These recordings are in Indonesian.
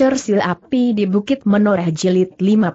Cersil api di Bukit Menoreh Jilid 50.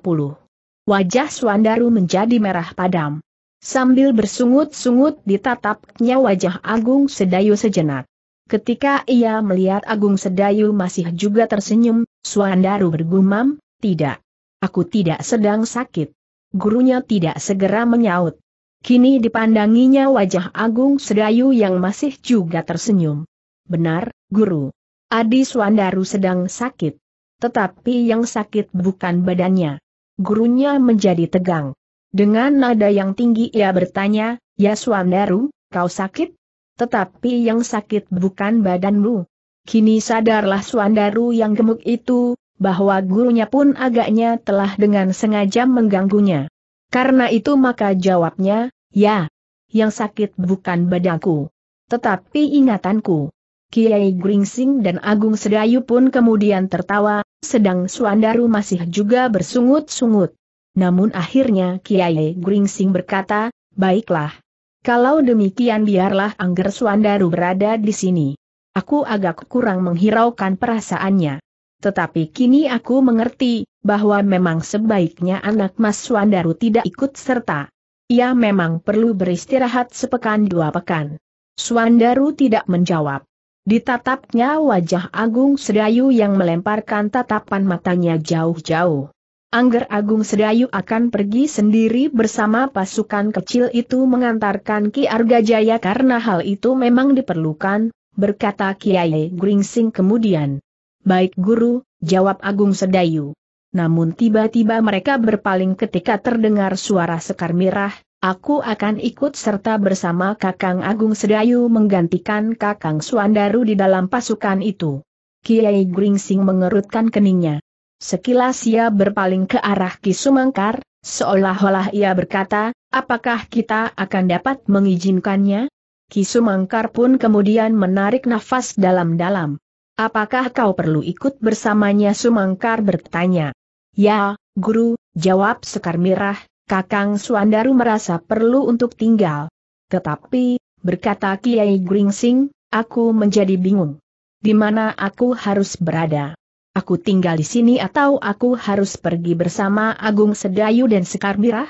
Wajah Swandaru menjadi merah padam. Sambil bersungut-sungut ditatapnya wajah Agung Sedayu sejenak. Ketika ia melihat Agung Sedayu masih juga tersenyum, Swandaru bergumam, tidak. Aku tidak sedang sakit. Gurunya tidak segera menyaut. Kini dipandanginya wajah Agung Sedayu yang masih juga tersenyum. Benar, guru. Adi Swandaru sedang sakit. Tetapi yang sakit bukan badannya. Gurunya menjadi tegang. Dengan nada yang tinggi ia bertanya, Ya Yaswandaru, kau sakit? Tetapi yang sakit bukan badanmu. Kini sadarlah Swandaru yang gemuk itu, bahwa gurunya pun agaknya telah dengan sengaja mengganggunya. Karena itu maka jawabnya, ya, yang sakit bukan badanku. Tetapi ingatanku. Kiai Gringsing dan Agung Sedayu pun kemudian tertawa, sedang Suandaru masih juga bersungut-sungut. Namun akhirnya Kiai Gringsing berkata, baiklah. Kalau demikian biarlah Angger Suandaru berada di sini. Aku agak kurang menghiraukan perasaannya. Tetapi kini aku mengerti, bahwa memang sebaiknya anak Mas Suandaru tidak ikut serta. Ia memang perlu beristirahat sepekan dua pekan. Suandaru tidak menjawab. Ditatapnya wajah Agung Sedayu yang melemparkan tatapan matanya jauh-jauh. Angger Agung Sedayu akan pergi sendiri bersama pasukan kecil itu mengantarkan Ki Arga Jaya karena hal itu memang diperlukan, berkata Kiai Gringsing kemudian. Baik guru, jawab Agung Sedayu. Namun tiba-tiba mereka berpaling ketika terdengar suara sekar mirah, Aku akan ikut serta bersama Kakang Agung Sedayu menggantikan Kakang Suandaru di dalam pasukan itu. Kiai Gringsing mengerutkan keningnya. Sekilas ia berpaling ke arah Kisumangkar, seolah-olah ia berkata, apakah kita akan dapat mengizinkannya? Kisumangkar pun kemudian menarik nafas dalam-dalam. Apakah kau perlu ikut bersamanya Sumangkar bertanya. Ya, guru, jawab Sekar Mirah, Kakang Suandaru merasa perlu untuk tinggal. Tetapi, berkata Kiai Gringsing, aku menjadi bingung. Di mana aku harus berada? Aku tinggal di sini atau aku harus pergi bersama Agung Sedayu dan Sekar Mirah?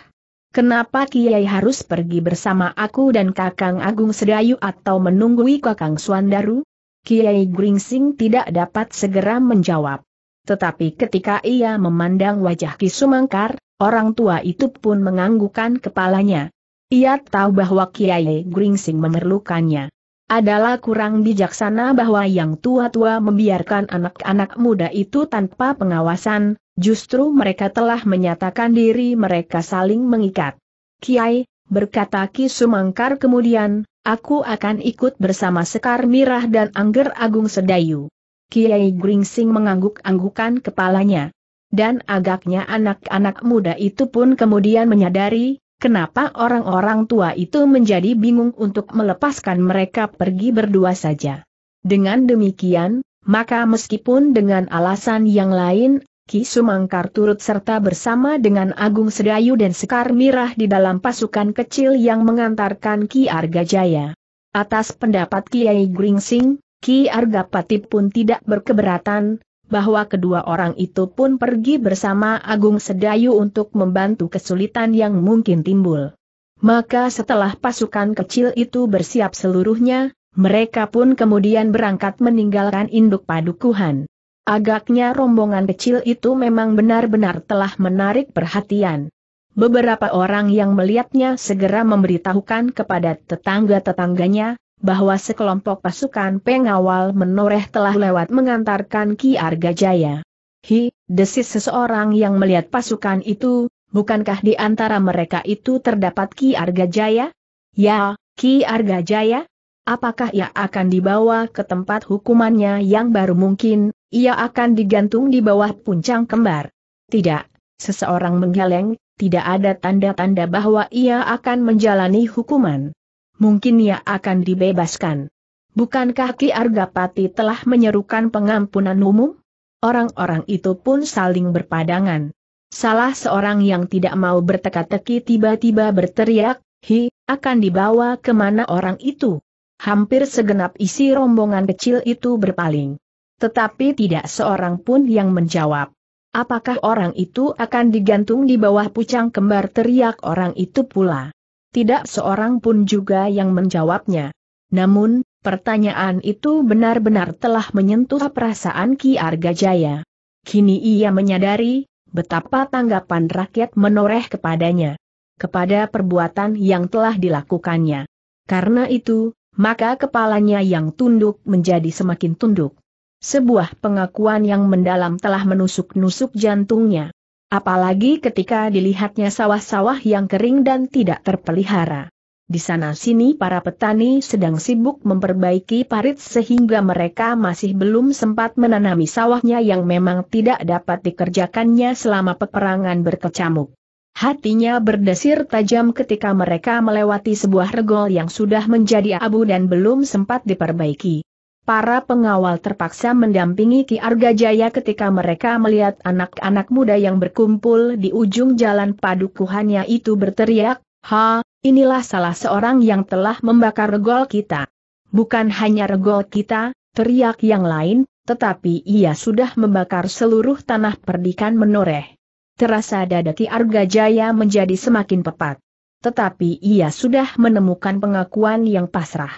Kenapa Kiai harus pergi bersama aku dan Kakang Agung Sedayu atau menunggui Kakang Suandaru? Kiai Gringsing tidak dapat segera menjawab. Tetapi ketika ia memandang wajah Ki Sumangkar, orang tua itu pun menganggukkan kepalanya. Ia tahu bahwa Kiai Gringsing memerlukannya. Adalah kurang bijaksana bahwa yang tua-tua membiarkan anak-anak muda itu tanpa pengawasan, justru mereka telah menyatakan diri mereka saling mengikat. Kiai, berkata Ki Sumangkar kemudian, aku akan ikut bersama Sekar Mirah dan Angger Agung Sedayu. Kiai Gringsing mengangguk-anggukan kepalanya. Dan agaknya anak-anak muda itu pun kemudian menyadari, kenapa orang-orang tua itu menjadi bingung untuk melepaskan mereka pergi berdua saja. Dengan demikian, maka meskipun dengan alasan yang lain, Ki Sumangkar turut serta bersama dengan Agung Sedayu dan Sekar Mirah di dalam pasukan kecil yang mengantarkan Ki Argajaya. Atas pendapat Kiai Gringsing, Ki Argapati pun tidak berkeberatan, bahwa kedua orang itu pun pergi bersama Agung Sedayu untuk membantu kesulitan yang mungkin timbul. Maka setelah pasukan kecil itu bersiap seluruhnya, mereka pun kemudian berangkat meninggalkan induk padukuhan. Agaknya rombongan kecil itu memang benar-benar telah menarik perhatian. Beberapa orang yang melihatnya segera memberitahukan kepada tetangga-tetangganya, bahwa sekelompok pasukan pengawal menoreh telah lewat mengantarkan Ki Arga Jaya. Hi, desis seseorang yang melihat pasukan itu, bukankah di antara mereka itu terdapat Ki Arga Jaya? Ya, Ki Arga Jaya? Apakah ia akan dibawa ke tempat hukumannya yang baru mungkin, ia akan digantung di bawah puncang kembar? Tidak, seseorang menggeleng, tidak ada tanda-tanda bahwa ia akan menjalani hukuman mungkin ia akan dibebaskan. Bukankah Ki Argapati telah menyerukan pengampunan umum? Orang-orang itu pun saling berpadangan. Salah seorang yang tidak mau berteka-teki tiba-tiba berteriak, Hi, akan dibawa kemana orang itu? Hampir segenap isi rombongan kecil itu berpaling. Tetapi tidak seorang pun yang menjawab. Apakah orang itu akan digantung di bawah pucang kembar teriak orang itu pula? tidak seorang pun juga yang menjawabnya. Namun, pertanyaan itu benar-benar telah menyentuh perasaan Ki Arga Jaya. Kini ia menyadari, betapa tanggapan rakyat menoreh kepadanya. Kepada perbuatan yang telah dilakukannya. Karena itu, maka kepalanya yang tunduk menjadi semakin tunduk. Sebuah pengakuan yang mendalam telah menusuk-nusuk jantungnya apalagi ketika dilihatnya sawah-sawah yang kering dan tidak terpelihara. Di sana-sini para petani sedang sibuk memperbaiki parit sehingga mereka masih belum sempat menanami sawahnya yang memang tidak dapat dikerjakannya selama peperangan berkecamuk. Hatinya berdesir tajam ketika mereka melewati sebuah regol yang sudah menjadi abu dan belum sempat diperbaiki. Para pengawal terpaksa mendampingi Ki Arga Jaya ketika mereka melihat anak-anak muda yang berkumpul di ujung jalan padukuhannya itu berteriak, Ha, inilah salah seorang yang telah membakar regol kita. Bukan hanya regol kita, teriak yang lain, tetapi ia sudah membakar seluruh tanah perdikan menoreh. Terasa dada Ki Arga Jaya menjadi semakin pepat. Tetapi ia sudah menemukan pengakuan yang pasrah.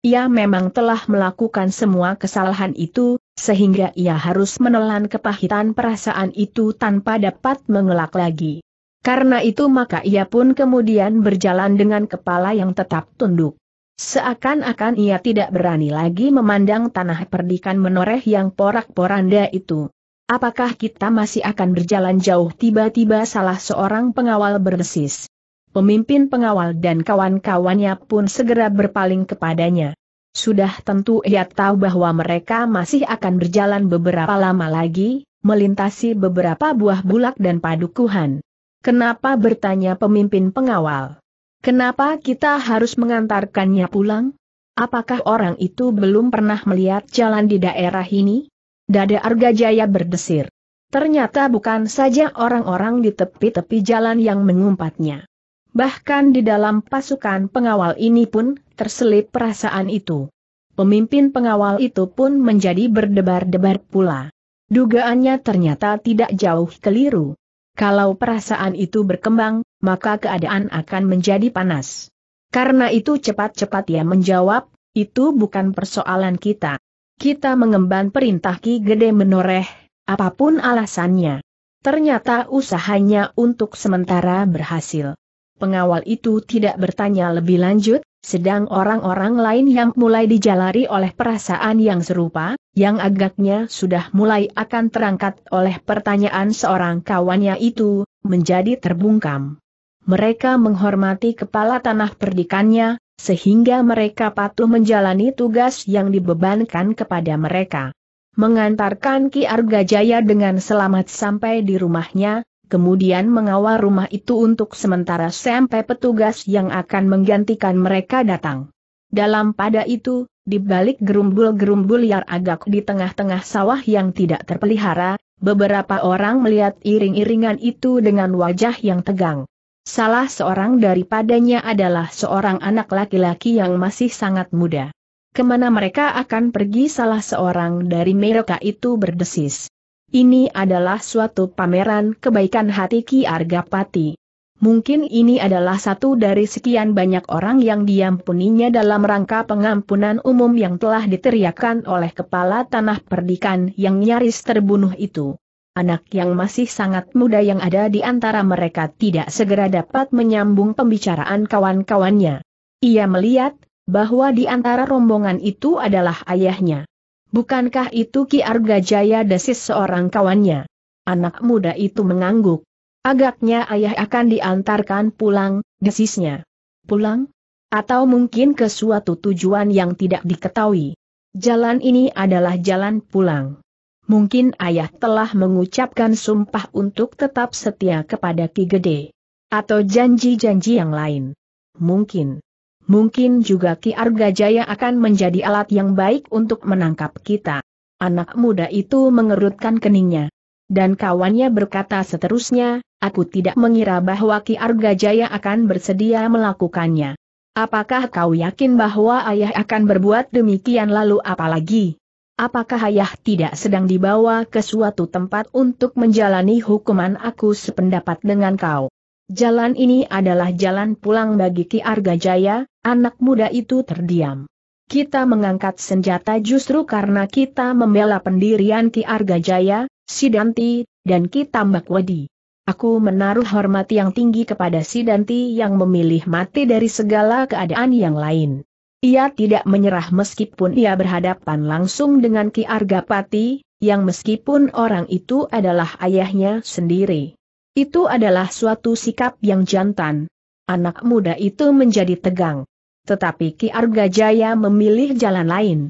Ia memang telah melakukan semua kesalahan itu, sehingga ia harus menelan kepahitan perasaan itu tanpa dapat mengelak lagi. Karena itu maka ia pun kemudian berjalan dengan kepala yang tetap tunduk. Seakan-akan ia tidak berani lagi memandang tanah perdikan menoreh yang porak-poranda itu. Apakah kita masih akan berjalan jauh tiba-tiba salah seorang pengawal berdesis. Pemimpin pengawal dan kawan-kawannya pun segera berpaling kepadanya. Sudah tentu ia tahu bahwa mereka masih akan berjalan beberapa lama lagi, melintasi beberapa buah bulak dan padukuhan. Kenapa bertanya pemimpin pengawal? Kenapa kita harus mengantarkannya pulang? Apakah orang itu belum pernah melihat jalan di daerah ini? Dada Arga Jaya berdesir. Ternyata bukan saja orang-orang di tepi-tepi jalan yang mengumpatnya. Bahkan di dalam pasukan pengawal ini pun terselip perasaan itu. Pemimpin pengawal itu pun menjadi berdebar-debar pula. Dugaannya ternyata tidak jauh keliru. Kalau perasaan itu berkembang, maka keadaan akan menjadi panas. Karena itu cepat-cepat ia menjawab, itu bukan persoalan kita. Kita mengemban perintah Ki Gede Menoreh, apapun alasannya. Ternyata usahanya untuk sementara berhasil. Pengawal itu tidak bertanya lebih lanjut, sedang orang-orang lain yang mulai dijalari oleh perasaan yang serupa, yang agaknya sudah mulai akan terangkat oleh pertanyaan seorang kawannya itu, menjadi terbungkam. Mereka menghormati kepala tanah perdikannya, sehingga mereka patuh menjalani tugas yang dibebankan kepada mereka. Mengantarkan Ki Arga Jaya dengan selamat sampai di rumahnya, kemudian mengawal rumah itu untuk sementara sampai petugas yang akan menggantikan mereka datang. Dalam pada itu, di balik gerumbul-gerumbul liar agak di tengah-tengah sawah yang tidak terpelihara, beberapa orang melihat iring-iringan itu dengan wajah yang tegang. Salah seorang daripadanya adalah seorang anak laki-laki yang masih sangat muda. Kemana mereka akan pergi salah seorang dari mereka itu berdesis. Ini adalah suatu pameran kebaikan hati Ki Argapati. Mungkin ini adalah satu dari sekian banyak orang yang diampuninya dalam rangka pengampunan umum yang telah diteriakan oleh kepala tanah perdikan yang nyaris terbunuh itu. Anak yang masih sangat muda yang ada di antara mereka tidak segera dapat menyambung pembicaraan kawan-kawannya. Ia melihat bahwa di antara rombongan itu adalah ayahnya. Bukankah itu Ki Arga Jaya desis seorang kawannya? Anak muda itu mengangguk. Agaknya ayah akan diantarkan pulang, desisnya. Pulang? Atau mungkin ke suatu tujuan yang tidak diketahui. Jalan ini adalah jalan pulang. Mungkin ayah telah mengucapkan sumpah untuk tetap setia kepada Ki Gede. Atau janji-janji yang lain. Mungkin mungkin juga Ki Arga Jaya akan menjadi alat yang baik untuk menangkap kita. Anak muda itu mengerutkan keningnya. Dan kawannya berkata seterusnya, aku tidak mengira bahwa Ki Arga Jaya akan bersedia melakukannya. Apakah kau yakin bahwa ayah akan berbuat demikian lalu apalagi? Apakah ayah tidak sedang dibawa ke suatu tempat untuk menjalani hukuman aku sependapat dengan kau? Jalan ini adalah jalan pulang bagi Ki Arga Jaya, anak muda itu terdiam. Kita mengangkat senjata justru karena kita membela pendirian Ki Arga Jaya, Sidanti, dan Ki Tambak Wedi. Aku menaruh hormat yang tinggi kepada Sidanti yang memilih mati dari segala keadaan yang lain. Ia tidak menyerah meskipun ia berhadapan langsung dengan Ki Argapati, yang meskipun orang itu adalah ayahnya sendiri. Itu adalah suatu sikap yang jantan. Anak muda itu menjadi tegang. Tetapi Ki Arga Jaya memilih jalan lain.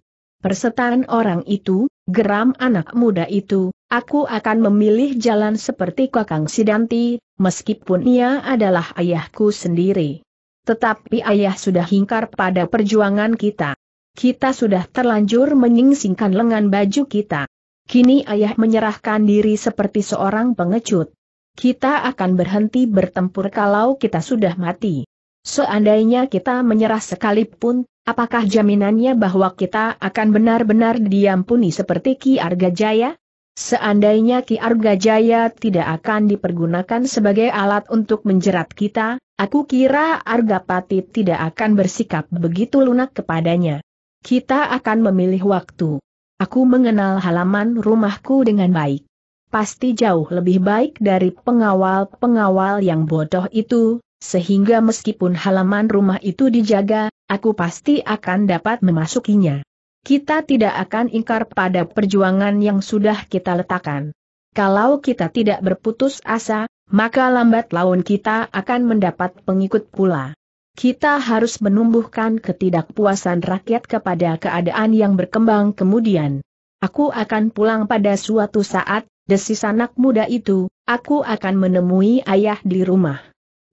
Persetan orang itu, geram anak muda itu, aku akan memilih jalan seperti Kakang Sidanti, meskipun ia adalah ayahku sendiri. Tetapi ayah sudah hingkar pada perjuangan kita. Kita sudah terlanjur menyingsingkan lengan baju kita. Kini ayah menyerahkan diri seperti seorang pengecut. Kita akan berhenti bertempur kalau kita sudah mati. Seandainya kita menyerah sekalipun, apakah jaminannya bahwa kita akan benar-benar diampuni seperti Ki Arga Jaya? Seandainya Ki Arga Jaya tidak akan dipergunakan sebagai alat untuk menjerat kita, aku kira Arga Argapati tidak akan bersikap begitu lunak kepadanya. Kita akan memilih waktu. Aku mengenal halaman rumahku dengan baik pasti jauh lebih baik dari pengawal-pengawal yang bodoh itu, sehingga meskipun halaman rumah itu dijaga, aku pasti akan dapat memasukinya. Kita tidak akan ingkar pada perjuangan yang sudah kita letakkan. Kalau kita tidak berputus asa, maka lambat laun kita akan mendapat pengikut pula. Kita harus menumbuhkan ketidakpuasan rakyat kepada keadaan yang berkembang kemudian. Aku akan pulang pada suatu saat, desis anak muda itu, aku akan menemui ayah di rumah.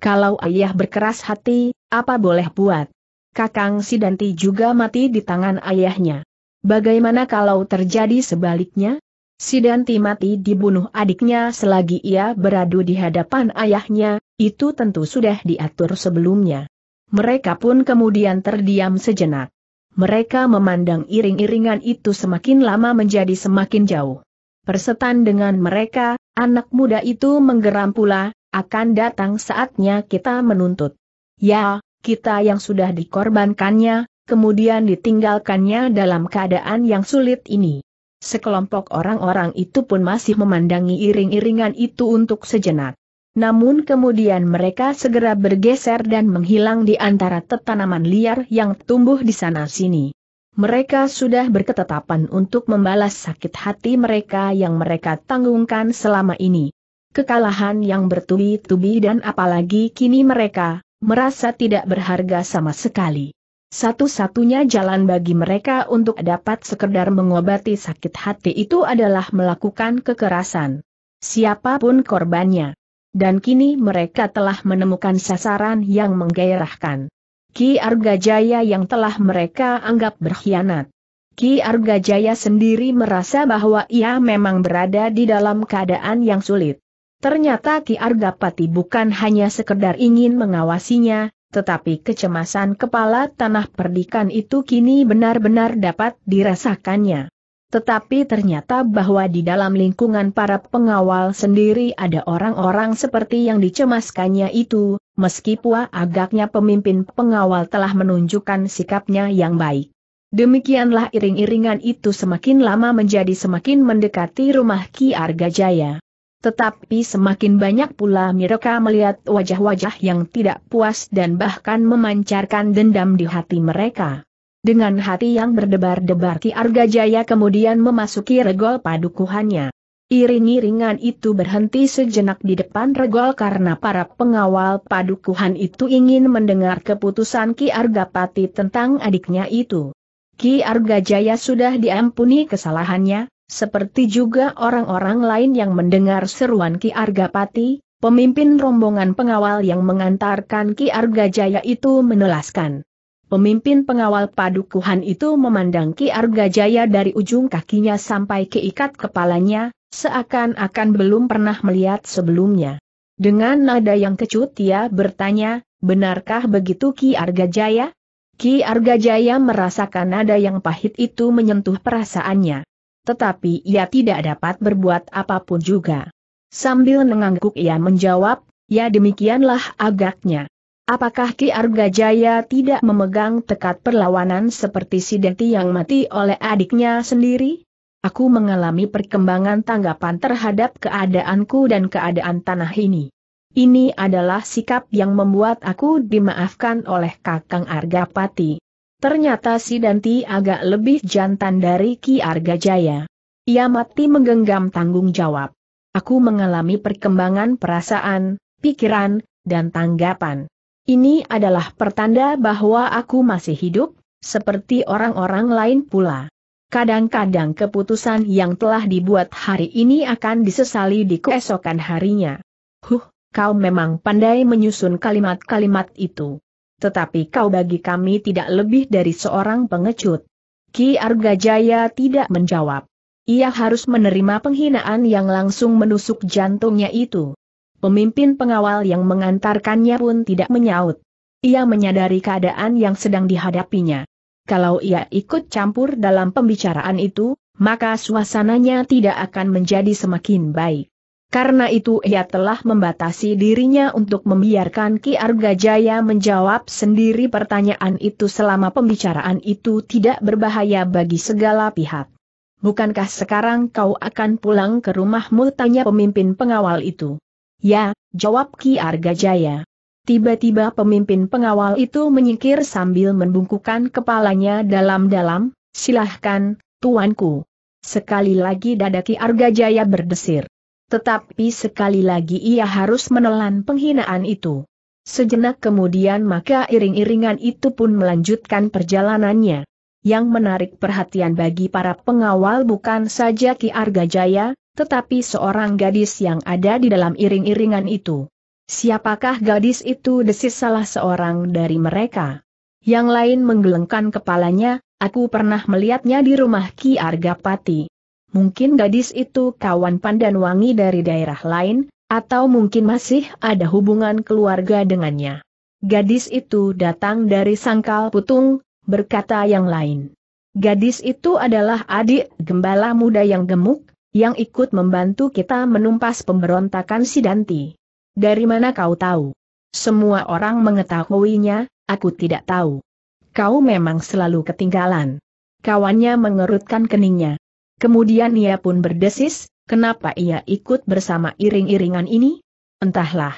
Kalau ayah berkeras hati, apa boleh buat? Kakang Sidanti juga mati di tangan ayahnya. Bagaimana kalau terjadi sebaliknya? Sidanti mati dibunuh adiknya selagi ia beradu di hadapan ayahnya, itu tentu sudah diatur sebelumnya. Mereka pun kemudian terdiam sejenak. Mereka memandang iring-iringan itu semakin lama menjadi semakin jauh. Persetan dengan mereka, anak muda itu menggeram pula, akan datang saatnya kita menuntut. Ya, kita yang sudah dikorbankannya, kemudian ditinggalkannya dalam keadaan yang sulit ini. Sekelompok orang-orang itu pun masih memandangi iring-iringan itu untuk sejenak. Namun kemudian mereka segera bergeser dan menghilang di antara tetanaman liar yang tumbuh di sana-sini. Mereka sudah berketetapan untuk membalas sakit hati mereka yang mereka tanggungkan selama ini. Kekalahan yang bertubi-tubi dan apalagi kini mereka, merasa tidak berharga sama sekali. Satu-satunya jalan bagi mereka untuk dapat sekedar mengobati sakit hati itu adalah melakukan kekerasan. Siapapun korbannya. Dan kini mereka telah menemukan sasaran yang menggairahkan. Ki Argajaya yang telah mereka anggap berkhianat. Ki Argajaya sendiri merasa bahwa ia memang berada di dalam keadaan yang sulit. Ternyata Ki Argapati bukan hanya sekedar ingin mengawasinya, tetapi kecemasan kepala tanah perdikan itu kini benar-benar dapat dirasakannya. Tetapi ternyata bahwa di dalam lingkungan para pengawal sendiri ada orang-orang seperti yang dicemaskannya itu, meskipun agaknya pemimpin pengawal telah menunjukkan sikapnya yang baik. Demikianlah iring-iringan itu semakin lama menjadi semakin mendekati rumah Ki Arga Jaya. Tetapi semakin banyak pula mereka melihat wajah-wajah yang tidak puas dan bahkan memancarkan dendam di hati mereka. Dengan hati yang berdebar-debar Ki Arga Jaya kemudian memasuki regol padukuhannya. Iring-iringan itu berhenti sejenak di depan regol karena para pengawal padukuhan itu ingin mendengar keputusan Ki Arga Pati tentang adiknya itu. Ki Arga Jaya sudah diampuni kesalahannya, seperti juga orang-orang lain yang mendengar seruan Ki Arga Pati, pemimpin rombongan pengawal yang mengantarkan Ki Arga Jaya itu menelaskan. Pemimpin pengawal padukuhan itu memandang Ki Arga Jaya dari ujung kakinya sampai ke ikat kepalanya, seakan-akan belum pernah melihat sebelumnya. Dengan nada yang kecut ia bertanya, benarkah begitu Ki Arga Jaya? Ki Arga Jaya merasakan nada yang pahit itu menyentuh perasaannya. Tetapi ia tidak dapat berbuat apapun juga. Sambil mengangguk ia menjawab, ya demikianlah agaknya. Apakah Ki Arga Jaya tidak memegang tekad perlawanan seperti Sidenti yang mati oleh adiknya sendiri? Aku mengalami perkembangan tanggapan terhadap keadaanku dan keadaan tanah ini. Ini adalah sikap yang membuat aku dimaafkan oleh Kakang Arga Pati. Ternyata Sidanti agak lebih jantan dari Ki Arga Jaya. Ia mati menggenggam tanggung jawab. Aku mengalami perkembangan perasaan, pikiran, dan tanggapan. Ini adalah pertanda bahwa aku masih hidup, seperti orang-orang lain pula. Kadang-kadang keputusan yang telah dibuat hari ini akan disesali di keesokan harinya. Huh, kau memang pandai menyusun kalimat-kalimat itu. Tetapi kau bagi kami tidak lebih dari seorang pengecut. Ki Arga Jaya tidak menjawab. Ia harus menerima penghinaan yang langsung menusuk jantungnya itu. Pemimpin pengawal yang mengantarkannya pun tidak menyaut. Ia menyadari keadaan yang sedang dihadapinya. Kalau ia ikut campur dalam pembicaraan itu, maka suasananya tidak akan menjadi semakin baik. Karena itu ia telah membatasi dirinya untuk membiarkan Ki Arga Jaya menjawab sendiri pertanyaan itu selama pembicaraan itu tidak berbahaya bagi segala pihak. Bukankah sekarang kau akan pulang ke rumahmu? Tanya pemimpin pengawal itu. Ya, jawab Ki Arga Jaya. Tiba-tiba pemimpin pengawal itu menyingkir sambil membungkukkan kepalanya dalam-dalam, silahkan, tuanku. Sekali lagi dada Ki Jaya berdesir. Tetapi sekali lagi ia harus menelan penghinaan itu. Sejenak kemudian maka iring-iringan itu pun melanjutkan perjalanannya. Yang menarik perhatian bagi para pengawal bukan saja Ki Arga Jaya tetapi seorang gadis yang ada di dalam iring-iringan itu. Siapakah gadis itu desis salah seorang dari mereka? Yang lain menggelengkan kepalanya, aku pernah melihatnya di rumah Ki Argapati. Mungkin gadis itu kawan pandan Wangi dari daerah lain, atau mungkin masih ada hubungan keluarga dengannya. Gadis itu datang dari Sangkal Putung, berkata yang lain. Gadis itu adalah adik gembala muda yang gemuk, yang ikut membantu kita menumpas pemberontakan Sidanti. Dari mana kau tahu? Semua orang mengetahuinya, aku tidak tahu. Kau memang selalu ketinggalan. Kawannya mengerutkan keningnya. Kemudian ia pun berdesis, kenapa ia ikut bersama iring-iringan ini? Entahlah.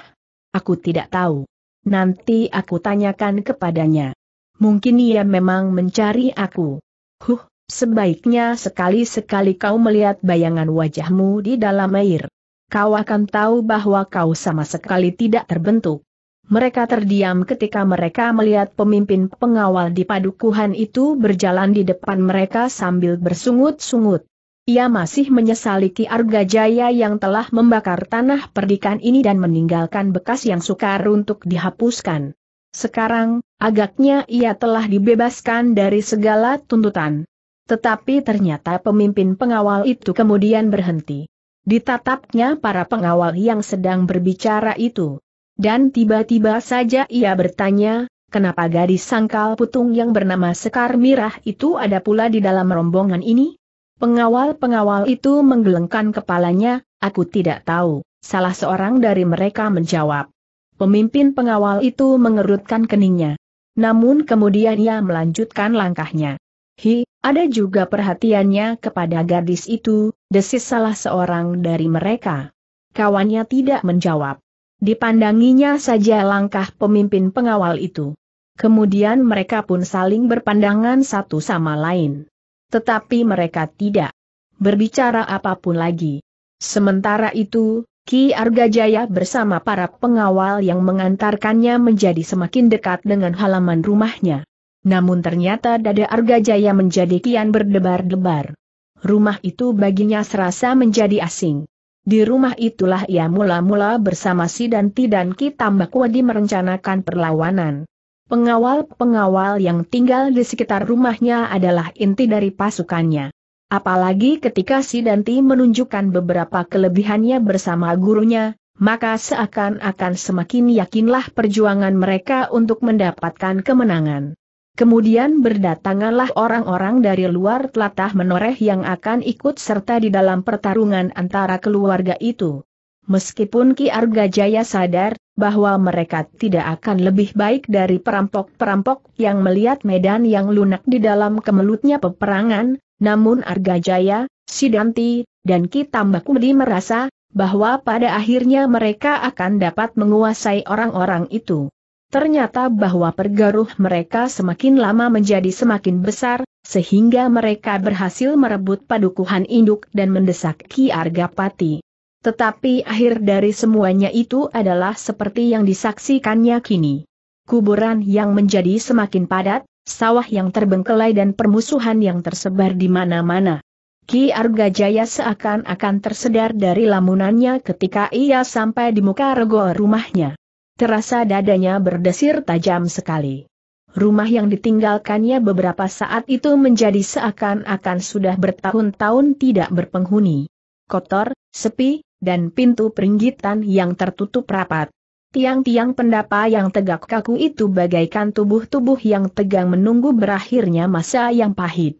Aku tidak tahu. Nanti aku tanyakan kepadanya. Mungkin ia memang mencari aku. Huh, Sebaiknya sekali-sekali kau melihat bayangan wajahmu di dalam air. Kau akan tahu bahwa kau sama sekali tidak terbentuk. Mereka terdiam ketika mereka melihat pemimpin pengawal di padukuhan itu berjalan di depan mereka sambil bersungut-sungut. Ia masih menyesali Ki Arga Jaya yang telah membakar tanah perdikan ini dan meninggalkan bekas yang sukar untuk dihapuskan. Sekarang, agaknya ia telah dibebaskan dari segala tuntutan. Tetapi ternyata pemimpin pengawal itu kemudian berhenti. Ditatapnya para pengawal yang sedang berbicara itu. Dan tiba-tiba saja ia bertanya, kenapa gadis sangkal putung yang bernama Sekar Mirah itu ada pula di dalam rombongan ini? Pengawal-pengawal itu menggelengkan kepalanya, aku tidak tahu, salah seorang dari mereka menjawab. Pemimpin pengawal itu mengerutkan keningnya. Namun kemudian ia melanjutkan langkahnya. Hi, ada juga perhatiannya kepada gadis itu, desis salah seorang dari mereka. Kawannya tidak menjawab. Dipandanginya saja langkah pemimpin pengawal itu. Kemudian mereka pun saling berpandangan satu sama lain. Tetapi mereka tidak berbicara apapun lagi. Sementara itu, Ki Arga Jaya bersama para pengawal yang mengantarkannya menjadi semakin dekat dengan halaman rumahnya. Namun ternyata dada Arga Jaya menjadi kian berdebar-debar. Rumah itu baginya serasa menjadi asing. Di rumah itulah ia mula-mula bersama si Danti dan Ki Tambakwadi merencanakan perlawanan. Pengawal-pengawal yang tinggal di sekitar rumahnya adalah inti dari pasukannya. Apalagi ketika si Danti menunjukkan beberapa kelebihannya bersama gurunya, maka seakan-akan semakin yakinlah perjuangan mereka untuk mendapatkan kemenangan. Kemudian berdatanganlah orang-orang dari luar telatah menoreh yang akan ikut serta di dalam pertarungan antara keluarga itu. Meskipun Ki Arga Jaya sadar bahwa mereka tidak akan lebih baik dari perampok-perampok yang melihat medan yang lunak di dalam kemelutnya peperangan, namun Arga Jaya, Sidanti, dan Ki Tambakudi merasa bahwa pada akhirnya mereka akan dapat menguasai orang-orang itu. Ternyata bahwa pergaruh mereka semakin lama menjadi semakin besar, sehingga mereka berhasil merebut padukuhan induk dan mendesak Ki Argapati. Tetapi akhir dari semuanya itu adalah seperti yang disaksikannya kini. Kuburan yang menjadi semakin padat, sawah yang terbengkelai dan permusuhan yang tersebar di mana-mana. Ki Arga Jaya seakan-akan tersedar dari lamunannya ketika ia sampai di muka rego rumahnya. Terasa dadanya berdesir tajam sekali. Rumah yang ditinggalkannya beberapa saat itu menjadi seakan-akan sudah bertahun-tahun tidak berpenghuni. Kotor, sepi, dan pintu peringgitan yang tertutup rapat. Tiang-tiang pendapa yang tegak kaku itu bagaikan tubuh-tubuh yang tegang menunggu berakhirnya masa yang pahit.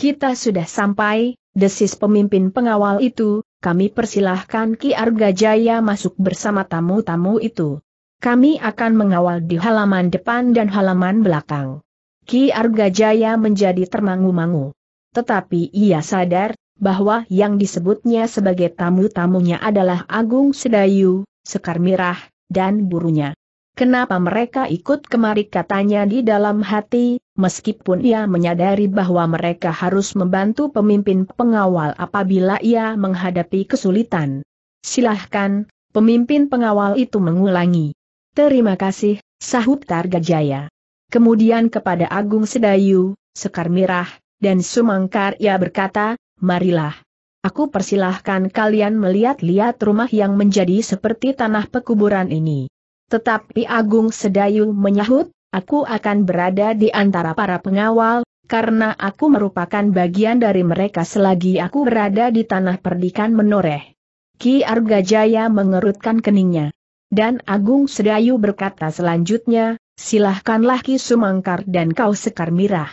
Kita sudah sampai, desis pemimpin pengawal itu, kami persilahkan Ki Arga Jaya masuk bersama tamu-tamu itu. Kami akan mengawal di halaman depan dan halaman belakang. Ki Arga Jaya menjadi termangu-mangu. Tetapi ia sadar, bahwa yang disebutnya sebagai tamu-tamunya adalah Agung Sedayu, Sekar Mirah, dan burunya. Kenapa mereka ikut kemari katanya di dalam hati, meskipun ia menyadari bahwa mereka harus membantu pemimpin pengawal apabila ia menghadapi kesulitan. Silahkan, pemimpin pengawal itu mengulangi. Terima kasih, sahut Jaya. Kemudian kepada Agung Sedayu, Sekar Mirah, dan Sumangkar ia berkata, marilah. Aku persilahkan kalian melihat-lihat rumah yang menjadi seperti tanah pekuburan ini. Tetapi Agung Sedayu menyahut, aku akan berada di antara para pengawal, karena aku merupakan bagian dari mereka selagi aku berada di tanah perdikan menoreh. Ki Argajaya mengerutkan keningnya. Dan Agung Sedayu berkata selanjutnya, silahkanlah Ki Sumangkar dan kau Sekar Mirah.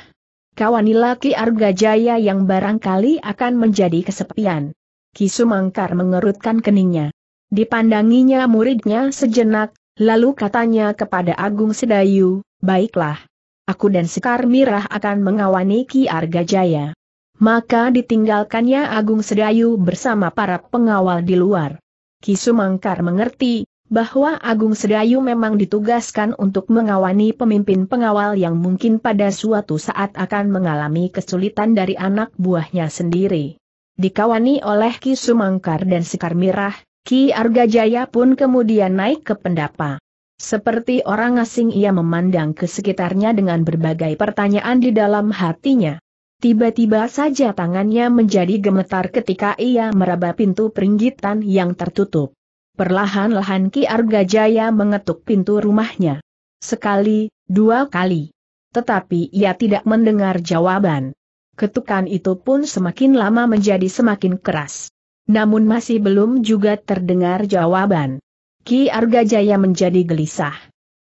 Kawanilah Ki Jaya yang barangkali akan menjadi kesepian. Ki Sumangkar mengerutkan keningnya. Dipandanginya muridnya sejenak, lalu katanya kepada Agung Sedayu, baiklah. Aku dan Sekar Mirah akan mengawani Ki Arga Jaya. Maka ditinggalkannya Agung Sedayu bersama para pengawal di luar. Ki Sumangkar mengerti, bahwa Agung Sedayu memang ditugaskan untuk mengawani pemimpin pengawal yang mungkin pada suatu saat akan mengalami kesulitan dari anak buahnya sendiri. Dikawani oleh Ki Sumangkar dan Sekar Mirah, Ki Argajaya pun kemudian naik ke pendapa. Seperti orang asing ia memandang ke sekitarnya dengan berbagai pertanyaan di dalam hatinya. Tiba-tiba saja tangannya menjadi gemetar ketika ia meraba pintu peringgitan yang tertutup. Perlahan-lahan Ki Arga Jaya mengetuk pintu rumahnya. Sekali, dua kali. Tetapi ia tidak mendengar jawaban. Ketukan itu pun semakin lama menjadi semakin keras. Namun masih belum juga terdengar jawaban. Ki Arga Jaya menjadi gelisah.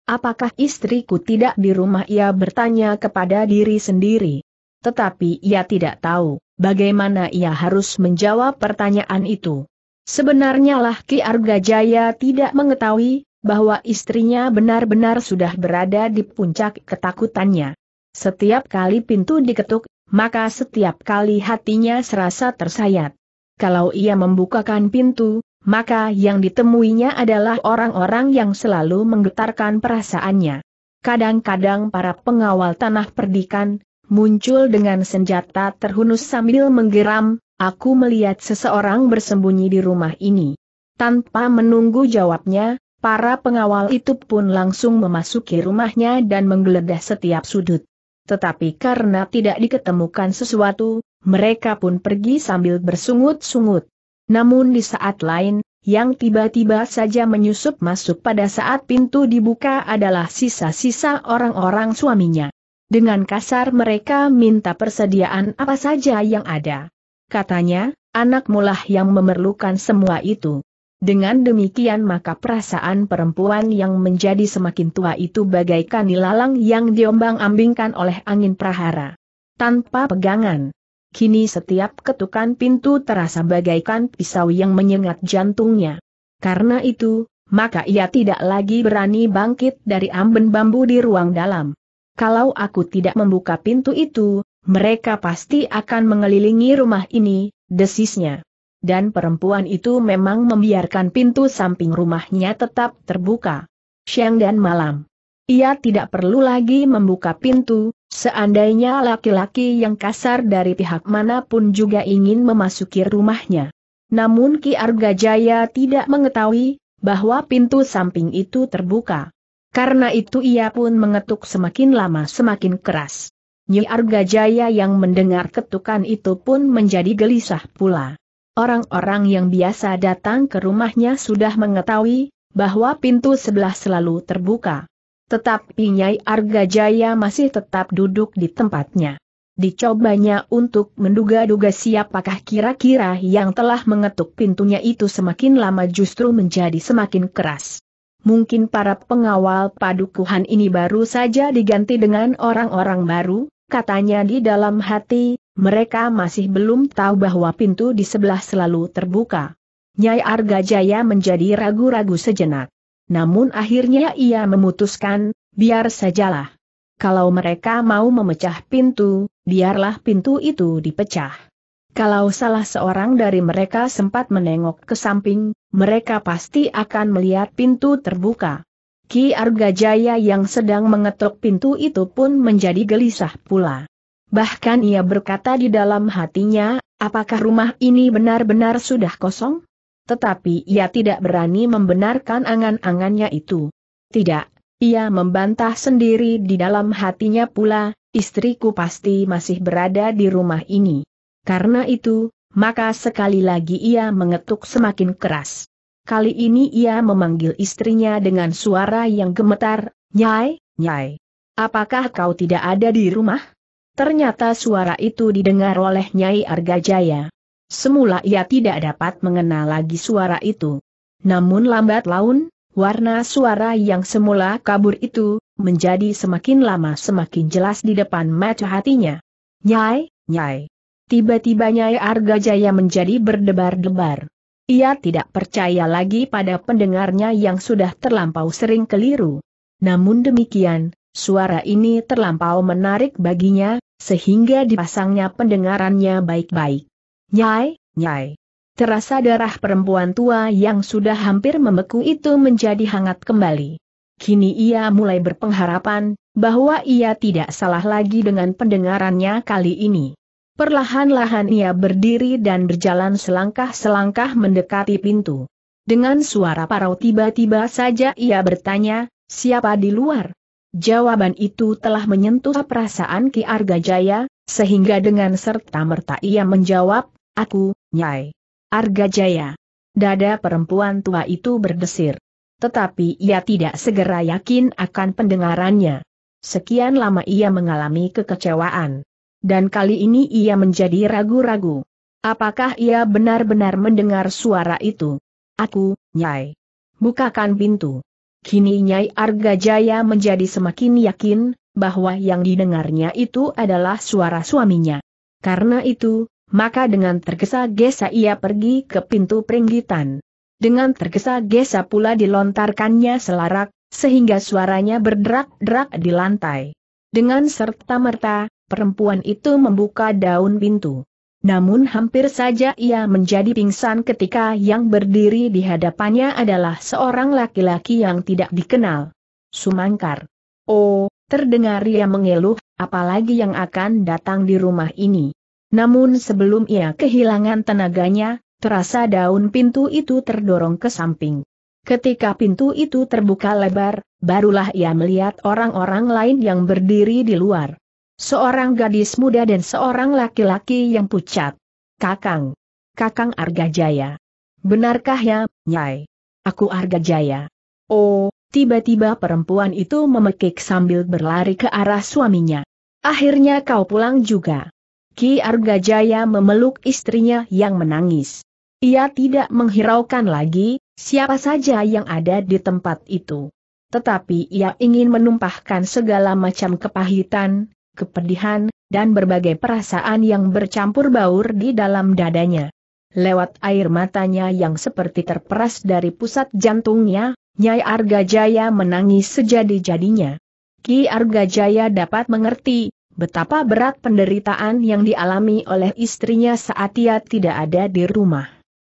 Apakah istriku tidak di rumah ia bertanya kepada diri sendiri. Tetapi ia tidak tahu bagaimana ia harus menjawab pertanyaan itu. Sebenarnya lah Ki Arga Jaya tidak mengetahui bahwa istrinya benar-benar sudah berada di puncak ketakutannya. Setiap kali pintu diketuk, maka setiap kali hatinya serasa tersayat. Kalau ia membukakan pintu, maka yang ditemuinya adalah orang-orang yang selalu menggetarkan perasaannya. Kadang-kadang para pengawal tanah perdikan, muncul dengan senjata terhunus sambil menggeram, aku melihat seseorang bersembunyi di rumah ini. Tanpa menunggu jawabnya, para pengawal itu pun langsung memasuki rumahnya dan menggeledah setiap sudut. Tetapi karena tidak diketemukan sesuatu, mereka pun pergi sambil bersungut-sungut. Namun di saat lain, yang tiba-tiba saja menyusup masuk pada saat pintu dibuka adalah sisa-sisa orang-orang suaminya. Dengan kasar mereka minta persediaan apa saja yang ada. Katanya, anak mulah yang memerlukan semua itu. Dengan demikian maka perasaan perempuan yang menjadi semakin tua itu bagaikan nilalang yang diombang-ambingkan oleh angin prahara. Tanpa pegangan. Kini setiap ketukan pintu terasa bagaikan pisau yang menyengat jantungnya. Karena itu, maka ia tidak lagi berani bangkit dari amben bambu di ruang dalam kalau aku tidak membuka pintu itu, mereka pasti akan mengelilingi rumah ini, desisnya. Dan perempuan itu memang membiarkan pintu samping rumahnya tetap terbuka. Siang dan malam. Ia tidak perlu lagi membuka pintu, seandainya laki-laki yang kasar dari pihak manapun juga ingin memasuki rumahnya. Namun Ki Arga Jaya tidak mengetahui bahwa pintu samping itu terbuka. Karena itu ia pun mengetuk semakin lama semakin keras. Nyi Arga Jaya yang mendengar ketukan itu pun menjadi gelisah pula. Orang-orang yang biasa datang ke rumahnya sudah mengetahui bahwa pintu sebelah selalu terbuka. Tetapi Nyai Jaya masih tetap duduk di tempatnya. Dicobanya untuk menduga-duga siapakah kira-kira yang telah mengetuk pintunya itu semakin lama justru menjadi semakin keras mungkin para pengawal padukuhan ini baru saja diganti dengan orang-orang baru, katanya di dalam hati, mereka masih belum tahu bahwa pintu di sebelah selalu terbuka. Nyai Argajaya menjadi ragu-ragu sejenak. Namun akhirnya ia memutuskan, biar sajalah. Kalau mereka mau memecah pintu, biarlah pintu itu dipecah. Kalau salah seorang dari mereka sempat menengok ke samping, mereka pasti akan melihat pintu terbuka. Ki Arga Jaya yang sedang mengetuk pintu itu pun menjadi gelisah pula. Bahkan ia berkata di dalam hatinya, apakah rumah ini benar-benar sudah kosong? Tetapi ia tidak berani membenarkan angan-angannya itu. Tidak, ia membantah sendiri di dalam hatinya pula, istriku pasti masih berada di rumah ini. Karena itu, maka sekali lagi ia mengetuk semakin keras. Kali ini ia memanggil istrinya dengan suara yang gemetar, Nyai, Nyai. Apakah kau tidak ada di rumah? Ternyata suara itu didengar oleh Nyai Argajaya. Semula ia tidak dapat mengenal lagi suara itu. Namun lambat laun, warna suara yang semula kabur itu, menjadi semakin lama semakin jelas di depan mata hatinya. Nyai, Nyai. Tiba-tiba Nyai Arga Jaya menjadi berdebar-debar. Ia tidak percaya lagi pada pendengarnya yang sudah terlampau sering keliru. Namun demikian, suara ini terlampau menarik baginya, sehingga dipasangnya pendengarannya baik-baik. Nyai, nyai. Terasa darah perempuan tua yang sudah hampir membeku itu menjadi hangat kembali. Kini ia mulai berpengharapan, bahwa ia tidak salah lagi dengan pendengarannya kali ini. Perlahan-lahan ia berdiri dan berjalan selangkah-selangkah mendekati pintu. Dengan suara parau tiba-tiba saja ia bertanya, siapa di luar? Jawaban itu telah menyentuh perasaan Ki Arga Jaya, sehingga dengan serta-merta ia menjawab, aku, Nyai. Arga Jaya. Dada perempuan tua itu berdesir. Tetapi ia tidak segera yakin akan pendengarannya. Sekian lama ia mengalami kekecewaan dan kali ini ia menjadi ragu-ragu. Apakah ia benar-benar mendengar suara itu? Aku, Nyai. Bukakan pintu. Kini Nyai Arga Jaya menjadi semakin yakin, bahwa yang didengarnya itu adalah suara suaminya. Karena itu, maka dengan tergesa-gesa ia pergi ke pintu peringgitan. Dengan tergesa-gesa pula dilontarkannya selarak, sehingga suaranya berderak-derak di lantai. Dengan serta-merta, perempuan itu membuka daun pintu. Namun hampir saja ia menjadi pingsan ketika yang berdiri di hadapannya adalah seorang laki-laki yang tidak dikenal. Sumangkar. Oh, terdengar ia mengeluh, apalagi yang akan datang di rumah ini. Namun sebelum ia kehilangan tenaganya, terasa daun pintu itu terdorong ke samping. Ketika pintu itu terbuka lebar, barulah ia melihat orang-orang lain yang berdiri di luar. Seorang gadis muda dan seorang laki-laki yang pucat. Kakang. Kakang Arga Jaya. Benarkah ya, Nyai? Aku Arga Jaya. Oh, tiba-tiba perempuan itu memekik sambil berlari ke arah suaminya. Akhirnya kau pulang juga. Ki Arga Jaya memeluk istrinya yang menangis. Ia tidak menghiraukan lagi, siapa saja yang ada di tempat itu. Tetapi ia ingin menumpahkan segala macam kepahitan, kepedihan, dan berbagai perasaan yang bercampur baur di dalam dadanya. Lewat air matanya yang seperti terperas dari pusat jantungnya, Nyai Argajaya menangis sejadi-jadinya. Ki Argajaya dapat mengerti betapa berat penderitaan yang dialami oleh istrinya saat ia tidak ada di rumah.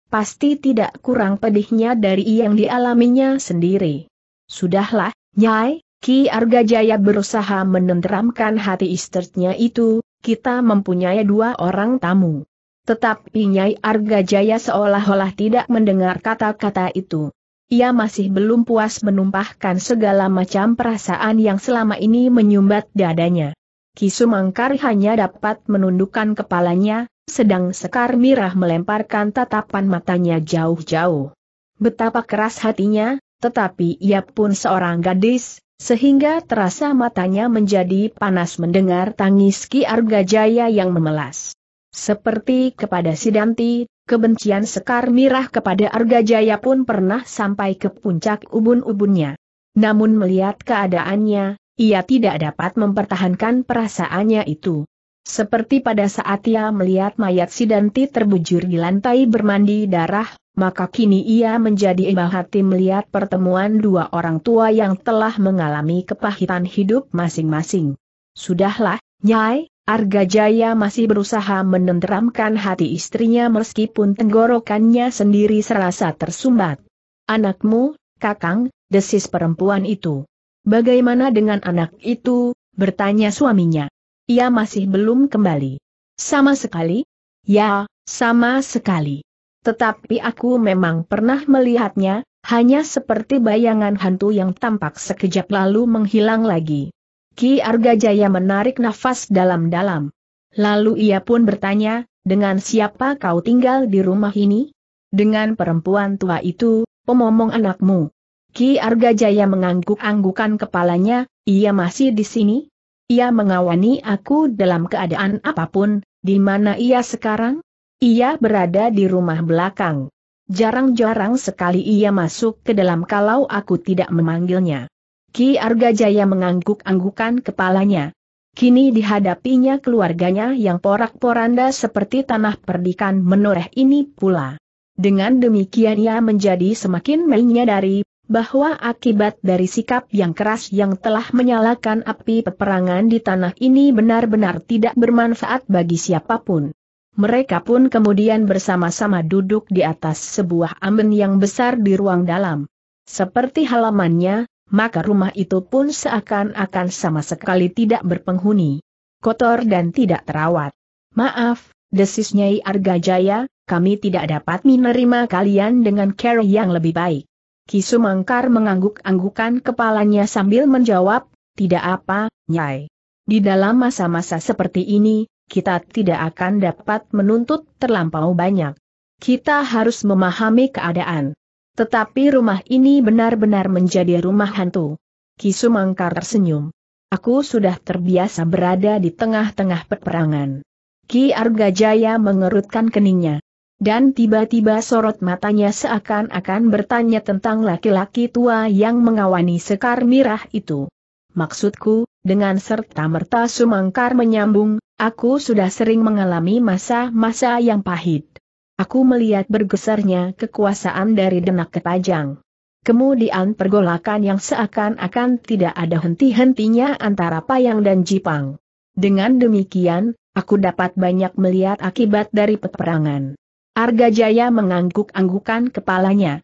Pasti tidak kurang pedihnya dari yang dialaminya sendiri. Sudahlah, Nyai, Ki Arga Jaya berusaha menenteramkan hati istrinya itu, kita mempunyai dua orang tamu. Tetapi Nyai Arga Jaya seolah-olah tidak mendengar kata-kata itu. Ia masih belum puas menumpahkan segala macam perasaan yang selama ini menyumbat dadanya. Ki Sumangkar hanya dapat menundukkan kepalanya, sedang Sekar Mirah melemparkan tatapan matanya jauh-jauh. Betapa keras hatinya, tetapi ia pun seorang gadis, sehingga terasa matanya menjadi panas mendengar tangis Ki Jaya yang memelas. Seperti kepada Sidanti, kebencian Sekar Mirah kepada Arga Jaya pun pernah sampai ke puncak ubun-ubunnya. Namun melihat keadaannya, ia tidak dapat mempertahankan perasaannya itu. Seperti pada saat ia melihat mayat Sidanti terbujur di lantai bermandi darah, maka kini ia menjadi imbah hati melihat pertemuan dua orang tua yang telah mengalami kepahitan hidup masing-masing. Sudahlah, Nyai, Arga Jaya masih berusaha menenteramkan hati istrinya meskipun tenggorokannya sendiri serasa tersumbat. Anakmu, Kakang, desis perempuan itu. Bagaimana dengan anak itu, bertanya suaminya. Ia masih belum kembali. Sama sekali? Ya, sama sekali. Tetapi aku memang pernah melihatnya, hanya seperti bayangan hantu yang tampak sekejap lalu menghilang lagi. Ki Argajaya menarik nafas dalam-dalam. Lalu ia pun bertanya, dengan siapa kau tinggal di rumah ini? Dengan perempuan tua itu, pemomong anakmu. Ki Argajaya mengangguk-anggukan kepalanya, ia masih di sini? Ia mengawani aku dalam keadaan apapun, di mana ia sekarang? Ia berada di rumah belakang. Jarang-jarang sekali ia masuk ke dalam kalau aku tidak memanggilnya. Ki Arga Jaya mengangguk-anggukan kepalanya. Kini dihadapinya keluarganya yang porak-poranda seperti tanah perdikan menoreh ini pula. Dengan demikian ia menjadi semakin menyadari bahwa akibat dari sikap yang keras yang telah menyalakan api peperangan di tanah ini benar-benar tidak bermanfaat bagi siapapun. Mereka pun kemudian bersama-sama duduk di atas sebuah amben yang besar di ruang dalam. Seperti halamannya, maka rumah itu pun seakan-akan sama sekali tidak berpenghuni. Kotor dan tidak terawat. Maaf, desis Nyai Argajaya, kami tidak dapat menerima kalian dengan care yang lebih baik. Kisumangkar mengangguk-anggukan kepalanya sambil menjawab, tidak apa, Nyai. Di dalam masa-masa seperti ini, kita tidak akan dapat menuntut terlampau banyak. Kita harus memahami keadaan. Tetapi rumah ini benar-benar menjadi rumah hantu. Kisumangkar tersenyum. Aku sudah terbiasa berada di tengah-tengah peperangan. Ki Arga Jaya mengerutkan keningnya. Dan tiba-tiba sorot matanya seakan-akan bertanya tentang laki-laki tua yang mengawani sekar mirah itu. Maksudku, dengan serta-merta Sumangkar menyambung, aku sudah sering mengalami masa-masa yang pahit. Aku melihat bergesernya kekuasaan dari denak ke Pajang. Kemudian pergolakan yang seakan-akan tidak ada henti-hentinya antara Payang dan Jipang. Dengan demikian, aku dapat banyak melihat akibat dari peperangan. Arga Jaya mengangguk-anggukan kepalanya.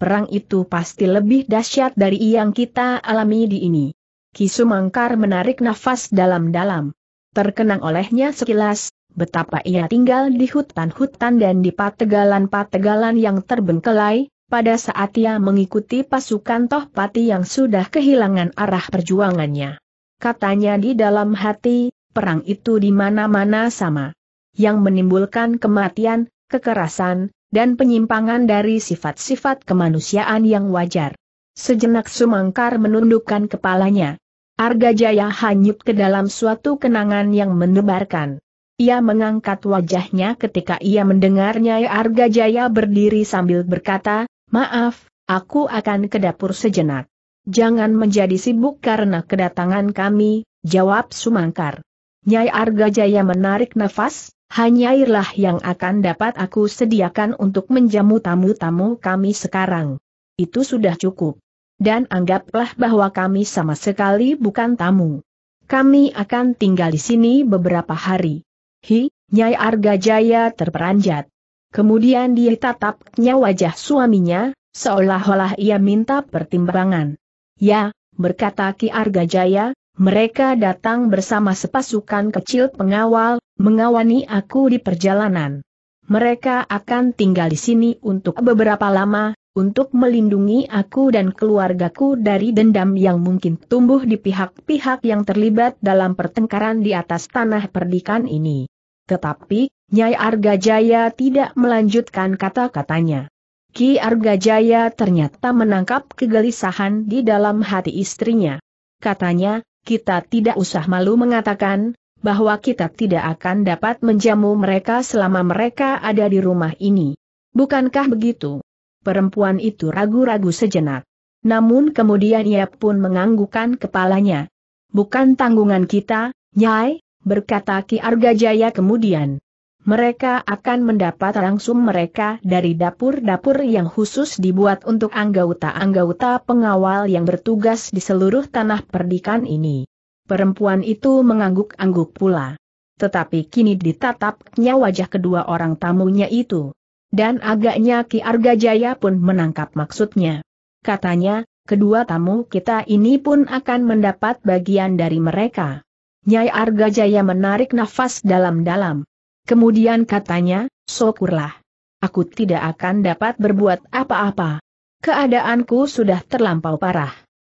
Perang itu pasti lebih dahsyat dari yang kita alami di ini. Kisumangkar menarik nafas dalam-dalam. Terkenang olehnya sekilas, betapa ia tinggal di hutan-hutan dan di pategalan-pategalan yang terbengkelai, pada saat ia mengikuti pasukan Tohpati yang sudah kehilangan arah perjuangannya. Katanya di dalam hati, perang itu di mana-mana sama. Yang menimbulkan kematian, kekerasan, dan penyimpangan dari sifat-sifat kemanusiaan yang wajar. Sejenak Sumangkar menundukkan kepalanya. Argajaya hanyut ke dalam suatu kenangan yang menebarkan. Ia mengangkat wajahnya ketika ia mendengarnya Argajaya berdiri sambil berkata, Maaf, aku akan ke dapur sejenak. Jangan menjadi sibuk karena kedatangan kami, jawab Sumangkar. Nyai Argajaya menarik nafas, hanya airlah yang akan dapat aku sediakan untuk menjamu tamu-tamu kami sekarang. Itu sudah cukup dan anggaplah bahwa kami sama sekali bukan tamu. Kami akan tinggal di sini beberapa hari. Hi, Nyai Jaya terperanjat. Kemudian dia tatapnya wajah suaminya, seolah-olah ia minta pertimbangan. Ya, berkata Ki Arga Jaya, mereka datang bersama sepasukan kecil pengawal, mengawani aku di perjalanan. Mereka akan tinggal di sini untuk beberapa lama, untuk melindungi aku dan keluargaku dari dendam yang mungkin tumbuh di pihak-pihak yang terlibat dalam pertengkaran di atas tanah perdikan ini. Tetapi, Nyai Argajaya tidak melanjutkan kata-katanya. Ki Argajaya ternyata menangkap kegelisahan di dalam hati istrinya. Katanya, kita tidak usah malu mengatakan, bahwa kita tidak akan dapat menjamu mereka selama mereka ada di rumah ini. Bukankah begitu? Perempuan itu ragu-ragu sejenak. Namun kemudian ia pun menganggukan kepalanya. Bukan tanggungan kita, Nyai, berkata Ki Argajaya kemudian. Mereka akan mendapat langsung mereka dari dapur-dapur yang khusus dibuat untuk anggota-anggota pengawal yang bertugas di seluruh tanah perdikan ini. Perempuan itu mengangguk-angguk pula. Tetapi kini ditatapnya wajah kedua orang tamunya itu. Dan agaknya Ki Arga Jaya pun menangkap maksudnya. Katanya, kedua tamu kita ini pun akan mendapat bagian dari mereka. Nyai Arga Jaya menarik nafas dalam-dalam. Kemudian katanya, syukurlah. Aku tidak akan dapat berbuat apa-apa. Keadaanku sudah terlampau parah.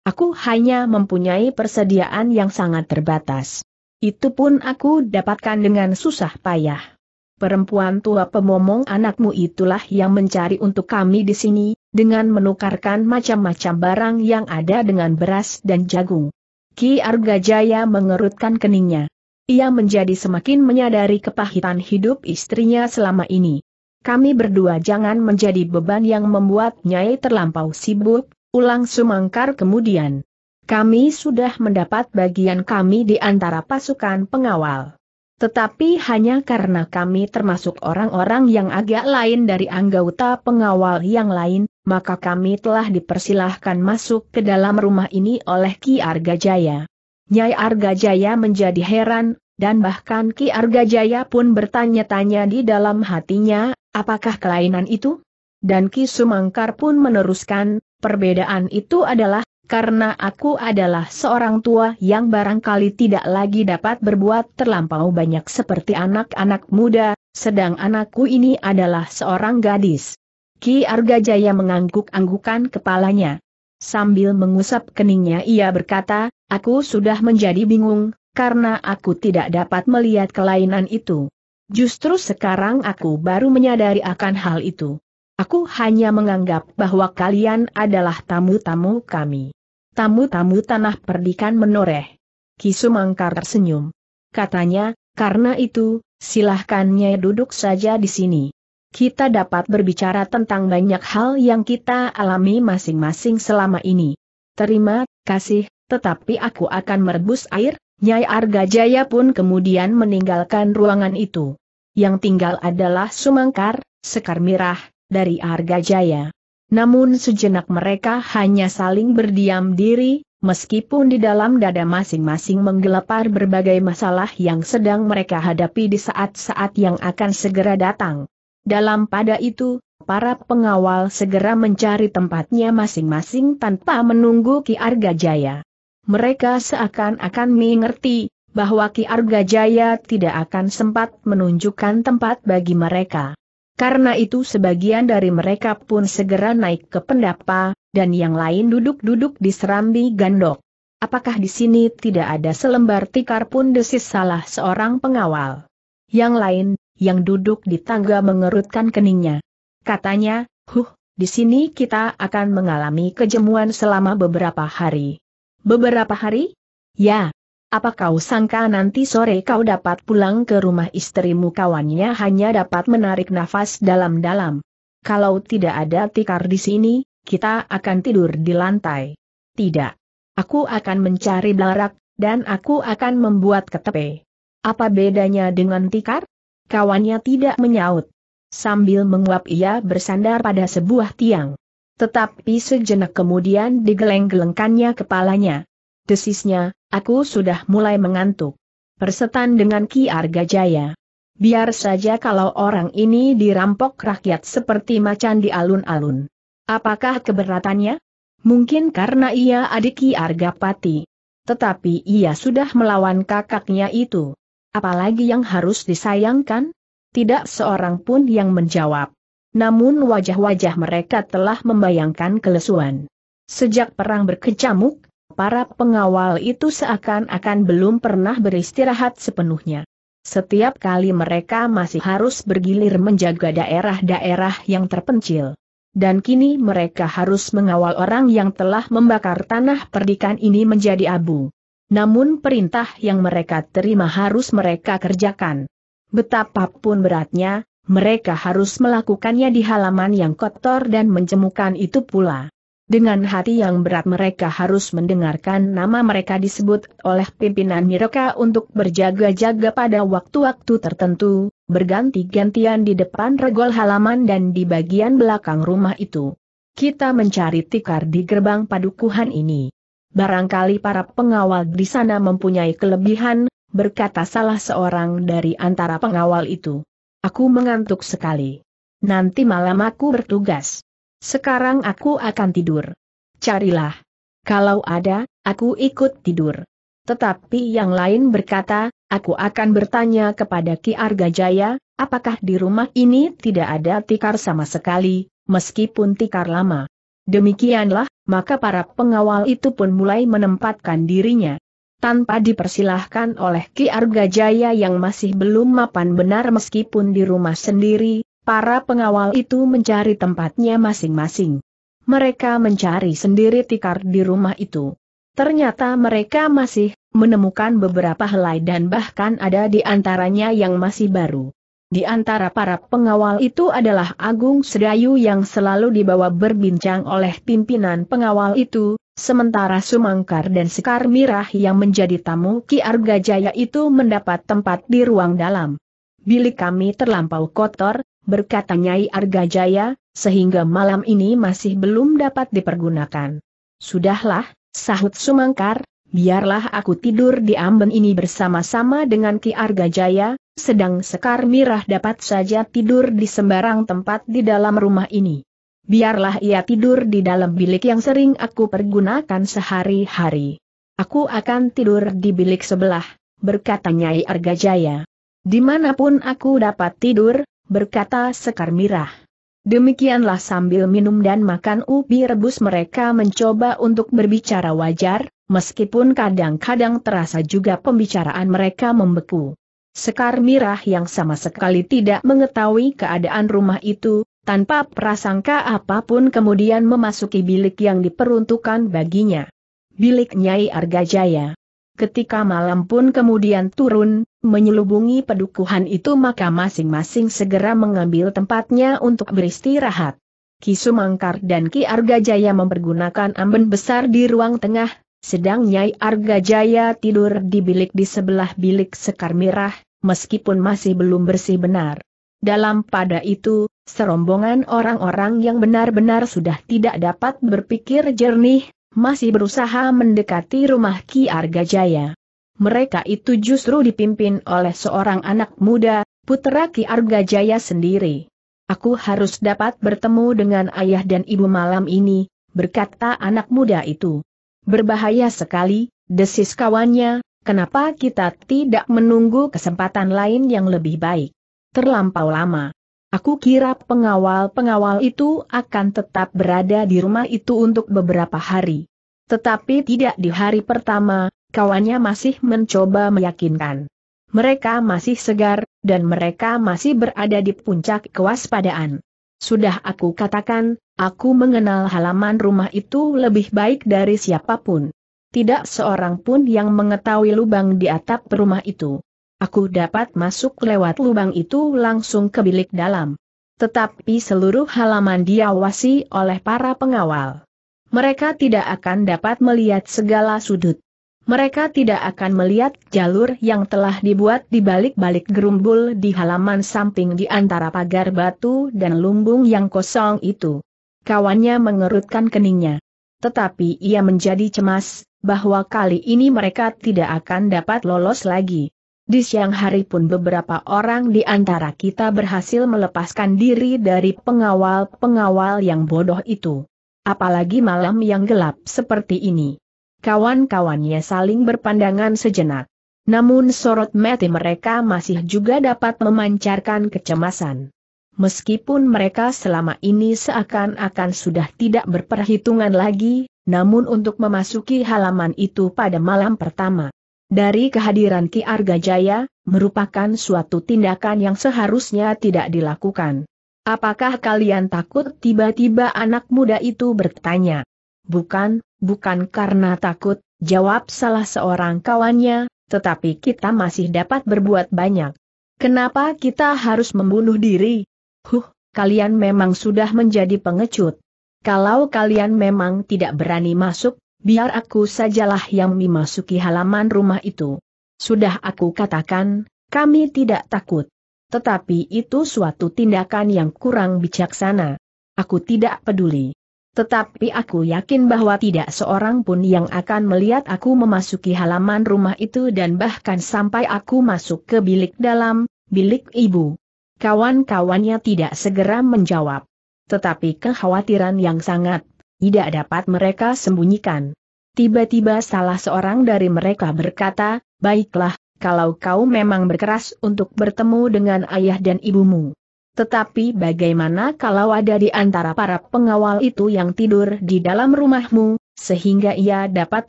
Aku hanya mempunyai persediaan yang sangat terbatas. Itu pun aku dapatkan dengan susah payah perempuan tua pemomong anakmu itulah yang mencari untuk kami di sini, dengan menukarkan macam-macam barang yang ada dengan beras dan jagung. Ki Arga Jaya mengerutkan keningnya. Ia menjadi semakin menyadari kepahitan hidup istrinya selama ini. Kami berdua jangan menjadi beban yang membuat Nyai terlampau sibuk, ulang Sumangkar kemudian. Kami sudah mendapat bagian kami di antara pasukan pengawal. Tetapi hanya karena kami termasuk orang-orang yang agak lain dari anggota pengawal yang lain, maka kami telah dipersilahkan masuk ke dalam rumah ini oleh Ki Arga Jaya. Nyai Arga Jaya menjadi heran, dan bahkan Ki Arga Jaya pun bertanya-tanya di dalam hatinya, apakah kelainan itu? Dan Ki Sumangkar pun meneruskan, perbedaan itu adalah karena aku adalah seorang tua yang barangkali tidak lagi dapat berbuat terlampau banyak seperti anak-anak muda, sedang anakku ini adalah seorang gadis. Ki Arga Jaya mengangguk-anggukan kepalanya. Sambil mengusap keningnya ia berkata, aku sudah menjadi bingung, karena aku tidak dapat melihat kelainan itu. Justru sekarang aku baru menyadari akan hal itu. Aku hanya menganggap bahwa kalian adalah tamu-tamu kami tamu-tamu tanah perdikan menoreh. Kisumangkar tersenyum. Katanya, karena itu, silahkannya duduk saja di sini. Kita dapat berbicara tentang banyak hal yang kita alami masing-masing selama ini. Terima kasih, tetapi aku akan merebus air, Nyai Argajaya pun kemudian meninggalkan ruangan itu. Yang tinggal adalah Sumangkar, Sekar Mirah, dari Argajaya. Namun sejenak mereka hanya saling berdiam diri, meskipun di dalam dada masing-masing menggelepar berbagai masalah yang sedang mereka hadapi di saat-saat yang akan segera datang. Dalam pada itu, para pengawal segera mencari tempatnya masing-masing tanpa menunggu Ki Arga Jaya. Mereka seakan-akan mengerti bahwa Ki Arga Jaya tidak akan sempat menunjukkan tempat bagi mereka. Karena itu sebagian dari mereka pun segera naik ke pendapa, dan yang lain duduk-duduk di serambi gandok. Apakah di sini tidak ada selembar tikar pun desis salah seorang pengawal? Yang lain, yang duduk di tangga mengerutkan keningnya. Katanya, huh, di sini kita akan mengalami kejemuan selama beberapa hari. Beberapa hari? Ya, apa kau sangka nanti sore kau dapat pulang ke rumah istrimu kawannya hanya dapat menarik nafas dalam-dalam. Kalau tidak ada tikar di sini, kita akan tidur di lantai. Tidak. Aku akan mencari belarak, dan aku akan membuat ketepe. Apa bedanya dengan tikar? Kawannya tidak menyaut. Sambil menguap ia bersandar pada sebuah tiang. Tetapi sejenak kemudian digeleng-gelengkannya kepalanya desisnya, aku sudah mulai mengantuk. Persetan dengan Ki Arga Jaya. Biar saja kalau orang ini dirampok rakyat seperti macan di alun-alun. Apakah keberatannya? Mungkin karena ia adik Ki Arga Pati. Tetapi ia sudah melawan kakaknya itu. Apalagi yang harus disayangkan? Tidak seorang pun yang menjawab. Namun wajah-wajah mereka telah membayangkan kelesuan. Sejak perang berkecamuk, para pengawal itu seakan-akan belum pernah beristirahat sepenuhnya. Setiap kali mereka masih harus bergilir menjaga daerah-daerah yang terpencil. Dan kini mereka harus mengawal orang yang telah membakar tanah perdikan ini menjadi abu. Namun perintah yang mereka terima harus mereka kerjakan. Betapapun beratnya, mereka harus melakukannya di halaman yang kotor dan menjemukan itu pula. Dengan hati yang berat mereka harus mendengarkan nama mereka disebut oleh pimpinan mereka untuk berjaga-jaga pada waktu-waktu tertentu, berganti-gantian di depan regol halaman dan di bagian belakang rumah itu. Kita mencari tikar di gerbang padukuhan ini. Barangkali para pengawal di sana mempunyai kelebihan, berkata salah seorang dari antara pengawal itu. Aku mengantuk sekali. Nanti malam aku bertugas. Sekarang aku akan tidur. Carilah. Kalau ada, aku ikut tidur. Tetapi yang lain berkata, aku akan bertanya kepada Ki Arga Jaya, apakah di rumah ini tidak ada tikar sama sekali, meskipun tikar lama. Demikianlah, maka para pengawal itu pun mulai menempatkan dirinya. Tanpa dipersilahkan oleh Ki Arga Jaya yang masih belum mapan benar meskipun di rumah sendiri, Para pengawal itu mencari tempatnya masing-masing. Mereka mencari sendiri tikar di rumah itu. Ternyata mereka masih menemukan beberapa helai dan bahkan ada di antaranya yang masih baru. Di antara para pengawal itu adalah Agung Sedayu yang selalu dibawa berbincang oleh pimpinan pengawal itu, sementara Sumangkar dan Sekar Mirah yang menjadi tamu Ki Arga Jaya itu mendapat tempat di ruang dalam. Bilik kami terlampau kotor, berkata Nyai Argajaya, sehingga malam ini masih belum dapat dipergunakan. Sudahlah, sahut Sumangkar, biarlah aku tidur di amben ini bersama-sama dengan Ki Argajaya, sedang Sekar Mirah dapat saja tidur di sembarang tempat di dalam rumah ini. Biarlah ia tidur di dalam bilik yang sering aku pergunakan sehari-hari. Aku akan tidur di bilik sebelah, berkata Nyai Argajaya. Dimanapun aku dapat tidur, berkata Sekar Mirah. Demikianlah sambil minum dan makan ubi rebus mereka mencoba untuk berbicara wajar, meskipun kadang-kadang terasa juga pembicaraan mereka membeku. Sekar Mirah yang sama sekali tidak mengetahui keadaan rumah itu, tanpa prasangka apapun kemudian memasuki bilik yang diperuntukkan baginya. Bilik Nyai Argajaya. Ketika malam pun kemudian turun, menyelubungi pedukuhan itu maka masing-masing segera mengambil tempatnya untuk beristirahat. Ki Sumangkar dan Ki Arga Jaya mempergunakan amben besar di ruang tengah, sedang Nyai Arga Jaya tidur di bilik di sebelah bilik sekar mirah, meskipun masih belum bersih benar. Dalam pada itu, serombongan orang-orang yang benar-benar sudah tidak dapat berpikir jernih, masih berusaha mendekati rumah Ki Arga Jaya. Mereka itu justru dipimpin oleh seorang anak muda, putra Ki Arga Jaya sendiri. Aku harus dapat bertemu dengan ayah dan ibu malam ini, berkata anak muda itu. Berbahaya sekali, desis kawannya, kenapa kita tidak menunggu kesempatan lain yang lebih baik? Terlampau lama. Aku kira pengawal-pengawal itu akan tetap berada di rumah itu untuk beberapa hari. Tetapi tidak di hari pertama, kawannya masih mencoba meyakinkan. Mereka masih segar, dan mereka masih berada di puncak kewaspadaan. Sudah aku katakan, aku mengenal halaman rumah itu lebih baik dari siapapun. Tidak seorang pun yang mengetahui lubang di atap rumah itu aku dapat masuk lewat lubang itu langsung ke bilik dalam. Tetapi seluruh halaman diawasi oleh para pengawal. Mereka tidak akan dapat melihat segala sudut. Mereka tidak akan melihat jalur yang telah dibuat di balik-balik gerumbul di halaman samping di antara pagar batu dan lumbung yang kosong itu. Kawannya mengerutkan keningnya. Tetapi ia menjadi cemas, bahwa kali ini mereka tidak akan dapat lolos lagi. Di siang hari pun beberapa orang di antara kita berhasil melepaskan diri dari pengawal-pengawal yang bodoh itu. Apalagi malam yang gelap seperti ini. Kawan-kawannya saling berpandangan sejenak. Namun sorot mati mereka masih juga dapat memancarkan kecemasan. Meskipun mereka selama ini seakan-akan sudah tidak berperhitungan lagi, namun untuk memasuki halaman itu pada malam pertama, dari kehadiran Ki Arga Jaya merupakan suatu tindakan yang seharusnya tidak dilakukan. Apakah kalian takut tiba-tiba anak muda itu bertanya? Bukan, bukan karena takut, jawab salah seorang kawannya, tetapi kita masih dapat berbuat banyak. Kenapa kita harus membunuh diri? Huh, kalian memang sudah menjadi pengecut. Kalau kalian memang tidak berani masuk, biar aku sajalah yang memasuki halaman rumah itu. Sudah aku katakan, kami tidak takut. Tetapi itu suatu tindakan yang kurang bijaksana. Aku tidak peduli. Tetapi aku yakin bahwa tidak seorang pun yang akan melihat aku memasuki halaman rumah itu dan bahkan sampai aku masuk ke bilik dalam, bilik ibu. Kawan-kawannya tidak segera menjawab. Tetapi kekhawatiran yang sangat tidak dapat mereka sembunyikan. Tiba-tiba salah seorang dari mereka berkata, baiklah, kalau kau memang berkeras untuk bertemu dengan ayah dan ibumu. Tetapi bagaimana kalau ada di antara para pengawal itu yang tidur di dalam rumahmu, sehingga ia dapat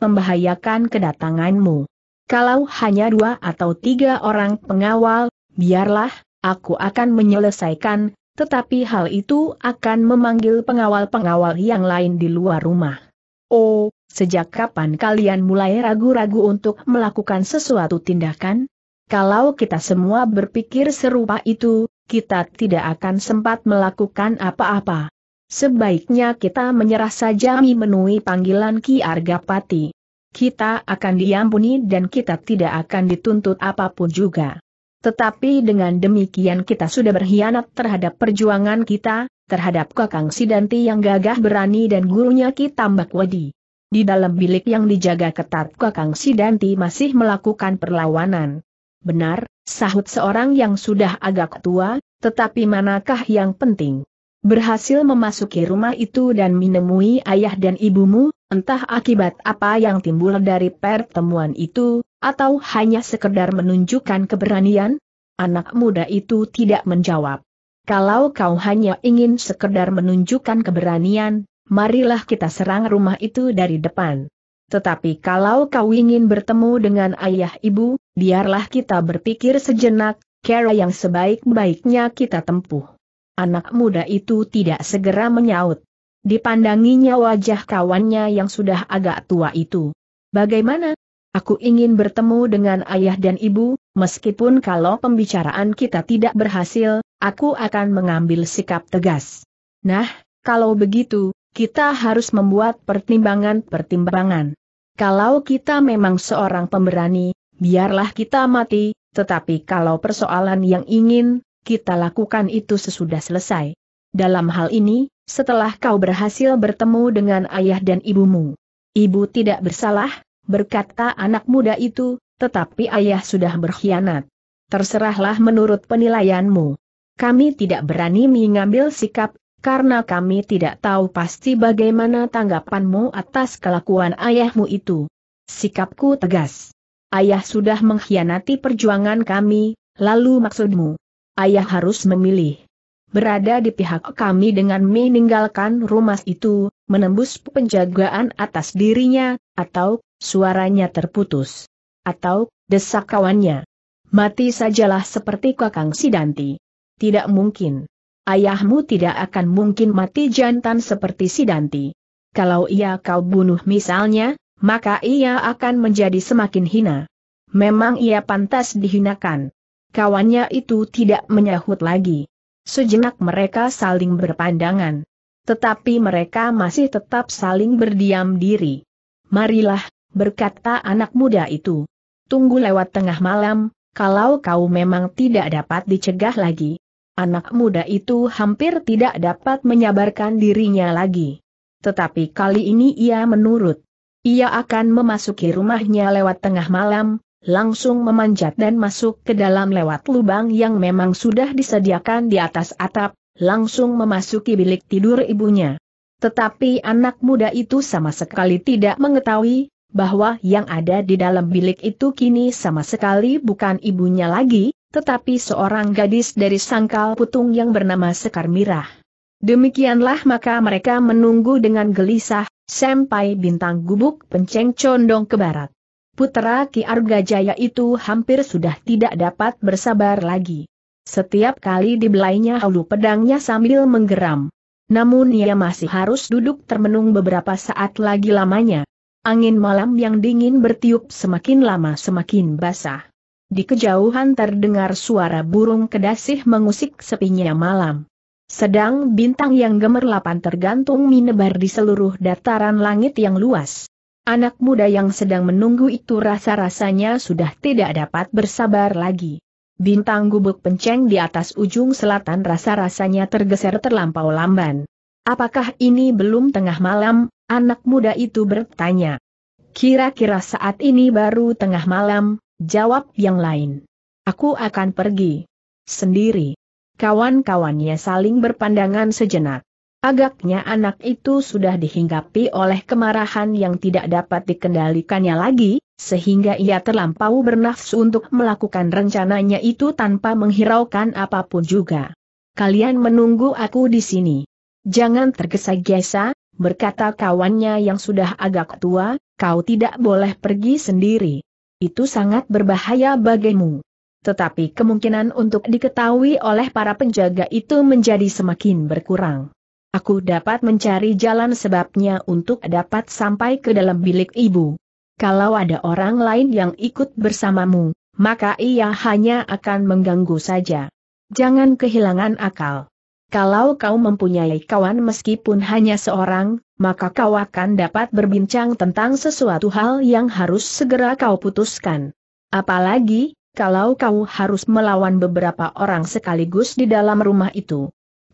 membahayakan kedatanganmu? Kalau hanya dua atau tiga orang pengawal, biarlah, aku akan menyelesaikan, tetapi hal itu akan memanggil pengawal-pengawal yang lain di luar rumah. Oh, sejak kapan kalian mulai ragu-ragu untuk melakukan sesuatu tindakan? Kalau kita semua berpikir serupa itu, kita tidak akan sempat melakukan apa-apa. Sebaiknya kita menyerah saja memenuhi panggilan Ki Argapati. Kita akan diampuni dan kita tidak akan dituntut apapun juga. Tetapi dengan demikian kita sudah berkhianat terhadap perjuangan kita, terhadap Kakang Sidanti yang gagah berani dan gurunya Ki Tambak Wedi. Di dalam bilik yang dijaga ketat Kakang Sidanti masih melakukan perlawanan. Benar, sahut seorang yang sudah agak tua, tetapi manakah yang penting? berhasil memasuki rumah itu dan menemui ayah dan ibumu, entah akibat apa yang timbul dari pertemuan itu, atau hanya sekedar menunjukkan keberanian? Anak muda itu tidak menjawab. Kalau kau hanya ingin sekedar menunjukkan keberanian, marilah kita serang rumah itu dari depan. Tetapi kalau kau ingin bertemu dengan ayah ibu, biarlah kita berpikir sejenak, cara yang sebaik-baiknya kita tempuh anak muda itu tidak segera menyaut. Dipandanginya wajah kawannya yang sudah agak tua itu. Bagaimana? Aku ingin bertemu dengan ayah dan ibu, meskipun kalau pembicaraan kita tidak berhasil, aku akan mengambil sikap tegas. Nah, kalau begitu, kita harus membuat pertimbangan-pertimbangan. Kalau kita memang seorang pemberani, biarlah kita mati, tetapi kalau persoalan yang ingin kita lakukan itu sesudah selesai. Dalam hal ini, setelah kau berhasil bertemu dengan ayah dan ibumu. Ibu tidak bersalah, berkata anak muda itu, tetapi ayah sudah berkhianat. Terserahlah menurut penilaianmu. Kami tidak berani mengambil sikap, karena kami tidak tahu pasti bagaimana tanggapanmu atas kelakuan ayahmu itu. Sikapku tegas. Ayah sudah mengkhianati perjuangan kami, lalu maksudmu? ayah harus memilih. Berada di pihak kami dengan meninggalkan rumah itu, menembus penjagaan atas dirinya, atau, suaranya terputus. Atau, desak kawannya. Mati sajalah seperti kakang Sidanti. Tidak mungkin. Ayahmu tidak akan mungkin mati jantan seperti Sidanti. Kalau ia kau bunuh misalnya, maka ia akan menjadi semakin hina. Memang ia pantas dihinakan kawannya itu tidak menyahut lagi. Sejenak mereka saling berpandangan. Tetapi mereka masih tetap saling berdiam diri. Marilah, berkata anak muda itu. Tunggu lewat tengah malam, kalau kau memang tidak dapat dicegah lagi. Anak muda itu hampir tidak dapat menyabarkan dirinya lagi. Tetapi kali ini ia menurut. Ia akan memasuki rumahnya lewat tengah malam, langsung memanjat dan masuk ke dalam lewat lubang yang memang sudah disediakan di atas atap, langsung memasuki bilik tidur ibunya. Tetapi anak muda itu sama sekali tidak mengetahui bahwa yang ada di dalam bilik itu kini sama sekali bukan ibunya lagi, tetapi seorang gadis dari sangkal putung yang bernama Sekar Mirah. Demikianlah maka mereka menunggu dengan gelisah, sampai bintang gubuk penceng condong ke barat putra Ki Arga Jaya itu hampir sudah tidak dapat bersabar lagi. Setiap kali dibelainya hulu pedangnya sambil menggeram. Namun ia masih harus duduk termenung beberapa saat lagi lamanya. Angin malam yang dingin bertiup semakin lama semakin basah. Di kejauhan terdengar suara burung kedasih mengusik sepinya malam. Sedang bintang yang gemerlapan tergantung minebar di seluruh dataran langit yang luas. Anak muda yang sedang menunggu itu rasa-rasanya sudah tidak dapat bersabar lagi. Bintang gubuk penceng di atas ujung selatan rasa-rasanya tergeser terlampau lamban. Apakah ini belum tengah malam? Anak muda itu bertanya. Kira-kira saat ini baru tengah malam, jawab yang lain. Aku akan pergi. Sendiri. Kawan-kawannya saling berpandangan sejenak. Agaknya anak itu sudah dihinggapi oleh kemarahan yang tidak dapat dikendalikannya lagi, sehingga ia terlampau bernafsu untuk melakukan rencananya itu tanpa menghiraukan apapun juga. Kalian menunggu aku di sini. Jangan tergesa-gesa, berkata kawannya yang sudah agak tua, kau tidak boleh pergi sendiri. Itu sangat berbahaya bagimu. Tetapi kemungkinan untuk diketahui oleh para penjaga itu menjadi semakin berkurang. Aku dapat mencari jalan sebabnya untuk dapat sampai ke dalam bilik ibu. Kalau ada orang lain yang ikut bersamamu, maka ia hanya akan mengganggu saja. Jangan kehilangan akal. Kalau kau mempunyai kawan meskipun hanya seorang, maka kau akan dapat berbincang tentang sesuatu hal yang harus segera kau putuskan. Apalagi, kalau kau harus melawan beberapa orang sekaligus di dalam rumah itu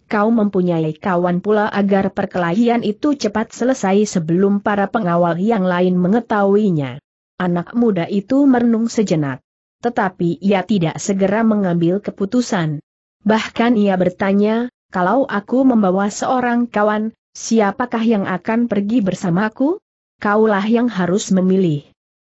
kau mempunyai kawan pula agar perkelahian itu cepat selesai sebelum para pengawal yang lain mengetahuinya. Anak muda itu merenung sejenak. Tetapi ia tidak segera mengambil keputusan. Bahkan ia bertanya, kalau aku membawa seorang kawan, siapakah yang akan pergi bersamaku? Kaulah yang harus memilih.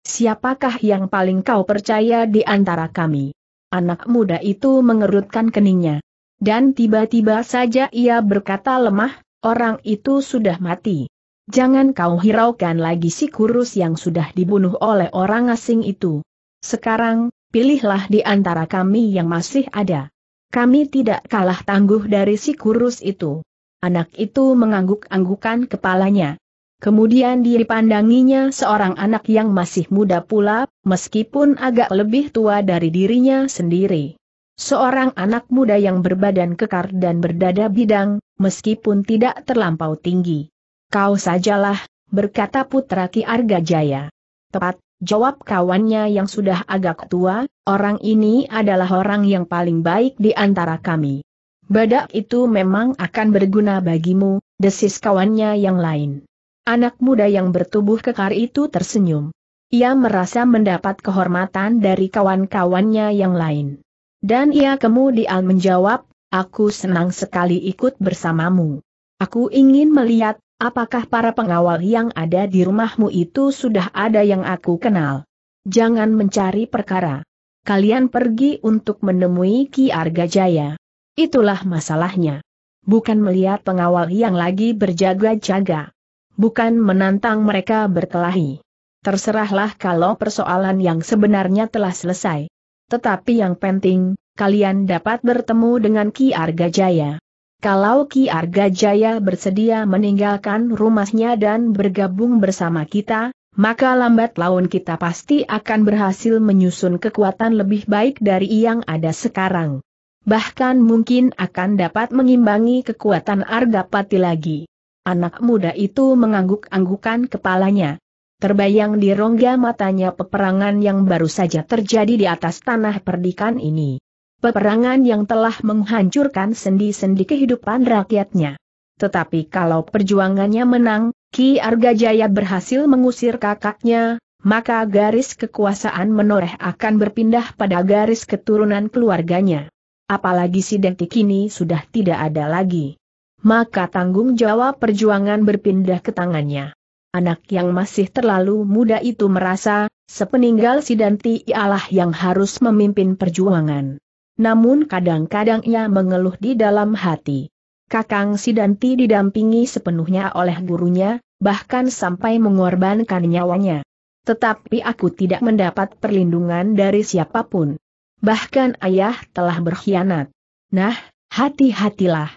Siapakah yang paling kau percaya di antara kami? Anak muda itu mengerutkan keningnya dan tiba-tiba saja ia berkata lemah, orang itu sudah mati. Jangan kau hiraukan lagi si kurus yang sudah dibunuh oleh orang asing itu. Sekarang, pilihlah di antara kami yang masih ada. Kami tidak kalah tangguh dari si kurus itu. Anak itu mengangguk-anggukan kepalanya. Kemudian dipandanginya seorang anak yang masih muda pula, meskipun agak lebih tua dari dirinya sendiri. Seorang anak muda yang berbadan kekar dan berdada bidang, meskipun tidak terlampau tinggi. Kau sajalah, berkata putra Ki Arga Jaya. Tepat, jawab kawannya yang sudah agak tua, orang ini adalah orang yang paling baik di antara kami. Badak itu memang akan berguna bagimu, desis kawannya yang lain. Anak muda yang bertubuh kekar itu tersenyum. Ia merasa mendapat kehormatan dari kawan-kawannya yang lain. Dan ia kemudian menjawab, aku senang sekali ikut bersamamu. Aku ingin melihat, apakah para pengawal yang ada di rumahmu itu sudah ada yang aku kenal. Jangan mencari perkara. Kalian pergi untuk menemui Ki Arga Jaya. Itulah masalahnya. Bukan melihat pengawal yang lagi berjaga-jaga. Bukan menantang mereka berkelahi. Terserahlah kalau persoalan yang sebenarnya telah selesai. Tetapi yang penting, kalian dapat bertemu dengan Ki Arga Jaya. Kalau Ki Arga Jaya bersedia meninggalkan rumahnya dan bergabung bersama kita, maka lambat laun kita pasti akan berhasil menyusun kekuatan lebih baik dari yang ada sekarang. Bahkan mungkin akan dapat mengimbangi kekuatan Arga Pati lagi. Anak muda itu mengangguk-anggukan kepalanya. Terbayang di rongga matanya peperangan yang baru saja terjadi di atas tanah perdikan ini. Peperangan yang telah menghancurkan sendi-sendi kehidupan rakyatnya. Tetapi kalau perjuangannya menang, Ki Arga Jaya berhasil mengusir kakaknya, maka garis kekuasaan menoreh akan berpindah pada garis keturunan keluarganya. Apalagi si Denti kini sudah tidak ada lagi. Maka tanggung jawab perjuangan berpindah ke tangannya. Anak yang masih terlalu muda itu merasa, sepeninggal si Danti ialah yang harus memimpin perjuangan. Namun kadang-kadang ia mengeluh di dalam hati. Kakang Sidanti didampingi sepenuhnya oleh gurunya, bahkan sampai mengorbankan nyawanya. Tetapi aku tidak mendapat perlindungan dari siapapun. Bahkan ayah telah berkhianat. Nah, hati-hatilah.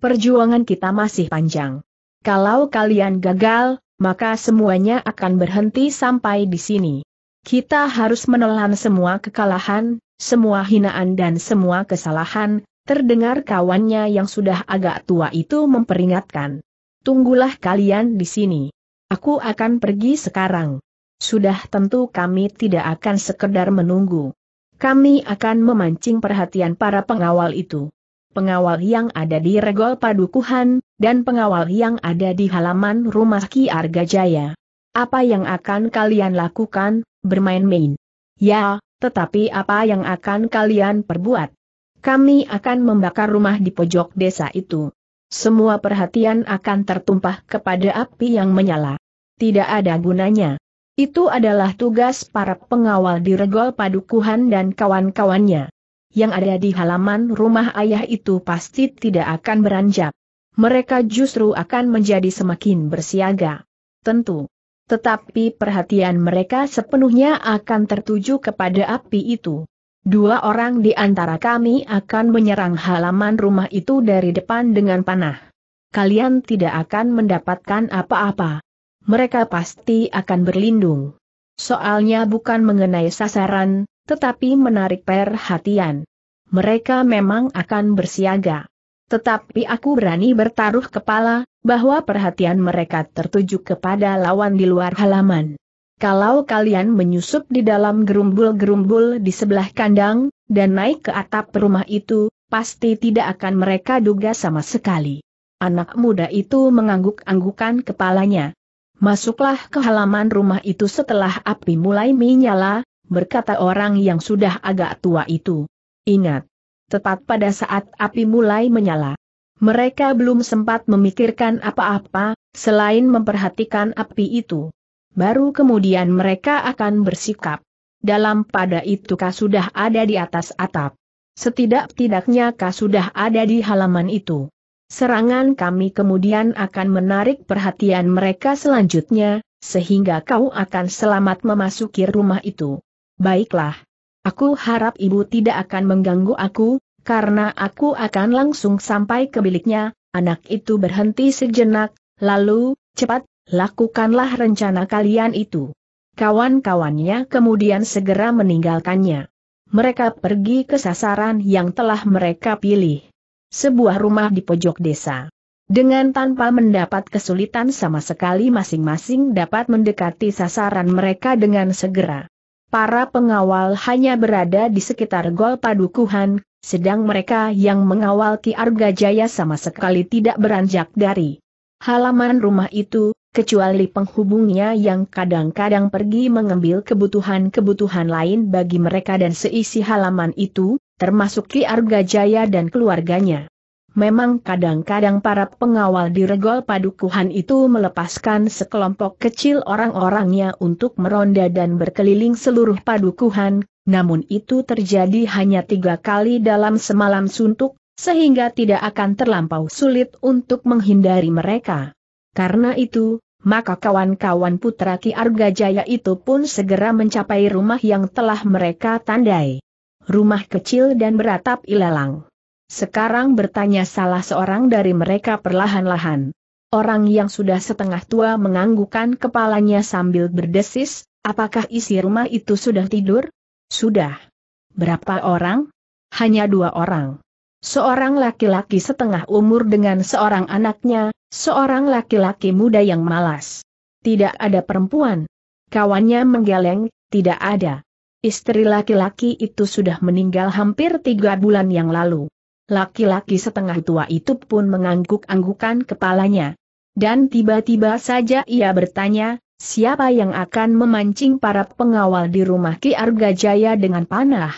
Perjuangan kita masih panjang. Kalau kalian gagal, maka semuanya akan berhenti sampai di sini. Kita harus menelan semua kekalahan, semua hinaan dan semua kesalahan, terdengar kawannya yang sudah agak tua itu memperingatkan. Tunggulah kalian di sini. Aku akan pergi sekarang. Sudah tentu kami tidak akan sekedar menunggu. Kami akan memancing perhatian para pengawal itu pengawal yang ada di regol padukuhan, dan pengawal yang ada di halaman rumah Ki Arga Jaya. Apa yang akan kalian lakukan, bermain-main? Ya, tetapi apa yang akan kalian perbuat? Kami akan membakar rumah di pojok desa itu. Semua perhatian akan tertumpah kepada api yang menyala. Tidak ada gunanya. Itu adalah tugas para pengawal di regol padukuhan dan kawan-kawannya yang ada di halaman rumah ayah itu pasti tidak akan beranjak. Mereka justru akan menjadi semakin bersiaga. Tentu. Tetapi perhatian mereka sepenuhnya akan tertuju kepada api itu. Dua orang di antara kami akan menyerang halaman rumah itu dari depan dengan panah. Kalian tidak akan mendapatkan apa-apa. Mereka pasti akan berlindung. Soalnya bukan mengenai sasaran, tetapi menarik perhatian. Mereka memang akan bersiaga. Tetapi aku berani bertaruh kepala, bahwa perhatian mereka tertuju kepada lawan di luar halaman. Kalau kalian menyusup di dalam gerumbul-gerumbul di sebelah kandang, dan naik ke atap rumah itu, pasti tidak akan mereka duga sama sekali. Anak muda itu mengangguk-anggukan kepalanya. Masuklah ke halaman rumah itu setelah api mulai menyala, berkata orang yang sudah agak tua itu. Ingat, tepat pada saat api mulai menyala. Mereka belum sempat memikirkan apa-apa, selain memperhatikan api itu. Baru kemudian mereka akan bersikap. Dalam pada itu kau sudah ada di atas atap. Setidak-tidaknya kau sudah ada di halaman itu. Serangan kami kemudian akan menarik perhatian mereka selanjutnya, sehingga kau akan selamat memasuki rumah itu. Baiklah. Aku harap ibu tidak akan mengganggu aku, karena aku akan langsung sampai ke biliknya, anak itu berhenti sejenak, lalu, cepat, lakukanlah rencana kalian itu. Kawan-kawannya kemudian segera meninggalkannya. Mereka pergi ke sasaran yang telah mereka pilih. Sebuah rumah di pojok desa. Dengan tanpa mendapat kesulitan sama sekali masing-masing dapat mendekati sasaran mereka dengan segera para pengawal hanya berada di sekitar gol padukuhan, sedang mereka yang mengawal Ki Arga Jaya sama sekali tidak beranjak dari halaman rumah itu, kecuali penghubungnya yang kadang-kadang pergi mengambil kebutuhan-kebutuhan lain bagi mereka dan seisi halaman itu, termasuk Ki Arga Jaya dan keluarganya. Memang kadang-kadang para pengawal di regol padukuhan itu melepaskan sekelompok kecil orang-orangnya untuk meronda dan berkeliling seluruh padukuhan, namun itu terjadi hanya tiga kali dalam semalam suntuk, sehingga tidak akan terlampau sulit untuk menghindari mereka. Karena itu, maka kawan-kawan putra Ki Arga Jaya itu pun segera mencapai rumah yang telah mereka tandai. Rumah kecil dan beratap ilalang. Sekarang bertanya salah seorang dari mereka perlahan-lahan. Orang yang sudah setengah tua menganggukkan kepalanya sambil berdesis, apakah isi rumah itu sudah tidur? Sudah. Berapa orang? Hanya dua orang. Seorang laki-laki setengah umur dengan seorang anaknya, seorang laki-laki muda yang malas. Tidak ada perempuan. Kawannya menggeleng, tidak ada. Istri laki-laki itu sudah meninggal hampir tiga bulan yang lalu. Laki-laki setengah tua itu pun mengangguk-anggukan kepalanya. Dan tiba-tiba saja ia bertanya, siapa yang akan memancing para pengawal di rumah Ki Arga Jaya dengan panah?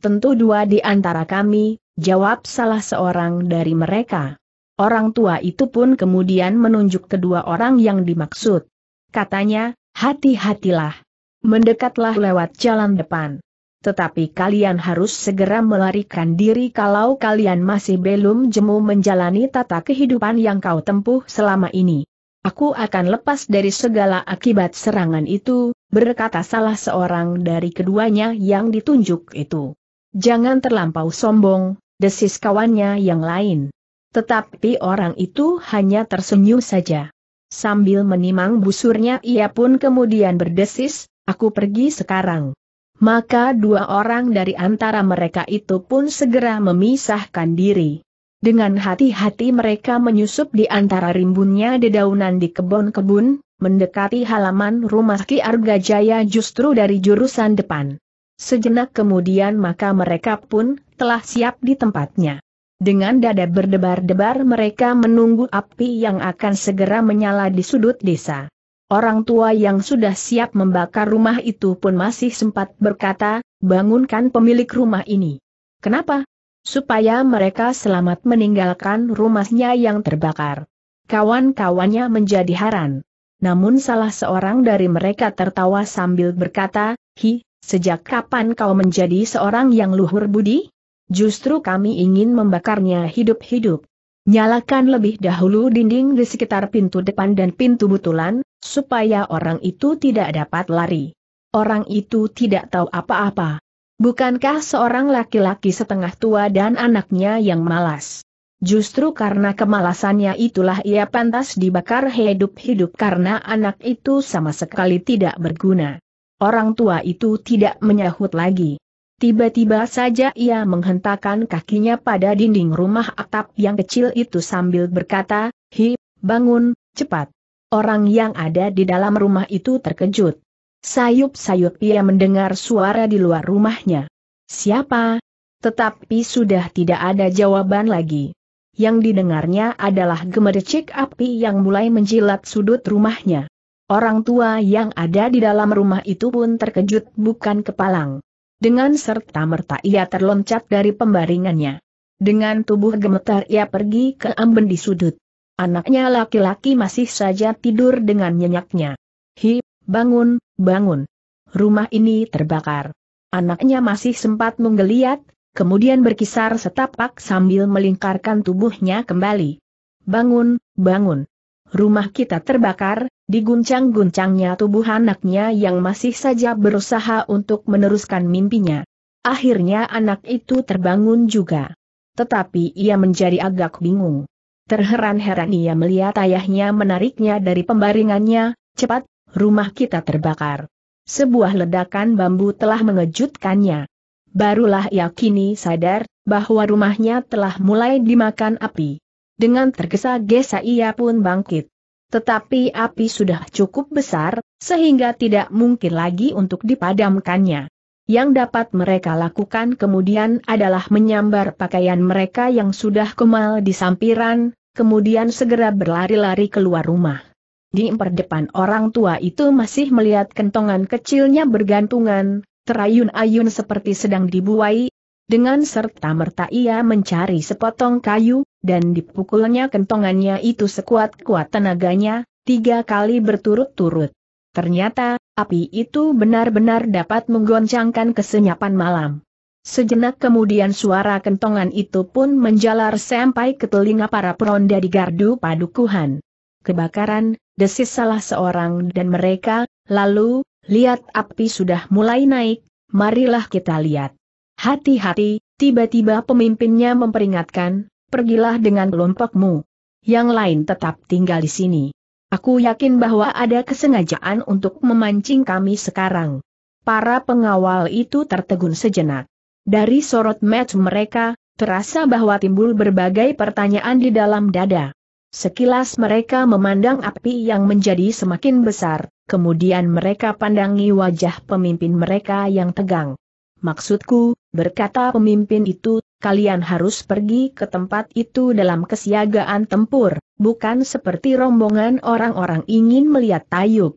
Tentu dua di antara kami, jawab salah seorang dari mereka. Orang tua itu pun kemudian menunjuk kedua orang yang dimaksud. Katanya, hati-hatilah. Mendekatlah lewat jalan depan tetapi kalian harus segera melarikan diri kalau kalian masih belum jemu menjalani tata kehidupan yang kau tempuh selama ini. Aku akan lepas dari segala akibat serangan itu, berkata salah seorang dari keduanya yang ditunjuk itu. Jangan terlampau sombong, desis kawannya yang lain. Tetapi orang itu hanya tersenyum saja. Sambil menimang busurnya ia pun kemudian berdesis, aku pergi sekarang maka dua orang dari antara mereka itu pun segera memisahkan diri. Dengan hati-hati mereka menyusup di antara rimbunnya dedaunan di kebun-kebun, mendekati halaman rumah Ki Arga Jaya justru dari jurusan depan. Sejenak kemudian maka mereka pun telah siap di tempatnya. Dengan dada berdebar-debar mereka menunggu api yang akan segera menyala di sudut desa. Orang tua yang sudah siap membakar rumah itu pun masih sempat berkata, bangunkan pemilik rumah ini. Kenapa? Supaya mereka selamat meninggalkan rumahnya yang terbakar. Kawan-kawannya menjadi haran. Namun salah seorang dari mereka tertawa sambil berkata, Hi, sejak kapan kau menjadi seorang yang luhur budi? Justru kami ingin membakarnya hidup-hidup. Nyalakan lebih dahulu dinding di sekitar pintu depan dan pintu butulan, supaya orang itu tidak dapat lari. Orang itu tidak tahu apa-apa. Bukankah seorang laki-laki setengah tua dan anaknya yang malas? Justru karena kemalasannya itulah ia pantas dibakar hidup-hidup karena anak itu sama sekali tidak berguna. Orang tua itu tidak menyahut lagi. Tiba-tiba saja ia menghentakkan kakinya pada dinding rumah atap yang kecil itu sambil berkata, Hi, bangun, cepat. Orang yang ada di dalam rumah itu terkejut. Sayup-sayup ia mendengar suara di luar rumahnya. Siapa? Tetapi sudah tidak ada jawaban lagi. Yang didengarnya adalah gemericik api yang mulai menjilat sudut rumahnya. Orang tua yang ada di dalam rumah itu pun terkejut bukan kepalang. Dengan serta-merta ia terloncat dari pembaringannya. Dengan tubuh gemetar ia pergi ke amben di sudut. Anaknya laki-laki masih saja tidur dengan nyenyaknya. Hi, bangun, bangun. Rumah ini terbakar. Anaknya masih sempat menggeliat, kemudian berkisar setapak sambil melingkarkan tubuhnya kembali. Bangun, bangun. Rumah kita terbakar, diguncang-guncangnya tubuh anaknya yang masih saja berusaha untuk meneruskan mimpinya. Akhirnya anak itu terbangun juga. Tetapi ia menjadi agak bingung. Terheran-heran ia melihat ayahnya menariknya dari pembaringannya, cepat, rumah kita terbakar. Sebuah ledakan bambu telah mengejutkannya. Barulah ia kini sadar, bahwa rumahnya telah mulai dimakan api. Dengan tergesa-gesa ia pun bangkit. Tetapi api sudah cukup besar, sehingga tidak mungkin lagi untuk dipadamkannya. Yang dapat mereka lakukan kemudian adalah menyambar pakaian mereka yang sudah kemal di sampiran, kemudian segera berlari-lari keluar rumah. Di depan orang tua itu masih melihat kentongan kecilnya bergantungan, terayun-ayun seperti sedang dibuai, dengan serta-merta ia mencari sepotong kayu, dan dipukulnya kentongannya itu sekuat-kuat tenaganya, tiga kali berturut-turut. Ternyata, api itu benar-benar dapat menggoncangkan kesenyapan malam. Sejenak kemudian suara kentongan itu pun menjalar sampai ke telinga para peronda di gardu padukuhan. Kebakaran, desis salah seorang dan mereka, lalu, lihat api sudah mulai naik, marilah kita lihat. Hati-hati, tiba-tiba pemimpinnya memperingatkan, pergilah dengan kelompokmu. Yang lain tetap tinggal di sini. Aku yakin bahwa ada kesengajaan untuk memancing kami sekarang. Para pengawal itu tertegun sejenak. Dari sorot match mereka, terasa bahwa timbul berbagai pertanyaan di dalam dada. Sekilas mereka memandang api yang menjadi semakin besar, kemudian mereka pandangi wajah pemimpin mereka yang tegang. Maksudku, berkata pemimpin itu, kalian harus pergi ke tempat itu dalam kesiagaan tempur, bukan seperti rombongan orang-orang ingin melihat tayub.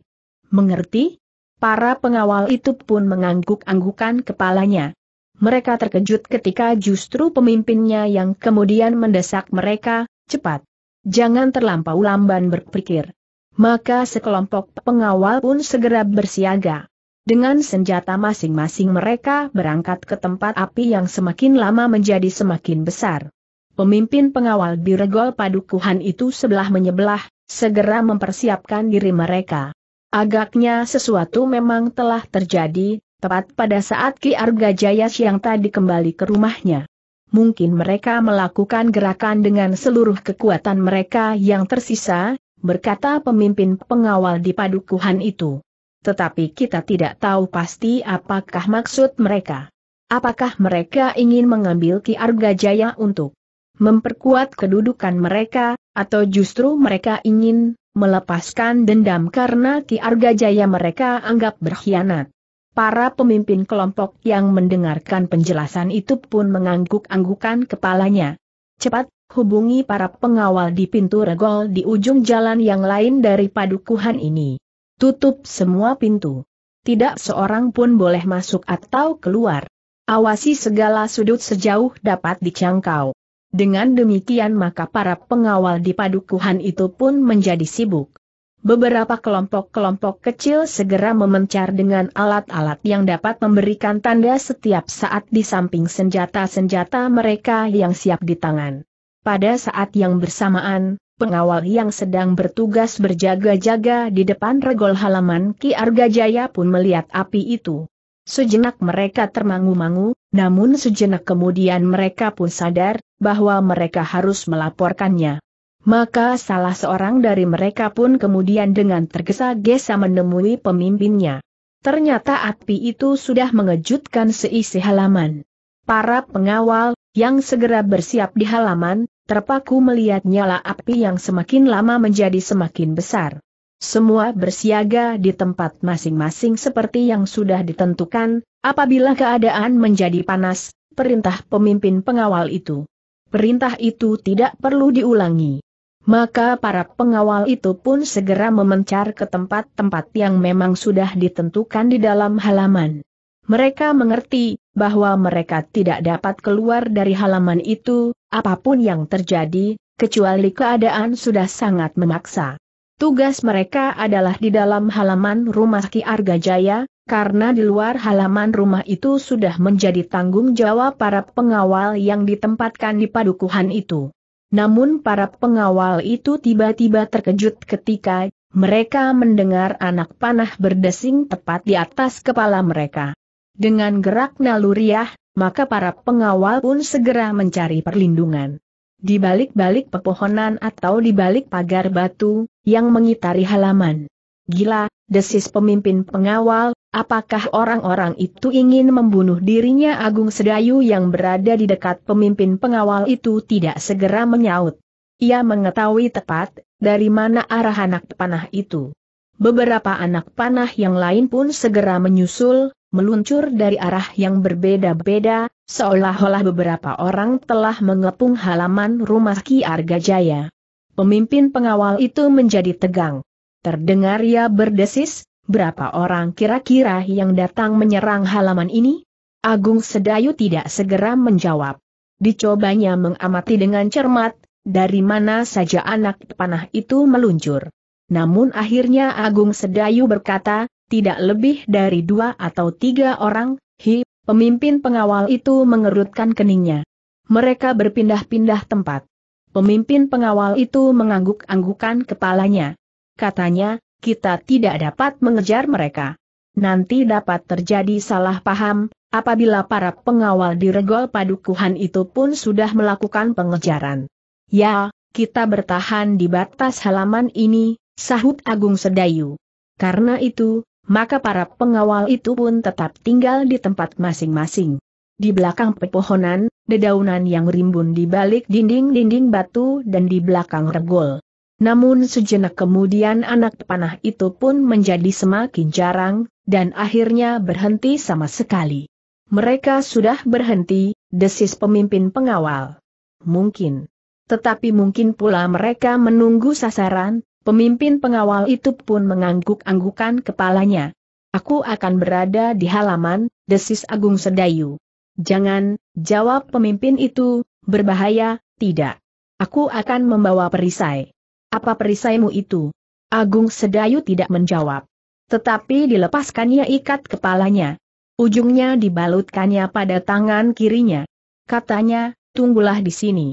Mengerti? Para pengawal itu pun mengangguk-anggukan kepalanya. Mereka terkejut ketika justru pemimpinnya yang kemudian mendesak mereka, cepat. Jangan terlampau lamban berpikir. Maka sekelompok pengawal pun segera bersiaga. Dengan senjata masing-masing mereka berangkat ke tempat api yang semakin lama menjadi semakin besar. Pemimpin pengawal Biregol Padukuhan itu sebelah menyebelah, segera mempersiapkan diri mereka. Agaknya sesuatu memang telah terjadi, tepat pada saat Ki Arga Jaya yang tadi kembali ke rumahnya. Mungkin mereka melakukan gerakan dengan seluruh kekuatan mereka yang tersisa, berkata pemimpin pengawal di padukuhan itu tetapi kita tidak tahu pasti apakah maksud mereka. Apakah mereka ingin mengambil Ki Arga Jaya untuk memperkuat kedudukan mereka, atau justru mereka ingin melepaskan dendam karena Ki Arga Jaya mereka anggap berkhianat. Para pemimpin kelompok yang mendengarkan penjelasan itu pun mengangguk-anggukan kepalanya. Cepat, hubungi para pengawal di pintu regol di ujung jalan yang lain dari padukuhan ini. Tutup semua pintu. Tidak seorang pun boleh masuk atau keluar. Awasi segala sudut sejauh dapat dicangkau. Dengan demikian maka para pengawal di padukuhan itu pun menjadi sibuk. Beberapa kelompok-kelompok kecil segera memencar dengan alat-alat yang dapat memberikan tanda setiap saat di samping senjata-senjata mereka yang siap di tangan. Pada saat yang bersamaan, pengawal yang sedang bertugas berjaga-jaga di depan regol halaman Ki Arga Jaya pun melihat api itu. Sejenak mereka termangu-mangu, namun sejenak kemudian mereka pun sadar bahwa mereka harus melaporkannya. Maka salah seorang dari mereka pun kemudian dengan tergesa-gesa menemui pemimpinnya. Ternyata api itu sudah mengejutkan seisi halaman. Para pengawal yang segera bersiap di halaman, Terpaku melihat nyala api yang semakin lama menjadi semakin besar. Semua bersiaga di tempat masing-masing seperti yang sudah ditentukan, apabila keadaan menjadi panas, perintah pemimpin pengawal itu. Perintah itu tidak perlu diulangi. Maka para pengawal itu pun segera memencar ke tempat-tempat yang memang sudah ditentukan di dalam halaman. Mereka mengerti bahwa mereka tidak dapat keluar dari halaman itu, apapun yang terjadi, kecuali keadaan sudah sangat memaksa. Tugas mereka adalah di dalam halaman rumah Ki Arga Jaya, karena di luar halaman rumah itu sudah menjadi tanggung jawab para pengawal yang ditempatkan di padukuhan itu. Namun para pengawal itu tiba-tiba terkejut ketika mereka mendengar anak panah berdesing tepat di atas kepala mereka. Dengan gerak naluriah, maka para pengawal pun segera mencari perlindungan. Di balik-balik pepohonan atau di balik pagar batu, yang mengitari halaman. Gila, desis pemimpin pengawal, apakah orang-orang itu ingin membunuh dirinya Agung Sedayu yang berada di dekat pemimpin pengawal itu tidak segera menyaut. Ia mengetahui tepat, dari mana arah anak panah itu. Beberapa anak panah yang lain pun segera menyusul, meluncur dari arah yang berbeda-beda, seolah-olah beberapa orang telah mengepung halaman rumah Ki Arga Jaya. Pemimpin pengawal itu menjadi tegang. Terdengar ia berdesis, berapa orang kira-kira yang datang menyerang halaman ini? Agung Sedayu tidak segera menjawab. Dicobanya mengamati dengan cermat, dari mana saja anak panah itu meluncur. Namun akhirnya Agung Sedayu berkata, tidak lebih dari dua atau tiga orang, hi, pemimpin pengawal itu mengerutkan keningnya. Mereka berpindah-pindah tempat. Pemimpin pengawal itu mengangguk-anggukan kepalanya. Katanya, kita tidak dapat mengejar mereka. Nanti dapat terjadi salah paham, apabila para pengawal di regol padukuhan itu pun sudah melakukan pengejaran. Ya, kita bertahan di batas halaman ini, sahut Agung Sedayu. Karena itu, maka para pengawal itu pun tetap tinggal di tempat masing-masing. Di belakang pepohonan, dedaunan yang rimbun di balik dinding-dinding batu dan di belakang regol. Namun sejenak kemudian anak panah itu pun menjadi semakin jarang, dan akhirnya berhenti sama sekali. Mereka sudah berhenti, desis pemimpin pengawal. Mungkin. Tetapi mungkin pula mereka menunggu sasaran, Pemimpin pengawal itu pun mengangguk-anggukan kepalanya. Aku akan berada di halaman, desis Agung Sedayu. Jangan, jawab pemimpin itu, berbahaya, tidak. Aku akan membawa perisai. Apa perisaimu itu? Agung Sedayu tidak menjawab. Tetapi dilepaskannya ikat kepalanya. Ujungnya dibalutkannya pada tangan kirinya. Katanya, tunggulah di sini.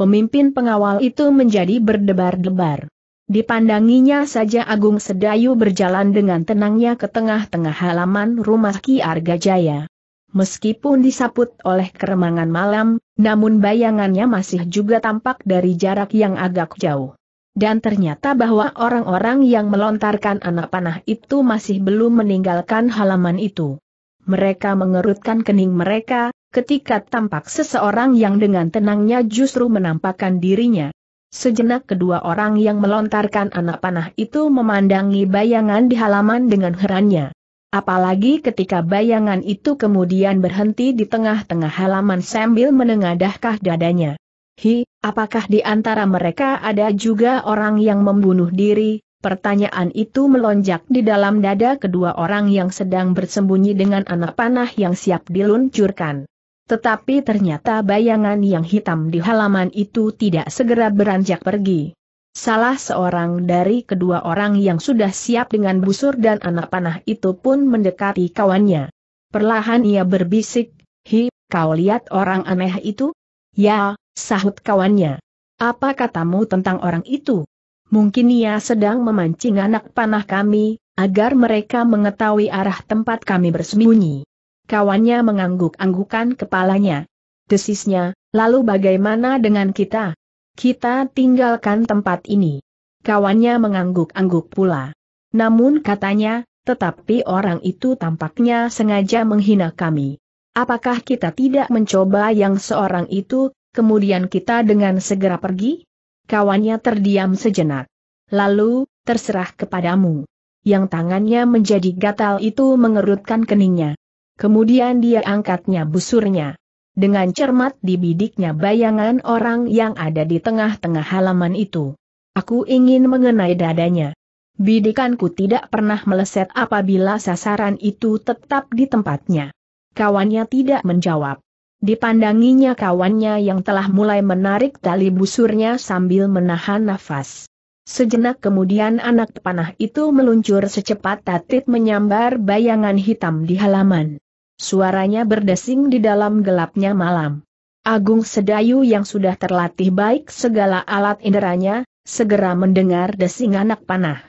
Pemimpin pengawal itu menjadi berdebar-debar. Dipandanginya saja Agung Sedayu berjalan dengan tenangnya ke tengah-tengah halaman rumah Ki Arga Jaya. Meskipun disaput oleh keremangan malam, namun bayangannya masih juga tampak dari jarak yang agak jauh. Dan ternyata bahwa orang-orang yang melontarkan anak panah itu masih belum meninggalkan halaman itu. Mereka mengerutkan kening mereka, ketika tampak seseorang yang dengan tenangnya justru menampakkan dirinya. Sejenak kedua orang yang melontarkan anak panah itu memandangi bayangan di halaman dengan herannya. Apalagi ketika bayangan itu kemudian berhenti di tengah-tengah halaman sambil menengadahkah dadanya. Hi, apakah di antara mereka ada juga orang yang membunuh diri? Pertanyaan itu melonjak di dalam dada kedua orang yang sedang bersembunyi dengan anak panah yang siap diluncurkan. Tetapi ternyata bayangan yang hitam di halaman itu tidak segera beranjak pergi. Salah seorang dari kedua orang yang sudah siap dengan busur dan anak panah itu pun mendekati kawannya. Perlahan ia berbisik, Hi, kau lihat orang aneh itu? Ya, sahut kawannya. Apa katamu tentang orang itu? Mungkin ia sedang memancing anak panah kami, agar mereka mengetahui arah tempat kami bersembunyi. Kawannya mengangguk-anggukan kepalanya. Desisnya, lalu bagaimana dengan kita? Kita tinggalkan tempat ini. Kawannya mengangguk-angguk pula. Namun katanya, tetapi orang itu tampaknya sengaja menghina kami. Apakah kita tidak mencoba yang seorang itu, kemudian kita dengan segera pergi? Kawannya terdiam sejenak. Lalu, terserah kepadamu. Yang tangannya menjadi gatal itu mengerutkan keningnya. Kemudian dia angkatnya busurnya. Dengan cermat dibidiknya bayangan orang yang ada di tengah-tengah halaman itu. Aku ingin mengenai dadanya. Bidikanku tidak pernah meleset apabila sasaran itu tetap di tempatnya. Kawannya tidak menjawab. Dipandanginya kawannya yang telah mulai menarik tali busurnya sambil menahan nafas. Sejenak kemudian anak panah itu meluncur secepat tatit menyambar bayangan hitam di halaman. Suaranya berdesing di dalam gelapnya malam. Agung Sedayu yang sudah terlatih baik segala alat inderanya, segera mendengar desing anak panah.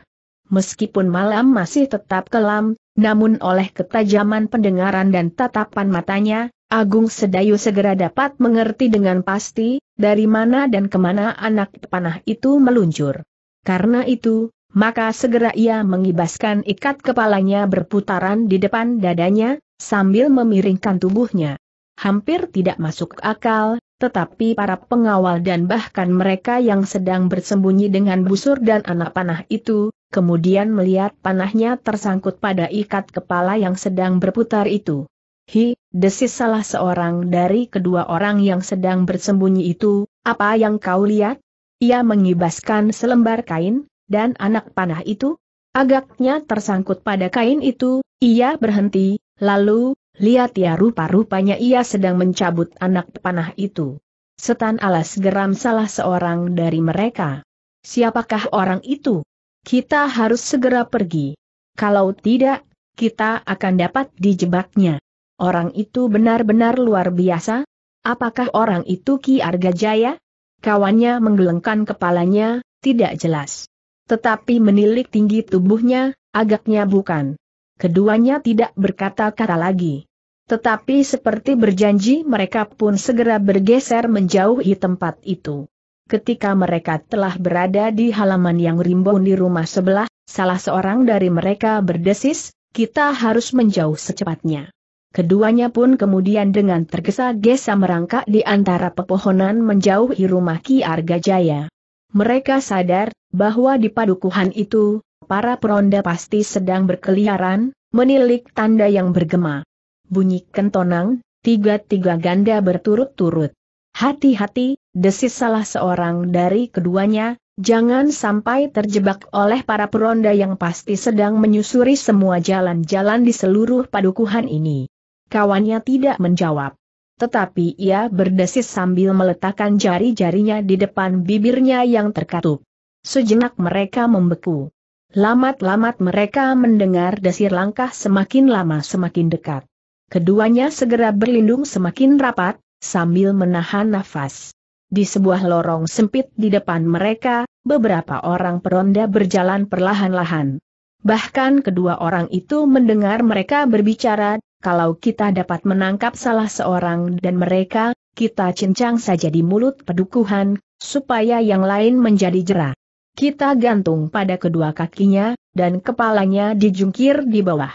Meskipun malam masih tetap kelam, namun oleh ketajaman pendengaran dan tatapan matanya, Agung Sedayu segera dapat mengerti dengan pasti, dari mana dan kemana anak panah itu meluncur. Karena itu, maka segera ia mengibaskan ikat kepalanya berputaran di depan dadanya, sambil memiringkan tubuhnya. Hampir tidak masuk akal, tetapi para pengawal dan bahkan mereka yang sedang bersembunyi dengan busur dan anak panah itu, kemudian melihat panahnya tersangkut pada ikat kepala yang sedang berputar itu. Hi, desis salah seorang dari kedua orang yang sedang bersembunyi itu, apa yang kau lihat? Ia mengibaskan selembar kain, dan anak panah itu? Agaknya tersangkut pada kain itu, ia berhenti, lalu, lihat ya rupa-rupanya ia sedang mencabut anak panah itu. Setan alas geram salah seorang dari mereka. Siapakah orang itu? Kita harus segera pergi. Kalau tidak, kita akan dapat dijebaknya. Orang itu benar-benar luar biasa. Apakah orang itu Ki Arga Jaya? Kawannya menggelengkan kepalanya, tidak jelas. Tetapi menilik tinggi tubuhnya, agaknya bukan. Keduanya tidak berkata-kata lagi. Tetapi seperti berjanji mereka pun segera bergeser menjauhi tempat itu. Ketika mereka telah berada di halaman yang rimbun di rumah sebelah, salah seorang dari mereka berdesis, kita harus menjauh secepatnya. Keduanya pun kemudian dengan tergesa-gesa merangkak di antara pepohonan menjauhi rumah Ki Arga Jaya. Mereka sadar, bahwa di padukuhan itu, para peronda pasti sedang berkeliaran, menilik tanda yang bergema. Bunyi kentonang, tiga-tiga ganda berturut-turut. Hati-hati, desis salah seorang dari keduanya, jangan sampai terjebak oleh para peronda yang pasti sedang menyusuri semua jalan-jalan di seluruh padukuhan ini. Kawannya tidak menjawab. Tetapi ia berdesis sambil meletakkan jari-jarinya di depan bibirnya yang terkatup. Sejenak mereka membeku. Lamat-lamat mereka mendengar desir langkah semakin lama semakin dekat. Keduanya segera berlindung semakin rapat, sambil menahan nafas. Di sebuah lorong sempit di depan mereka, beberapa orang peronda berjalan perlahan-lahan. Bahkan kedua orang itu mendengar mereka berbicara, kalau kita dapat menangkap salah seorang dan mereka, kita cincang saja di mulut pedukuhan, supaya yang lain menjadi jerah. Kita gantung pada kedua kakinya, dan kepalanya dijungkir di bawah.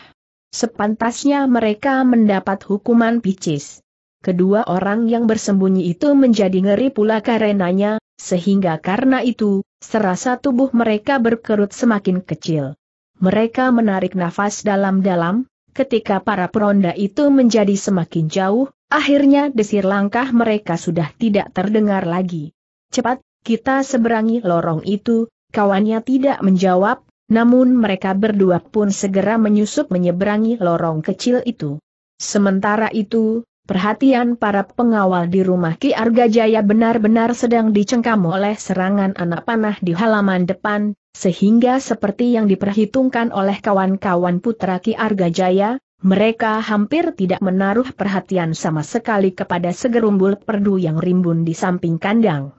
Sepantasnya mereka mendapat hukuman picis. Kedua orang yang bersembunyi itu menjadi ngeri pula karenanya, sehingga karena itu, serasa tubuh mereka berkerut semakin kecil. Mereka menarik nafas dalam-dalam, ketika para peronda itu menjadi semakin jauh, akhirnya desir langkah mereka sudah tidak terdengar lagi. Cepat, kita seberangi lorong itu, kawannya tidak menjawab, namun mereka berdua pun segera menyusup menyeberangi lorong kecil itu. Sementara itu, perhatian para pengawal di rumah Ki Arga Jaya benar-benar sedang dicengkam oleh serangan anak panah di halaman depan, sehingga seperti yang diperhitungkan oleh kawan-kawan putra Ki Arga Jaya, mereka hampir tidak menaruh perhatian sama sekali kepada segerumbul perdu yang rimbun di samping kandang.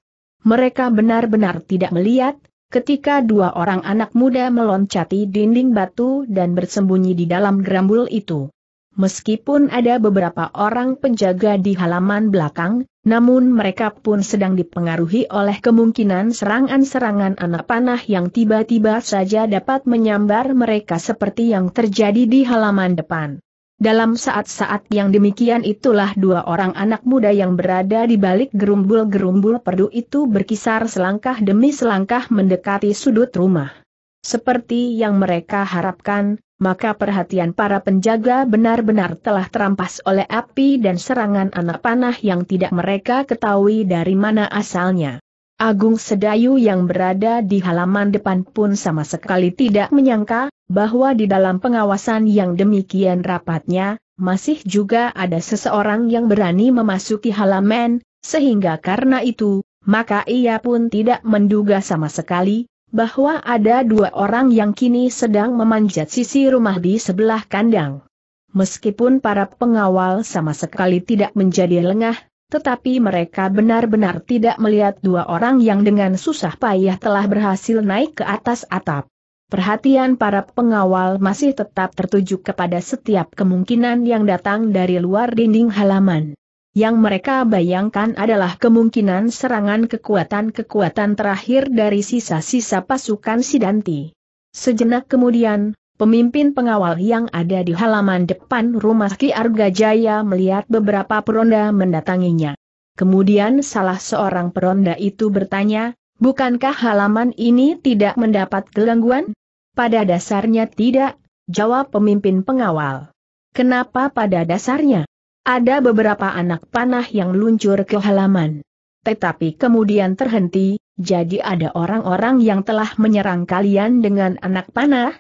Mereka benar-benar tidak melihat, ketika dua orang anak muda meloncati dinding batu dan bersembunyi di dalam gerambul itu. Meskipun ada beberapa orang penjaga di halaman belakang, namun mereka pun sedang dipengaruhi oleh kemungkinan serangan-serangan anak panah yang tiba-tiba saja dapat menyambar mereka seperti yang terjadi di halaman depan. Dalam saat-saat yang demikian itulah dua orang anak muda yang berada di balik gerumbul-gerumbul perdu itu berkisar selangkah demi selangkah mendekati sudut rumah. Seperti yang mereka harapkan, maka perhatian para penjaga benar-benar telah terampas oleh api dan serangan anak panah yang tidak mereka ketahui dari mana asalnya. Agung Sedayu yang berada di halaman depan pun sama sekali tidak menyangka, bahwa di dalam pengawasan yang demikian rapatnya, masih juga ada seseorang yang berani memasuki halaman, sehingga karena itu, maka ia pun tidak menduga sama sekali, bahwa ada dua orang yang kini sedang memanjat sisi rumah di sebelah kandang. Meskipun para pengawal sama sekali tidak menjadi lengah, tetapi mereka benar-benar tidak melihat dua orang yang dengan susah payah telah berhasil naik ke atas atap. Perhatian para pengawal masih tetap tertuju kepada setiap kemungkinan yang datang dari luar dinding halaman. Yang mereka bayangkan adalah kemungkinan serangan kekuatan-kekuatan terakhir dari sisa-sisa pasukan Sidanti. Sejenak kemudian, Pemimpin pengawal yang ada di halaman depan rumah Ki Arga Jaya melihat beberapa peronda mendatanginya. Kemudian salah seorang peronda itu bertanya, bukankah halaman ini tidak mendapat gangguan? Pada dasarnya tidak, jawab pemimpin pengawal. Kenapa pada dasarnya? Ada beberapa anak panah yang luncur ke halaman. Tetapi kemudian terhenti, jadi ada orang-orang yang telah menyerang kalian dengan anak panah,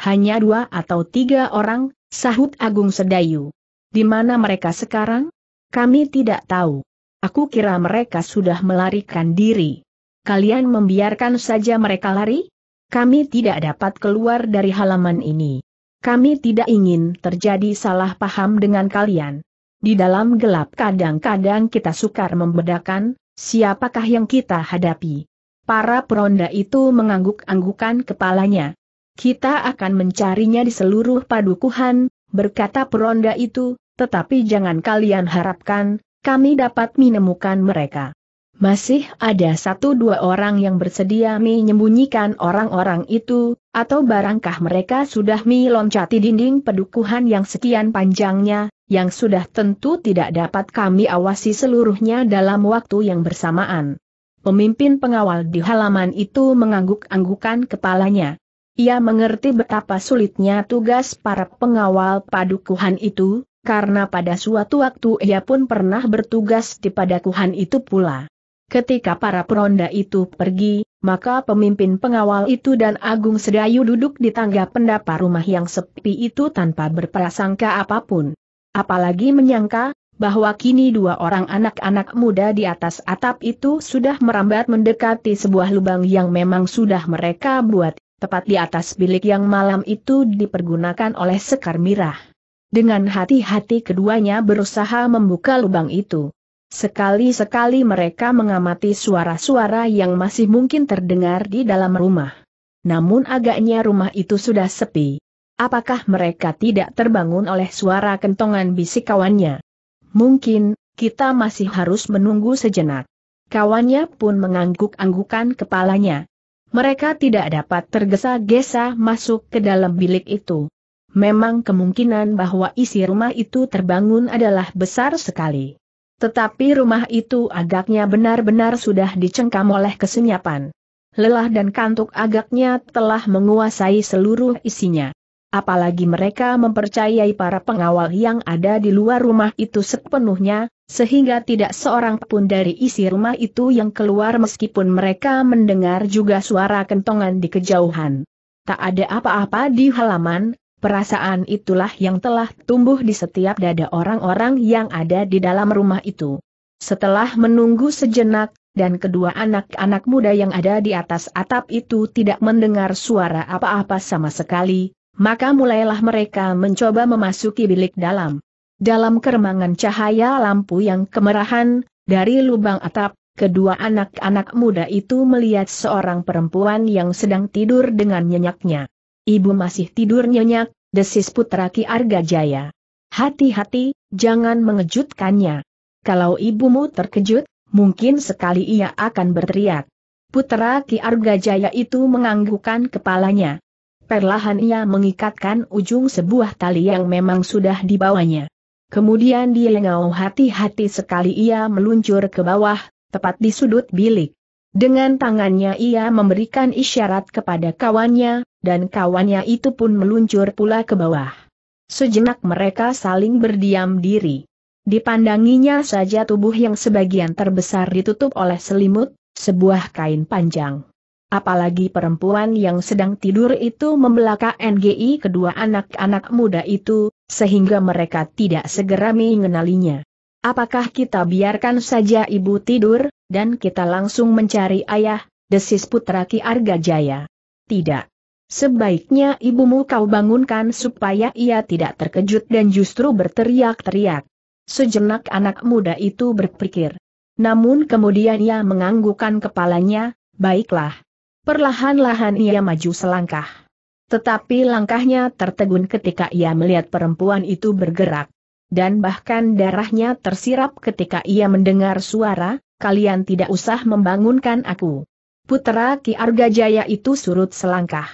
hanya dua atau tiga orang, sahut Agung Sedayu. Di mana mereka sekarang? Kami tidak tahu. Aku kira mereka sudah melarikan diri. Kalian membiarkan saja mereka lari? Kami tidak dapat keluar dari halaman ini. Kami tidak ingin terjadi salah paham dengan kalian. Di dalam gelap kadang-kadang kita sukar membedakan, siapakah yang kita hadapi. Para peronda itu mengangguk-anggukan kepalanya. Kita akan mencarinya di seluruh padukuhan, berkata peronda itu, tetapi jangan kalian harapkan, kami dapat menemukan mereka. Masih ada satu dua orang yang bersedia menyembunyikan orang-orang itu, atau barangkah mereka sudah meloncati dinding pedukuhan yang sekian panjangnya, yang sudah tentu tidak dapat kami awasi seluruhnya dalam waktu yang bersamaan. Pemimpin pengawal di halaman itu mengangguk-anggukan kepalanya. Ia mengerti betapa sulitnya tugas para pengawal padukuhan itu, karena pada suatu waktu ia pun pernah bertugas di padukuhan itu pula. Ketika para peronda itu pergi, maka pemimpin pengawal itu dan Agung Sedayu duduk di tangga pendapa rumah yang sepi itu tanpa berprasangka apapun. Apalagi menyangka, bahwa kini dua orang anak-anak muda di atas atap itu sudah merambat mendekati sebuah lubang yang memang sudah mereka buat Tepat di atas bilik yang malam itu dipergunakan oleh Sekar Mirah. Dengan hati-hati keduanya berusaha membuka lubang itu. Sekali-sekali mereka mengamati suara-suara yang masih mungkin terdengar di dalam rumah. Namun agaknya rumah itu sudah sepi. Apakah mereka tidak terbangun oleh suara kentongan bisik kawannya? Mungkin, kita masih harus menunggu sejenak. Kawannya pun mengangguk-anggukan kepalanya. Mereka tidak dapat tergesa-gesa masuk ke dalam bilik itu. Memang kemungkinan bahwa isi rumah itu terbangun adalah besar sekali. Tetapi rumah itu agaknya benar-benar sudah dicengkam oleh kesenyapan. Lelah dan kantuk agaknya telah menguasai seluruh isinya apalagi mereka mempercayai para pengawal yang ada di luar rumah itu sepenuhnya, sehingga tidak seorang pun dari isi rumah itu yang keluar meskipun mereka mendengar juga suara kentongan di kejauhan. Tak ada apa-apa di halaman, perasaan itulah yang telah tumbuh di setiap dada orang-orang yang ada di dalam rumah itu. Setelah menunggu sejenak, dan kedua anak-anak muda yang ada di atas atap itu tidak mendengar suara apa-apa sama sekali, maka mulailah mereka mencoba memasuki bilik dalam. Dalam keremangan cahaya lampu yang kemerahan, dari lubang atap, kedua anak-anak muda itu melihat seorang perempuan yang sedang tidur dengan nyenyaknya. Ibu masih tidur nyenyak, desis putra Ki Arga Jaya. Hati-hati, jangan mengejutkannya. Kalau ibumu terkejut, mungkin sekali ia akan berteriak. Putra Ki Arga Jaya itu menganggukkan kepalanya. Perlahan ia mengikatkan ujung sebuah tali yang memang sudah dibawanya. Kemudian dia lengau hati-hati sekali ia meluncur ke bawah, tepat di sudut bilik. Dengan tangannya ia memberikan isyarat kepada kawannya, dan kawannya itu pun meluncur pula ke bawah. Sejenak mereka saling berdiam diri. Dipandanginya saja tubuh yang sebagian terbesar ditutup oleh selimut, sebuah kain panjang. Apalagi perempuan yang sedang tidur itu membelaka NGI kedua anak-anak muda itu, sehingga mereka tidak segera mengenalinya. Apakah kita biarkan saja ibu tidur, dan kita langsung mencari ayah, desis putra Ki Arga Jaya. Tidak. Sebaiknya ibumu kau bangunkan supaya ia tidak terkejut dan justru berteriak-teriak. Sejenak anak muda itu berpikir. Namun kemudian ia menganggukkan kepalanya, baiklah, Perlahan-lahan ia maju selangkah. Tetapi langkahnya tertegun ketika ia melihat perempuan itu bergerak. Dan bahkan darahnya tersirap ketika ia mendengar suara, kalian tidak usah membangunkan aku. Putra Ki Arga Jaya itu surut selangkah.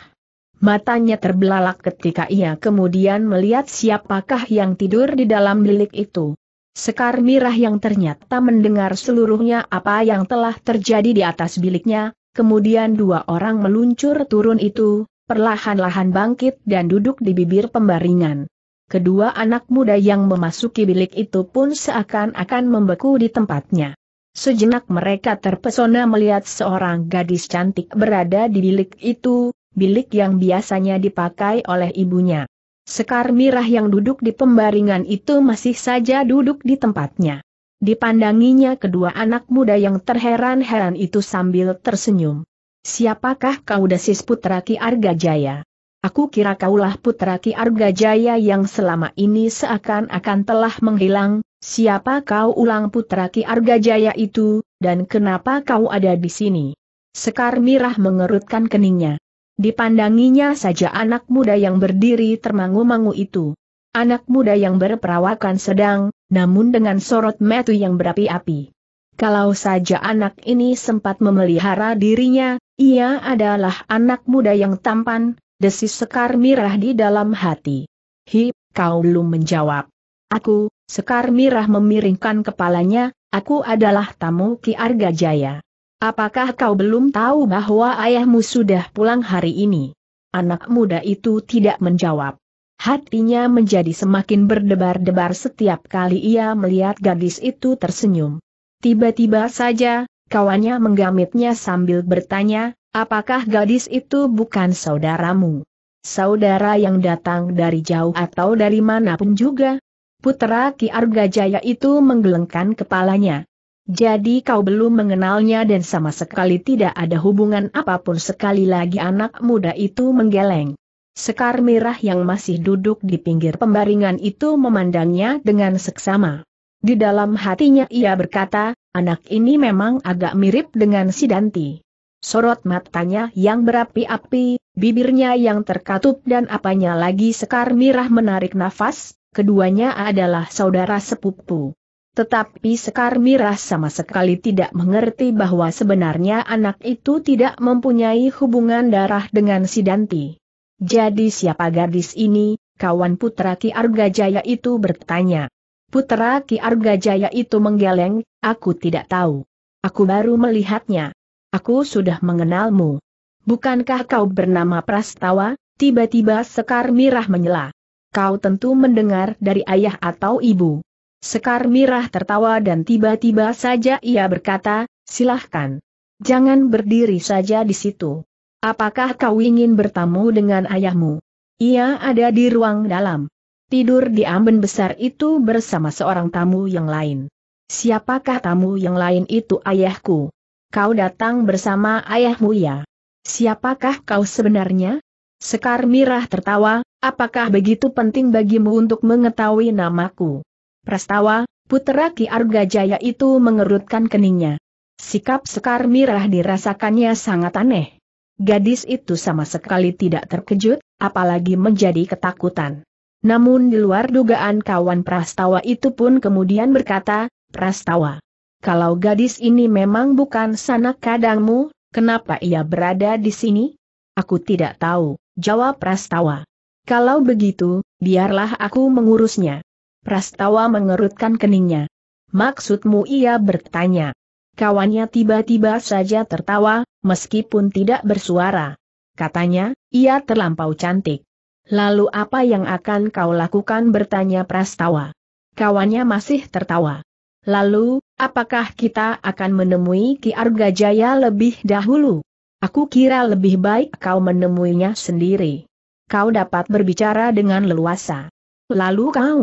Matanya terbelalak ketika ia kemudian melihat siapakah yang tidur di dalam bilik itu. Sekar Mirah yang ternyata mendengar seluruhnya apa yang telah terjadi di atas biliknya, Kemudian dua orang meluncur turun itu, perlahan-lahan bangkit dan duduk di bibir pembaringan. Kedua anak muda yang memasuki bilik itu pun seakan-akan membeku di tempatnya. Sejenak mereka terpesona melihat seorang gadis cantik berada di bilik itu, bilik yang biasanya dipakai oleh ibunya. Sekar Mirah yang duduk di pembaringan itu masih saja duduk di tempatnya dipandanginya kedua anak muda yang terheran-heran itu sambil tersenyum. Siapakah kau desis putra Ki Jaya? Aku kira kaulah putra Ki Jaya yang selama ini seakan-akan telah menghilang, siapa kau ulang putra Ki Jaya itu, dan kenapa kau ada di sini? Sekar Mirah mengerutkan keningnya. Dipandanginya saja anak muda yang berdiri termangu-mangu itu. Anak muda yang berperawakan sedang, namun dengan sorot metu yang berapi-api. Kalau saja anak ini sempat memelihara dirinya, ia adalah anak muda yang tampan, desis Sekar Mirah di dalam hati. Hi, kau belum menjawab. Aku, Sekar Mirah memiringkan kepalanya, aku adalah tamu Ki Arga Jaya. Apakah kau belum tahu bahwa ayahmu sudah pulang hari ini? Anak muda itu tidak menjawab. Hatinya menjadi semakin berdebar-debar setiap kali ia melihat gadis itu tersenyum. Tiba-tiba saja, kawannya menggamitnya sambil bertanya, apakah gadis itu bukan saudaramu? Saudara yang datang dari jauh atau dari manapun juga? Putra Ki Arga Jaya itu menggelengkan kepalanya. Jadi kau belum mengenalnya dan sama sekali tidak ada hubungan apapun sekali lagi anak muda itu menggeleng. Sekar Mirah yang masih duduk di pinggir pembaringan itu memandangnya dengan seksama. Di dalam hatinya ia berkata, anak ini memang agak mirip dengan si Danti. Sorot matanya yang berapi-api, bibirnya yang terkatup dan apanya lagi Sekar Mirah menarik nafas, keduanya adalah saudara sepupu. Tetapi Sekar Mirah sama sekali tidak mengerti bahwa sebenarnya anak itu tidak mempunyai hubungan darah dengan si Danti. Jadi siapa gadis ini, kawan putra Ki Arga Jaya itu bertanya. Putra Ki Arga Jaya itu menggeleng, aku tidak tahu. Aku baru melihatnya. Aku sudah mengenalmu. Bukankah kau bernama Prastawa? Tiba-tiba Sekar Mirah menyela. Kau tentu mendengar dari ayah atau ibu. Sekar Mirah tertawa dan tiba-tiba saja ia berkata, silahkan. Jangan berdiri saja di situ. Apakah kau ingin bertamu dengan ayahmu? Ia ada di ruang dalam. Tidur di amben besar itu bersama seorang tamu yang lain. Siapakah tamu yang lain itu ayahku? Kau datang bersama ayahmu ya? Siapakah kau sebenarnya? Sekar Mirah tertawa, apakah begitu penting bagimu untuk mengetahui namaku? Prastawa, putera Ki Arga Jaya itu mengerutkan keningnya. Sikap Sekar Mirah dirasakannya sangat aneh. Gadis itu sama sekali tidak terkejut, apalagi menjadi ketakutan. Namun di luar dugaan kawan Prastawa itu pun kemudian berkata, Prastawa, kalau gadis ini memang bukan sanak kadangmu, kenapa ia berada di sini? Aku tidak tahu, jawab Prastawa. Kalau begitu, biarlah aku mengurusnya. Prastawa mengerutkan keningnya. Maksudmu ia bertanya. Kawannya tiba-tiba saja tertawa, meskipun tidak bersuara. Katanya, ia terlampau cantik. Lalu apa yang akan kau lakukan bertanya Prastawa. Kawannya masih tertawa. Lalu, apakah kita akan menemui Ki Arga Jaya lebih dahulu? Aku kira lebih baik kau menemuinya sendiri. Kau dapat berbicara dengan leluasa. Lalu kau,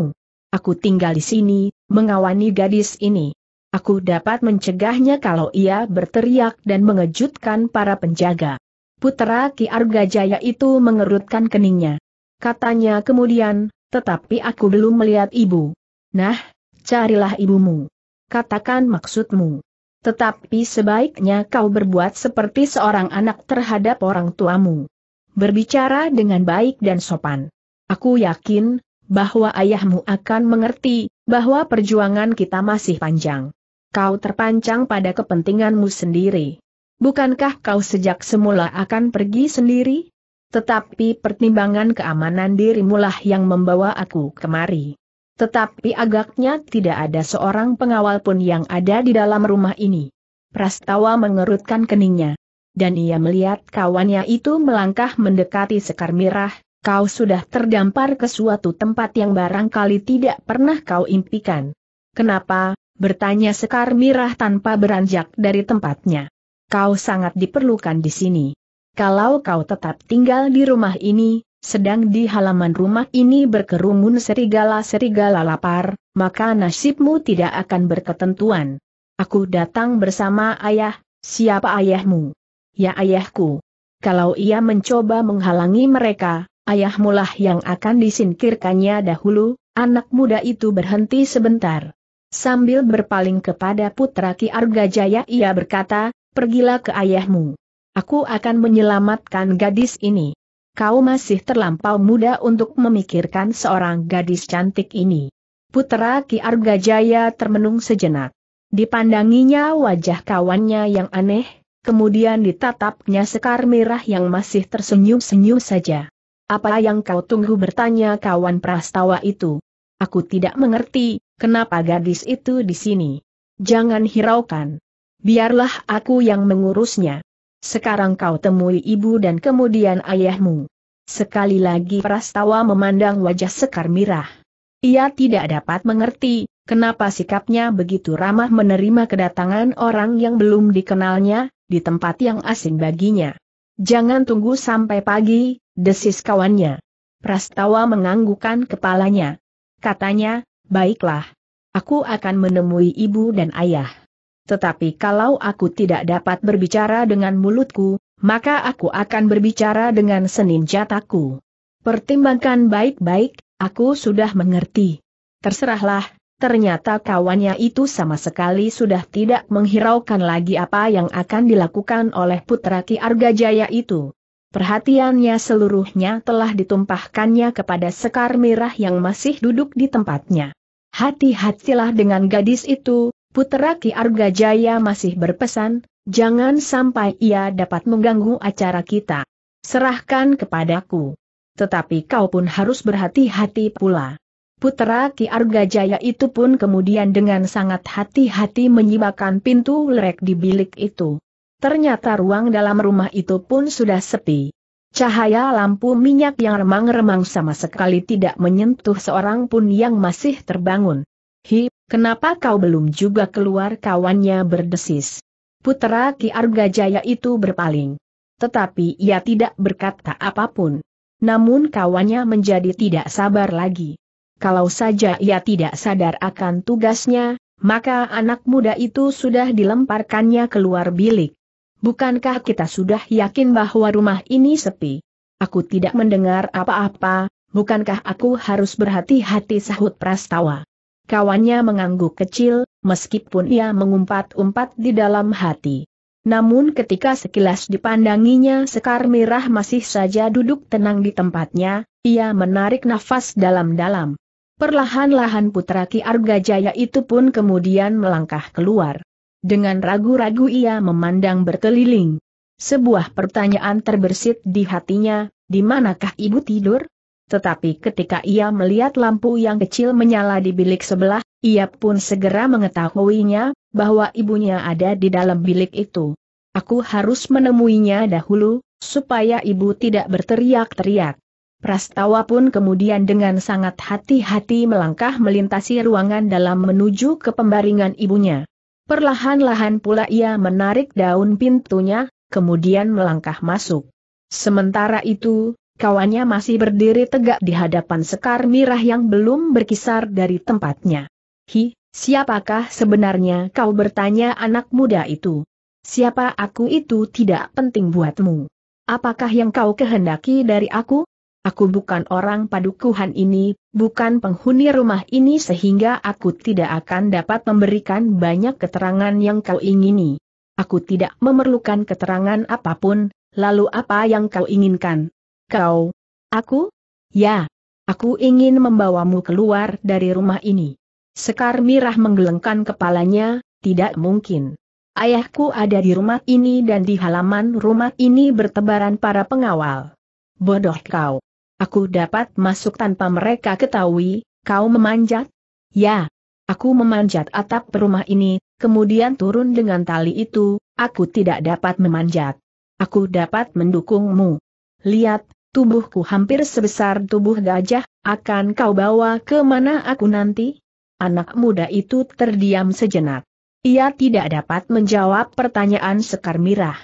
aku tinggal di sini, mengawani gadis ini. Aku dapat mencegahnya kalau ia berteriak dan mengejutkan para penjaga. Putra Ki Arga Jaya itu mengerutkan keningnya. Katanya kemudian, tetapi aku belum melihat ibu. Nah, carilah ibumu. Katakan maksudmu. Tetapi sebaiknya kau berbuat seperti seorang anak terhadap orang tuamu. Berbicara dengan baik dan sopan. Aku yakin, bahwa ayahmu akan mengerti, bahwa perjuangan kita masih panjang kau terpancang pada kepentinganmu sendiri. Bukankah kau sejak semula akan pergi sendiri? Tetapi pertimbangan keamanan dirimulah yang membawa aku kemari. Tetapi agaknya tidak ada seorang pengawal pun yang ada di dalam rumah ini. Prastawa mengerutkan keningnya. Dan ia melihat kawannya itu melangkah mendekati sekar mirah, kau sudah terdampar ke suatu tempat yang barangkali tidak pernah kau impikan. Kenapa, bertanya Sekar Mirah tanpa beranjak dari tempatnya. Kau sangat diperlukan di sini. Kalau kau tetap tinggal di rumah ini, sedang di halaman rumah ini berkerumun serigala-serigala lapar, maka nasibmu tidak akan berketentuan. Aku datang bersama ayah, siapa ayahmu? Ya ayahku. Kalau ia mencoba menghalangi mereka, ayahmulah yang akan disingkirkannya dahulu, anak muda itu berhenti sebentar. Sambil berpaling kepada putra Ki Arga Jaya, ia berkata, pergilah ke ayahmu. Aku akan menyelamatkan gadis ini. Kau masih terlampau muda untuk memikirkan seorang gadis cantik ini. Putra Ki Arga Jaya termenung sejenak. Dipandanginya wajah kawannya yang aneh, kemudian ditatapnya sekar merah yang masih tersenyum-senyum saja. Apa yang kau tunggu bertanya kawan prastawa itu? Aku tidak mengerti, Kenapa gadis itu di sini? Jangan hiraukan. Biarlah aku yang mengurusnya. Sekarang kau temui ibu dan kemudian ayahmu. Sekali lagi Prastawa memandang wajah Sekar Mirah. Ia tidak dapat mengerti, kenapa sikapnya begitu ramah menerima kedatangan orang yang belum dikenalnya, di tempat yang asing baginya. Jangan tunggu sampai pagi, desis kawannya. Prastawa menganggukkan kepalanya. Katanya, Baiklah. Aku akan menemui ibu dan ayah. Tetapi kalau aku tidak dapat berbicara dengan mulutku, maka aku akan berbicara dengan senin jataku. Pertimbangkan baik-baik, aku sudah mengerti. Terserahlah, ternyata kawannya itu sama sekali sudah tidak menghiraukan lagi apa yang akan dilakukan oleh putra Ki Arga Jaya itu. Perhatiannya seluruhnya telah ditumpahkannya kepada Sekar Merah yang masih duduk di tempatnya. Hati-hatilah dengan gadis itu, Putera Ki Arga Jaya masih berpesan, jangan sampai ia dapat mengganggu acara kita. Serahkan kepadaku. Tetapi kau pun harus berhati-hati pula. Putera Ki Arga Jaya itu pun kemudian dengan sangat hati-hati menyibakan pintu lerek di bilik itu. Ternyata ruang dalam rumah itu pun sudah sepi. Cahaya lampu minyak yang remang-remang sama sekali tidak menyentuh seorang pun yang masih terbangun. Hi, kenapa kau belum juga keluar kawannya berdesis. Putra Ki Arga Jaya itu berpaling. Tetapi ia tidak berkata apapun. Namun kawannya menjadi tidak sabar lagi. Kalau saja ia tidak sadar akan tugasnya, maka anak muda itu sudah dilemparkannya keluar bilik. Bukankah kita sudah yakin bahwa rumah ini sepi? Aku tidak mendengar apa-apa, bukankah aku harus berhati-hati sahut prastawa? Kawannya mengangguk kecil, meskipun ia mengumpat-umpat di dalam hati. Namun ketika sekilas dipandanginya Sekar Mirah masih saja duduk tenang di tempatnya, ia menarik nafas dalam-dalam. Perlahan-lahan putra Ki Jaya itu pun kemudian melangkah keluar. Dengan ragu-ragu ia memandang berkeliling. Sebuah pertanyaan terbersit di hatinya, di manakah ibu tidur? Tetapi ketika ia melihat lampu yang kecil menyala di bilik sebelah, ia pun segera mengetahuinya, bahwa ibunya ada di dalam bilik itu. Aku harus menemuinya dahulu, supaya ibu tidak berteriak-teriak. Prastawa pun kemudian dengan sangat hati-hati melangkah melintasi ruangan dalam menuju ke pembaringan ibunya. Perlahan-lahan pula ia menarik daun pintunya, kemudian melangkah masuk. Sementara itu, kawannya masih berdiri tegak di hadapan sekar mirah yang belum berkisar dari tempatnya. Hi, siapakah sebenarnya kau bertanya anak muda itu? Siapa aku itu tidak penting buatmu. Apakah yang kau kehendaki dari aku? Aku bukan orang padukuhan ini, bukan penghuni rumah ini sehingga aku tidak akan dapat memberikan banyak keterangan yang kau ingini. Aku tidak memerlukan keterangan apapun, lalu apa yang kau inginkan? Kau? Aku? Ya. Aku ingin membawamu keluar dari rumah ini. Sekar Mirah menggelengkan kepalanya, tidak mungkin. Ayahku ada di rumah ini dan di halaman rumah ini bertebaran para pengawal. Bodoh kau. Aku dapat masuk tanpa mereka ketahui, kau memanjat? Ya. Aku memanjat atap rumah ini, kemudian turun dengan tali itu, aku tidak dapat memanjat. Aku dapat mendukungmu. Lihat, tubuhku hampir sebesar tubuh gajah, akan kau bawa ke mana aku nanti? Anak muda itu terdiam sejenak. Ia tidak dapat menjawab pertanyaan Sekar Mirah.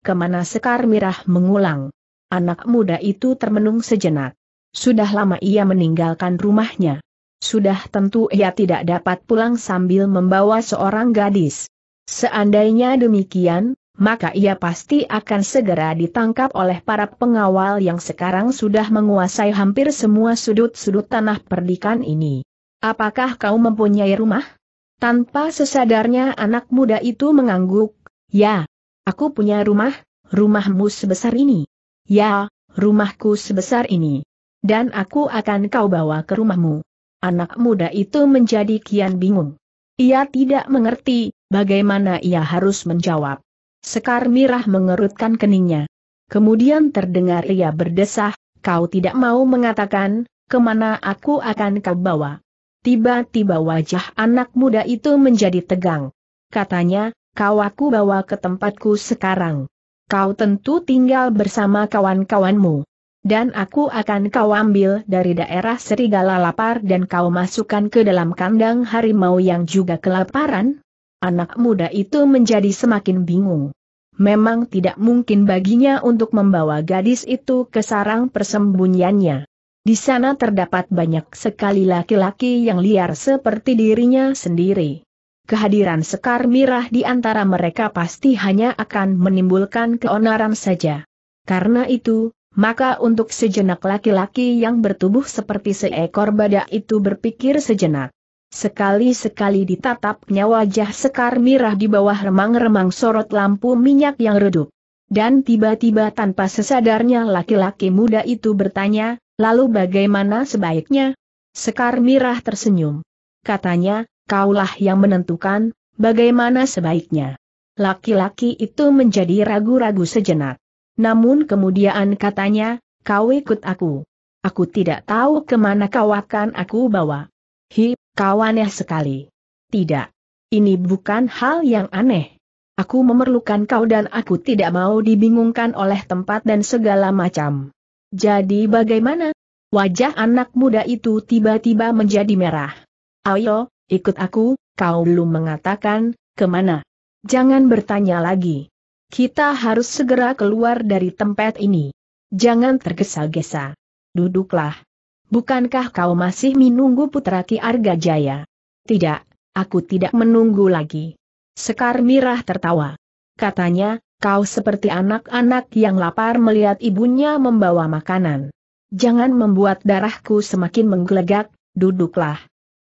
Kemana Sekar Mirah mengulang? Anak muda itu termenung sejenak. Sudah lama ia meninggalkan rumahnya. Sudah tentu ia tidak dapat pulang sambil membawa seorang gadis. Seandainya demikian, maka ia pasti akan segera ditangkap oleh para pengawal yang sekarang sudah menguasai hampir semua sudut-sudut tanah perdikan ini. Apakah kau mempunyai rumah? Tanpa sesadarnya anak muda itu mengangguk, ya, aku punya rumah, rumahmu sebesar ini. Ya, rumahku sebesar ini. Dan aku akan kau bawa ke rumahmu. Anak muda itu menjadi kian bingung. Ia tidak mengerti, bagaimana ia harus menjawab. Sekar Mirah mengerutkan keningnya. Kemudian terdengar ia berdesah, kau tidak mau mengatakan, kemana aku akan kau bawa. Tiba-tiba wajah anak muda itu menjadi tegang. Katanya, kau aku bawa ke tempatku sekarang kau tentu tinggal bersama kawan-kawanmu. Dan aku akan kau ambil dari daerah serigala lapar dan kau masukkan ke dalam kandang harimau yang juga kelaparan? Anak muda itu menjadi semakin bingung. Memang tidak mungkin baginya untuk membawa gadis itu ke sarang persembunyiannya. Di sana terdapat banyak sekali laki-laki yang liar seperti dirinya sendiri kehadiran sekar mirah di antara mereka pasti hanya akan menimbulkan keonaran saja. Karena itu, maka untuk sejenak laki-laki yang bertubuh seperti seekor badak itu berpikir sejenak. Sekali-sekali ditatapnya wajah sekar mirah di bawah remang-remang sorot lampu minyak yang redup. Dan tiba-tiba tanpa sesadarnya laki-laki muda itu bertanya, lalu bagaimana sebaiknya? Sekar mirah tersenyum. Katanya, kaulah yang menentukan, bagaimana sebaiknya. Laki-laki itu menjadi ragu-ragu sejenak. Namun kemudian katanya, kau ikut aku. Aku tidak tahu kemana kau akan aku bawa. Hi, kau aneh sekali. Tidak. Ini bukan hal yang aneh. Aku memerlukan kau dan aku tidak mau dibingungkan oleh tempat dan segala macam. Jadi bagaimana? Wajah anak muda itu tiba-tiba menjadi merah. Ayo, ikut aku, kau belum mengatakan, kemana? Jangan bertanya lagi. Kita harus segera keluar dari tempat ini. Jangan tergesa-gesa. Duduklah. Bukankah kau masih menunggu putra Ki Arga Jaya? Tidak, aku tidak menunggu lagi. Sekar Mirah tertawa. Katanya, kau seperti anak-anak yang lapar melihat ibunya membawa makanan. Jangan membuat darahku semakin menggelegak, duduklah.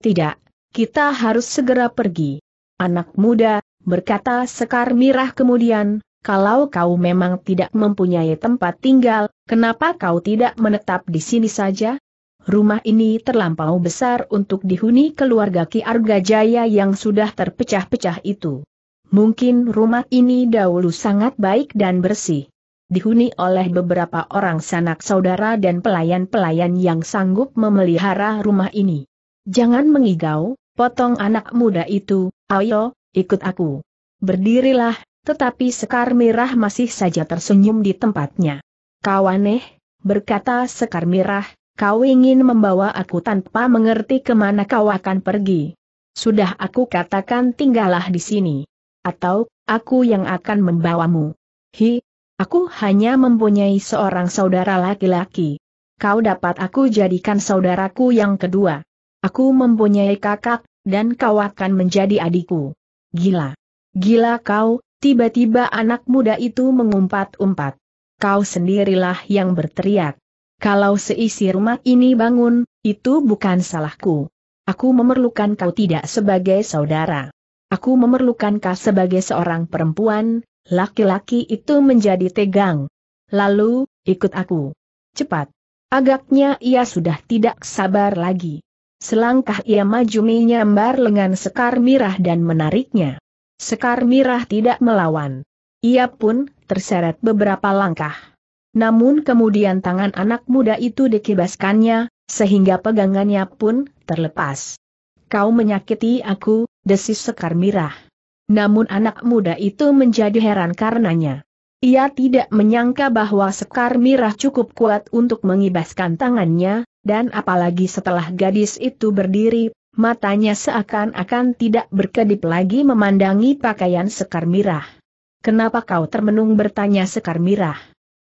Tidak, kita harus segera pergi. Anak muda, berkata Sekar Mirah kemudian, kalau kau memang tidak mempunyai tempat tinggal, kenapa kau tidak menetap di sini saja? Rumah ini terlampau besar untuk dihuni keluarga Ki Arga Jaya yang sudah terpecah-pecah itu. Mungkin rumah ini dahulu sangat baik dan bersih. Dihuni oleh beberapa orang sanak saudara dan pelayan-pelayan yang sanggup memelihara rumah ini. Jangan mengigau, potong anak muda itu, ayo, ikut aku. Berdirilah, tetapi Sekar Merah masih saja tersenyum di tempatnya. Kau aneh, berkata Sekar Merah, kau ingin membawa aku tanpa mengerti kemana kau akan pergi. Sudah aku katakan tinggallah di sini. Atau, aku yang akan membawamu. Hi, aku hanya mempunyai seorang saudara laki-laki. Kau dapat aku jadikan saudaraku yang kedua. Aku mempunyai kakak, dan kau akan menjadi adikku. Gila. Gila kau, tiba-tiba anak muda itu mengumpat-umpat. Kau sendirilah yang berteriak. Kalau seisi rumah ini bangun, itu bukan salahku. Aku memerlukan kau tidak sebagai saudara. Aku memerlukan kau sebagai seorang perempuan, laki-laki itu menjadi tegang. Lalu, ikut aku. Cepat. Agaknya ia sudah tidak sabar lagi. Selangkah ia maju menyambar lengan Sekar Mirah dan menariknya. Sekar Mirah tidak melawan. Ia pun terseret beberapa langkah. Namun kemudian tangan anak muda itu dikibaskannya, sehingga pegangannya pun terlepas. Kau menyakiti aku, desis Sekar Mirah. Namun anak muda itu menjadi heran karenanya. Ia tidak menyangka bahwa Sekar Mirah cukup kuat untuk mengibaskan tangannya, dan apalagi setelah gadis itu berdiri, matanya seakan-akan tidak berkedip lagi memandangi pakaian Sekar Mirah. Kenapa kau termenung bertanya Sekar Mirah?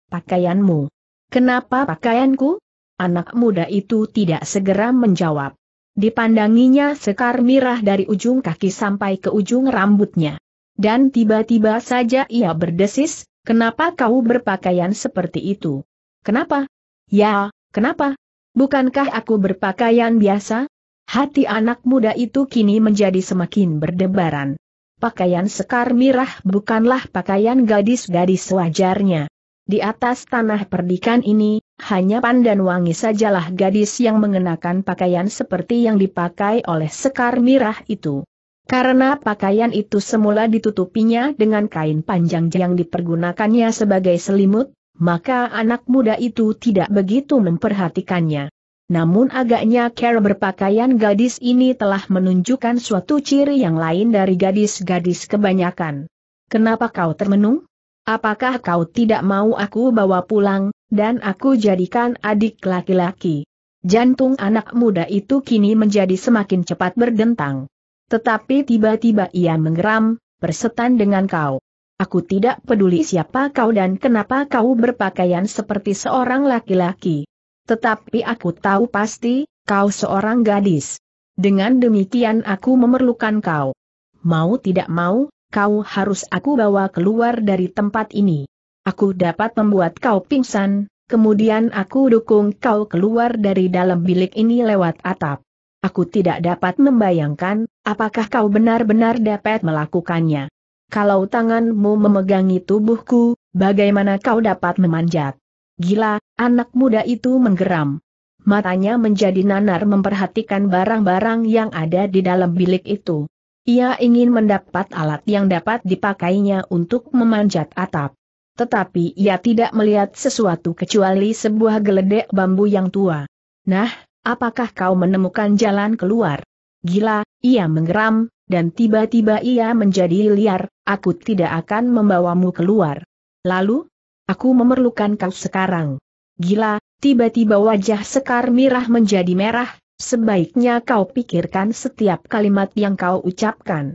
Pakaianmu. Kenapa pakaianku? Anak muda itu tidak segera menjawab. Dipandanginya Sekar Mirah dari ujung kaki sampai ke ujung rambutnya. Dan tiba-tiba saja ia berdesis, kenapa kau berpakaian seperti itu? Kenapa? Ya, kenapa? Bukankah aku berpakaian biasa? Hati anak muda itu kini menjadi semakin berdebaran. Pakaian sekar mirah bukanlah pakaian gadis-gadis wajarnya. Di atas tanah perdikan ini, hanya Pandan Wangi sajalah gadis yang mengenakan pakaian seperti yang dipakai oleh sekar mirah itu. Karena pakaian itu semula ditutupinya dengan kain panjang yang dipergunakannya sebagai selimut, maka anak muda itu tidak begitu memperhatikannya. Namun agaknya cara berpakaian gadis ini telah menunjukkan suatu ciri yang lain dari gadis-gadis kebanyakan. Kenapa kau termenung? Apakah kau tidak mau aku bawa pulang, dan aku jadikan adik laki-laki? Jantung anak muda itu kini menjadi semakin cepat berdentang. Tetapi tiba-tiba ia menggeram, persetan dengan kau. Aku tidak peduli siapa kau dan kenapa kau berpakaian seperti seorang laki-laki. Tetapi aku tahu pasti, kau seorang gadis. Dengan demikian aku memerlukan kau. Mau tidak mau, kau harus aku bawa keluar dari tempat ini. Aku dapat membuat kau pingsan, kemudian aku dukung kau keluar dari dalam bilik ini lewat atap. Aku tidak dapat membayangkan, apakah kau benar-benar dapat melakukannya kalau tanganmu memegangi tubuhku, bagaimana kau dapat memanjat? Gila, anak muda itu menggeram. Matanya menjadi nanar memperhatikan barang-barang yang ada di dalam bilik itu. Ia ingin mendapat alat yang dapat dipakainya untuk memanjat atap. Tetapi ia tidak melihat sesuatu kecuali sebuah geledek bambu yang tua. Nah, apakah kau menemukan jalan keluar? Gila, ia menggeram, dan tiba-tiba ia menjadi liar, aku tidak akan membawamu keluar. Lalu, aku memerlukan kau sekarang. Gila, tiba-tiba wajah Sekar Mirah menjadi merah, sebaiknya kau pikirkan setiap kalimat yang kau ucapkan.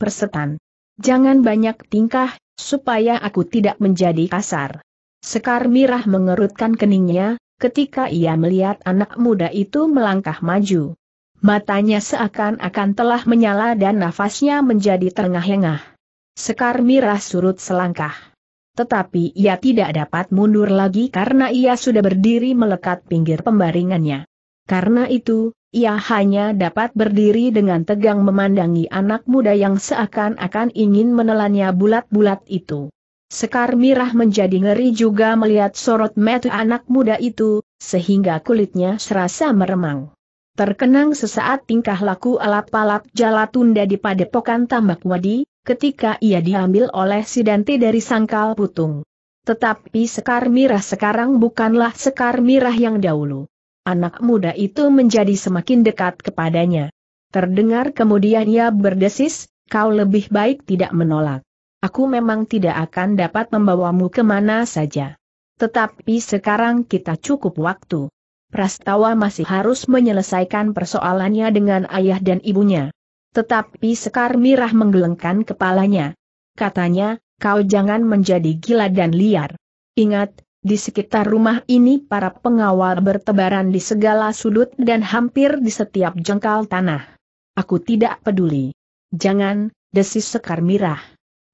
Persetan. Jangan banyak tingkah, supaya aku tidak menjadi kasar. Sekar Mirah mengerutkan keningnya, ketika ia melihat anak muda itu melangkah maju. Matanya seakan-akan telah menyala dan nafasnya menjadi terengah-engah. Sekar Mirah surut selangkah. Tetapi ia tidak dapat mundur lagi karena ia sudah berdiri melekat pinggir pembaringannya. Karena itu, ia hanya dapat berdiri dengan tegang memandangi anak muda yang seakan-akan ingin menelannya bulat-bulat itu. Sekar Mirah menjadi ngeri juga melihat sorot mata anak muda itu, sehingga kulitnya serasa meremang. Terkenang sesaat tingkah laku alap-alap tunda di padepokan tambak wadi, ketika ia diambil oleh Sidante dari sangkal putung. Tetapi Sekar Mirah sekarang bukanlah Sekar Mirah yang dahulu. Anak muda itu menjadi semakin dekat kepadanya. Terdengar kemudian ia berdesis, kau lebih baik tidak menolak. Aku memang tidak akan dapat membawamu kemana saja. Tetapi sekarang kita cukup waktu. Prastawa masih harus menyelesaikan persoalannya dengan ayah dan ibunya. Tetapi Sekar Mirah menggelengkan kepalanya. Katanya, kau jangan menjadi gila dan liar. Ingat, di sekitar rumah ini para pengawal bertebaran di segala sudut dan hampir di setiap jengkal tanah. Aku tidak peduli. Jangan, desis Sekar Mirah.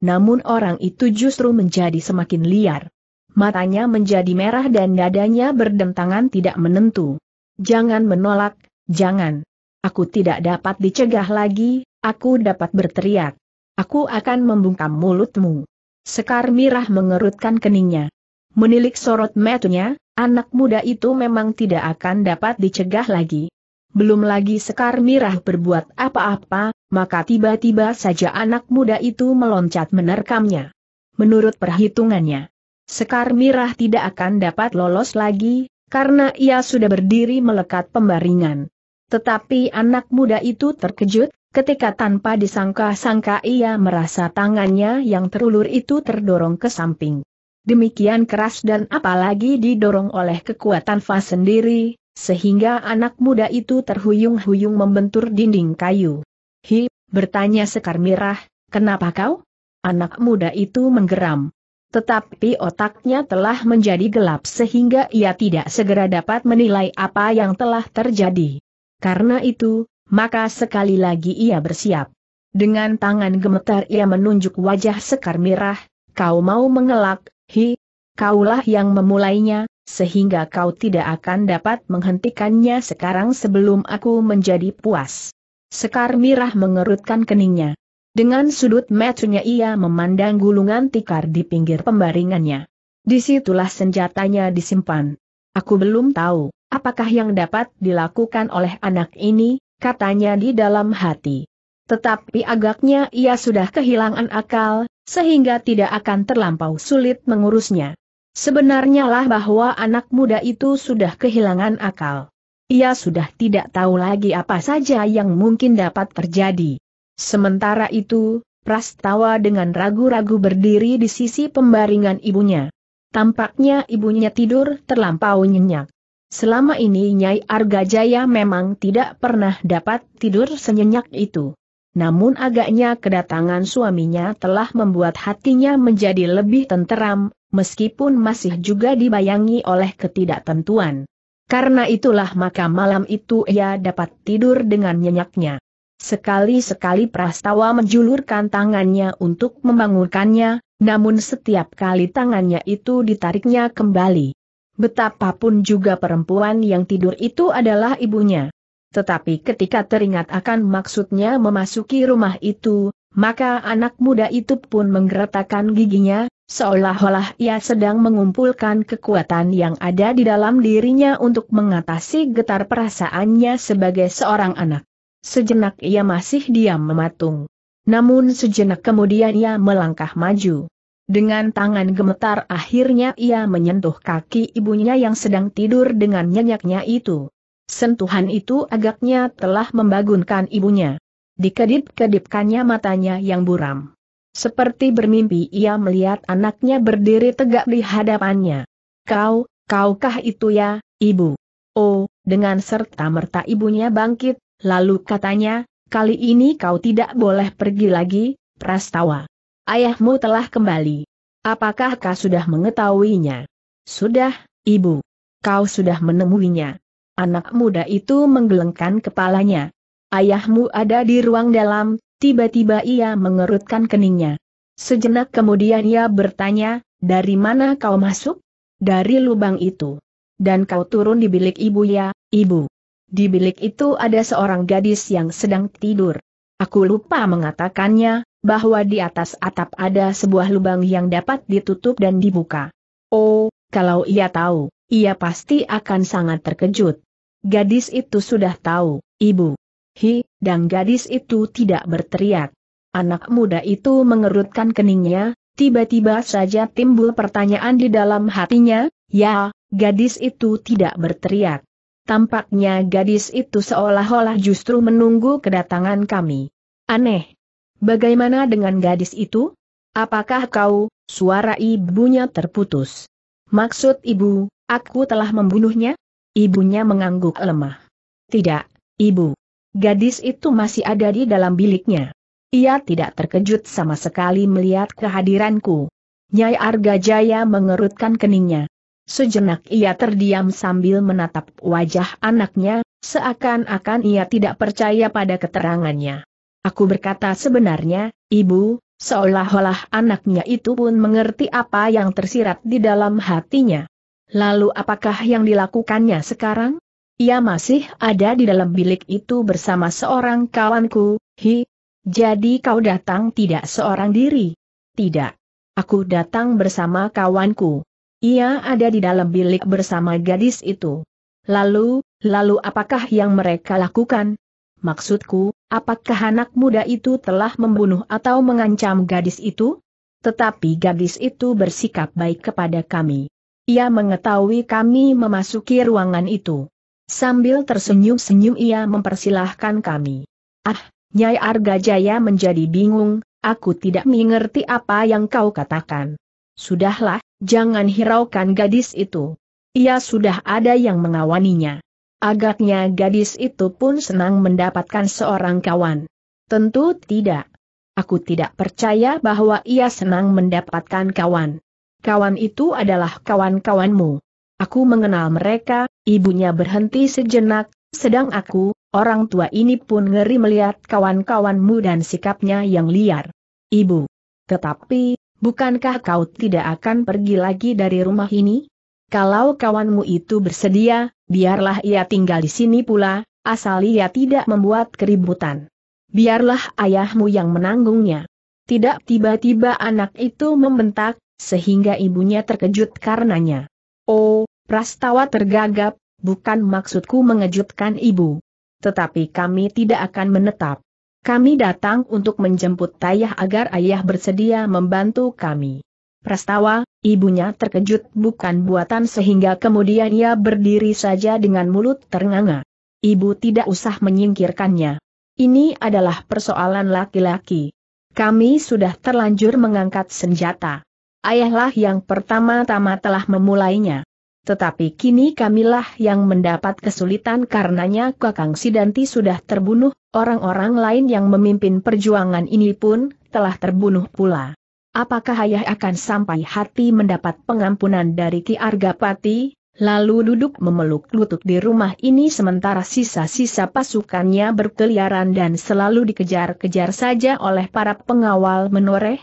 Namun orang itu justru menjadi semakin liar matanya menjadi merah dan dadanya berdentangan tidak menentu. Jangan menolak, jangan. Aku tidak dapat dicegah lagi, aku dapat berteriak. Aku akan membungkam mulutmu. Sekar Mirah mengerutkan keningnya. Menilik sorot matanya, anak muda itu memang tidak akan dapat dicegah lagi. Belum lagi Sekar Mirah berbuat apa-apa, maka tiba-tiba saja anak muda itu meloncat menerkamnya. Menurut perhitungannya, Sekar Mirah tidak akan dapat lolos lagi, karena ia sudah berdiri melekat pembaringan. Tetapi anak muda itu terkejut, ketika tanpa disangka-sangka ia merasa tangannya yang terulur itu terdorong ke samping. Demikian keras dan apalagi didorong oleh kekuatan Fa sendiri, sehingga anak muda itu terhuyung-huyung membentur dinding kayu. Hi, bertanya Sekar Mirah, kenapa kau? Anak muda itu menggeram. Tetapi otaknya telah menjadi gelap sehingga ia tidak segera dapat menilai apa yang telah terjadi. Karena itu, maka sekali lagi ia bersiap. Dengan tangan gemetar ia menunjuk wajah Sekar Mirah, kau mau mengelak, hi, kaulah yang memulainya, sehingga kau tidak akan dapat menghentikannya sekarang sebelum aku menjadi puas. Sekar Mirah mengerutkan keningnya. Dengan sudut matanya ia memandang gulungan tikar di pinggir pembaringannya. Disitulah senjatanya disimpan. Aku belum tahu, apakah yang dapat dilakukan oleh anak ini, katanya di dalam hati. Tetapi agaknya ia sudah kehilangan akal, sehingga tidak akan terlampau sulit mengurusnya. Sebenarnya lah bahwa anak muda itu sudah kehilangan akal. Ia sudah tidak tahu lagi apa saja yang mungkin dapat terjadi. Sementara itu, Prastawa dengan ragu-ragu berdiri di sisi pembaringan ibunya. Tampaknya ibunya tidur terlampau nyenyak. Selama ini Nyai Argajaya memang tidak pernah dapat tidur senyenyak itu. Namun agaknya kedatangan suaminya telah membuat hatinya menjadi lebih tenteram, meskipun masih juga dibayangi oleh ketidaktentuan. Karena itulah maka malam itu ia dapat tidur dengan nyenyaknya. Sekali-sekali Prastawa menjulurkan tangannya untuk membangunkannya, namun setiap kali tangannya itu ditariknya kembali. Betapapun juga perempuan yang tidur itu adalah ibunya. Tetapi ketika teringat akan maksudnya memasuki rumah itu, maka anak muda itu pun menggeretakkan giginya, seolah-olah ia sedang mengumpulkan kekuatan yang ada di dalam dirinya untuk mengatasi getar perasaannya sebagai seorang anak. Sejenak ia masih diam mematung. Namun sejenak kemudian ia melangkah maju. Dengan tangan gemetar akhirnya ia menyentuh kaki ibunya yang sedang tidur dengan nyenyaknya itu. Sentuhan itu agaknya telah membangunkan ibunya. Dikedip-kedipkannya matanya yang buram. Seperti bermimpi ia melihat anaknya berdiri tegak di hadapannya. Kau, kaukah itu ya, ibu? Oh, dengan serta merta ibunya bangkit, Lalu katanya, kali ini kau tidak boleh pergi lagi, Prastawa. Ayahmu telah kembali. Apakah kau sudah mengetahuinya? Sudah, ibu. Kau sudah menemuinya. Anak muda itu menggelengkan kepalanya. Ayahmu ada di ruang dalam, tiba-tiba ia mengerutkan keningnya. Sejenak kemudian ia bertanya, dari mana kau masuk? Dari lubang itu. Dan kau turun di bilik ibu ya, ibu. Di bilik itu ada seorang gadis yang sedang tidur. Aku lupa mengatakannya, bahwa di atas atap ada sebuah lubang yang dapat ditutup dan dibuka. Oh, kalau ia tahu, ia pasti akan sangat terkejut. Gadis itu sudah tahu, ibu. Hi, dan gadis itu tidak berteriak. Anak muda itu mengerutkan keningnya, tiba-tiba saja timbul pertanyaan di dalam hatinya, ya, gadis itu tidak berteriak. Tampaknya gadis itu seolah-olah justru menunggu kedatangan kami. Aneh. Bagaimana dengan gadis itu? Apakah kau, suara ibunya terputus. Maksud ibu, aku telah membunuhnya? Ibunya mengangguk lemah. Tidak, ibu. Gadis itu masih ada di dalam biliknya. Ia tidak terkejut sama sekali melihat kehadiranku. Nyai Arga Jaya mengerutkan keningnya. Sejenak ia terdiam sambil menatap wajah anaknya, seakan-akan ia tidak percaya pada keterangannya. Aku berkata sebenarnya, ibu, seolah-olah anaknya itu pun mengerti apa yang tersirat di dalam hatinya. Lalu apakah yang dilakukannya sekarang? Ia masih ada di dalam bilik itu bersama seorang kawanku, hi. Jadi kau datang tidak seorang diri? Tidak. Aku datang bersama kawanku. Ia ada di dalam bilik bersama gadis itu. Lalu, lalu apakah yang mereka lakukan? Maksudku, apakah anak muda itu telah membunuh atau mengancam gadis itu? Tetapi gadis itu bersikap baik kepada kami. Ia mengetahui kami memasuki ruangan itu. Sambil tersenyum-senyum ia mempersilahkan kami. Ah, Nyai Arga Jaya menjadi bingung, aku tidak mengerti apa yang kau katakan. Sudahlah, jangan hiraukan gadis itu. Ia sudah ada yang mengawaninya. Agaknya gadis itu pun senang mendapatkan seorang kawan. Tentu tidak. Aku tidak percaya bahwa ia senang mendapatkan kawan. Kawan itu adalah kawan-kawanmu. Aku mengenal mereka, ibunya berhenti sejenak, sedang aku, orang tua ini pun ngeri melihat kawan-kawanmu dan sikapnya yang liar. Ibu. Tetapi, bukankah kau tidak akan pergi lagi dari rumah ini? Kalau kawanmu itu bersedia, biarlah ia tinggal di sini pula, asal ia tidak membuat keributan. Biarlah ayahmu yang menanggungnya. Tidak tiba-tiba anak itu membentak, sehingga ibunya terkejut karenanya. Oh, Prastawa tergagap, bukan maksudku mengejutkan ibu. Tetapi kami tidak akan menetap. Kami datang untuk menjemput Tayah agar ayah bersedia membantu kami. Prastawa, ibunya terkejut bukan buatan sehingga kemudian ia berdiri saja dengan mulut ternganga. Ibu tidak usah menyingkirkannya. Ini adalah persoalan laki-laki. Kami sudah terlanjur mengangkat senjata. Ayahlah yang pertama-tama telah memulainya. Tetapi kini kamilah yang mendapat kesulitan karenanya Kakang Sidanti sudah terbunuh, orang-orang lain yang memimpin perjuangan ini pun telah terbunuh pula. Apakah ayah akan sampai hati mendapat pengampunan dari Ki Argapati, lalu duduk memeluk lutut di rumah ini sementara sisa-sisa pasukannya berkeliaran dan selalu dikejar-kejar saja oleh para pengawal menoreh?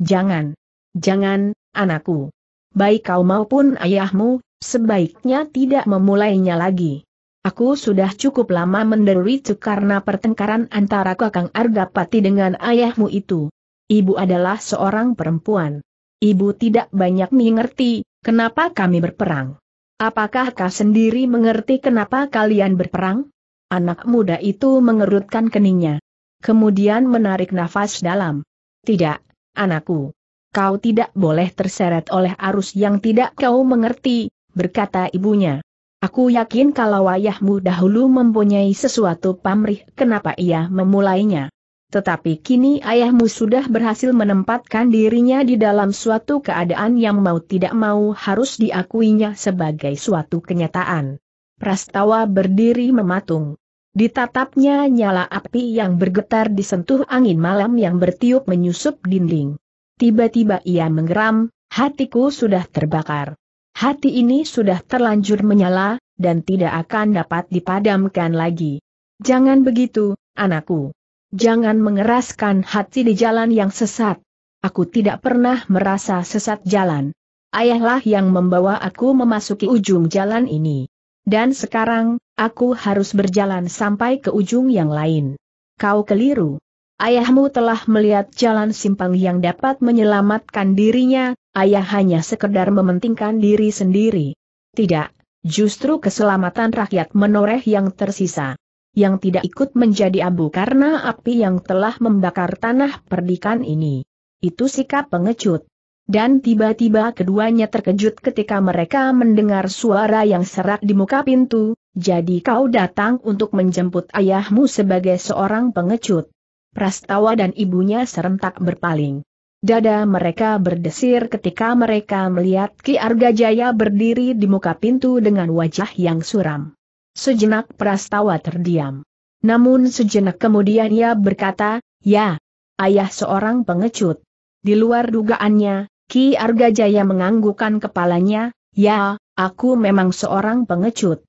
Jangan! Jangan, anakku! Baik kau maupun ayahmu, sebaiknya tidak memulainya lagi. Aku sudah cukup lama menderita karena pertengkaran antara Kakang Argapati dengan ayahmu itu. Ibu adalah seorang perempuan. Ibu tidak banyak mengerti, kenapa kami berperang. Apakah kau sendiri mengerti kenapa kalian berperang? Anak muda itu mengerutkan keningnya. Kemudian menarik nafas dalam. Tidak, anakku. Kau tidak boleh terseret oleh arus yang tidak kau mengerti, berkata ibunya. Aku yakin kalau ayahmu dahulu mempunyai sesuatu pamrih kenapa ia memulainya. Tetapi kini ayahmu sudah berhasil menempatkan dirinya di dalam suatu keadaan yang mau tidak mau harus diakuinya sebagai suatu kenyataan. Prastawa berdiri mematung. Ditatapnya nyala api yang bergetar disentuh angin malam yang bertiup menyusup dinding. Tiba-tiba ia menggeram, hatiku sudah terbakar. Hati ini sudah terlanjur menyala, dan tidak akan dapat dipadamkan lagi. Jangan begitu, anakku. Jangan mengeraskan hati di jalan yang sesat. Aku tidak pernah merasa sesat jalan. Ayahlah yang membawa aku memasuki ujung jalan ini. Dan sekarang, aku harus berjalan sampai ke ujung yang lain. Kau keliru ayahmu telah melihat jalan simpang yang dapat menyelamatkan dirinya, ayah hanya sekedar mementingkan diri sendiri. Tidak, justru keselamatan rakyat menoreh yang tersisa. Yang tidak ikut menjadi abu karena api yang telah membakar tanah perdikan ini. Itu sikap pengecut. Dan tiba-tiba keduanya terkejut ketika mereka mendengar suara yang serak di muka pintu, jadi kau datang untuk menjemput ayahmu sebagai seorang pengecut. Prastawa dan ibunya serentak berpaling. Dada mereka berdesir ketika mereka melihat Ki Arga Jaya berdiri di muka pintu dengan wajah yang suram. Sejenak Prastawa terdiam. Namun sejenak kemudian ia berkata, Ya, ayah seorang pengecut. Di luar dugaannya, Ki Arga Jaya menganggukan kepalanya, Ya, aku memang seorang pengecut.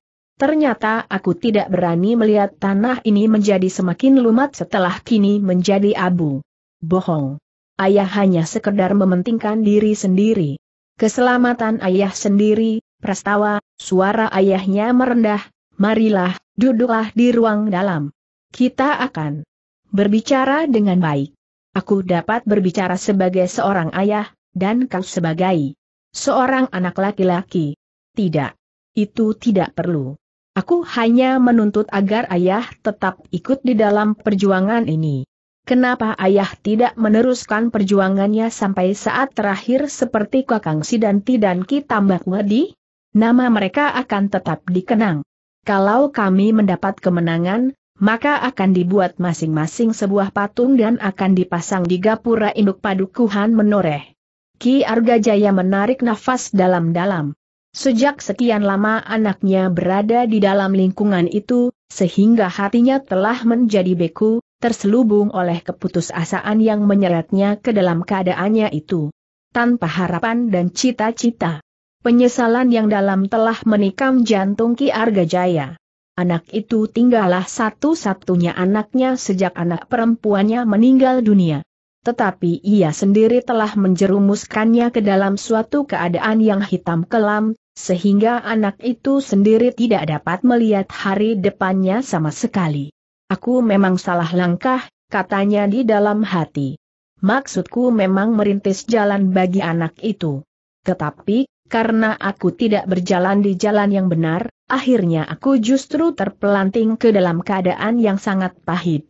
Ternyata aku tidak berani melihat tanah ini menjadi semakin lumat setelah kini menjadi abu. Bohong. Ayah hanya sekedar mementingkan diri sendiri. Keselamatan ayah sendiri, prastawa, suara ayahnya merendah, marilah, duduklah di ruang dalam. Kita akan berbicara dengan baik. Aku dapat berbicara sebagai seorang ayah, dan kau sebagai seorang anak laki-laki. Tidak. Itu tidak perlu. Aku hanya menuntut agar ayah tetap ikut di dalam perjuangan ini. Kenapa ayah tidak meneruskan perjuangannya sampai saat terakhir seperti Kakang Sidanti dan Ki Tambak Wadi? Nama mereka akan tetap dikenang. Kalau kami mendapat kemenangan, maka akan dibuat masing-masing sebuah patung dan akan dipasang di gapura induk padukuhan menoreh. Ki Arga Jaya menarik nafas dalam-dalam. Sejak sekian lama anaknya berada di dalam lingkungan itu, sehingga hatinya telah menjadi beku, terselubung oleh keputusasaan yang menyeretnya ke dalam keadaannya itu. Tanpa harapan dan cita-cita. Penyesalan yang dalam telah menikam jantung Ki Arga Jaya. Anak itu tinggallah satu-satunya anaknya sejak anak perempuannya meninggal dunia tetapi ia sendiri telah menjerumuskannya ke dalam suatu keadaan yang hitam kelam, sehingga anak itu sendiri tidak dapat melihat hari depannya sama sekali. Aku memang salah langkah, katanya di dalam hati. Maksudku memang merintis jalan bagi anak itu. Tetapi, karena aku tidak berjalan di jalan yang benar, akhirnya aku justru terpelanting ke dalam keadaan yang sangat pahit.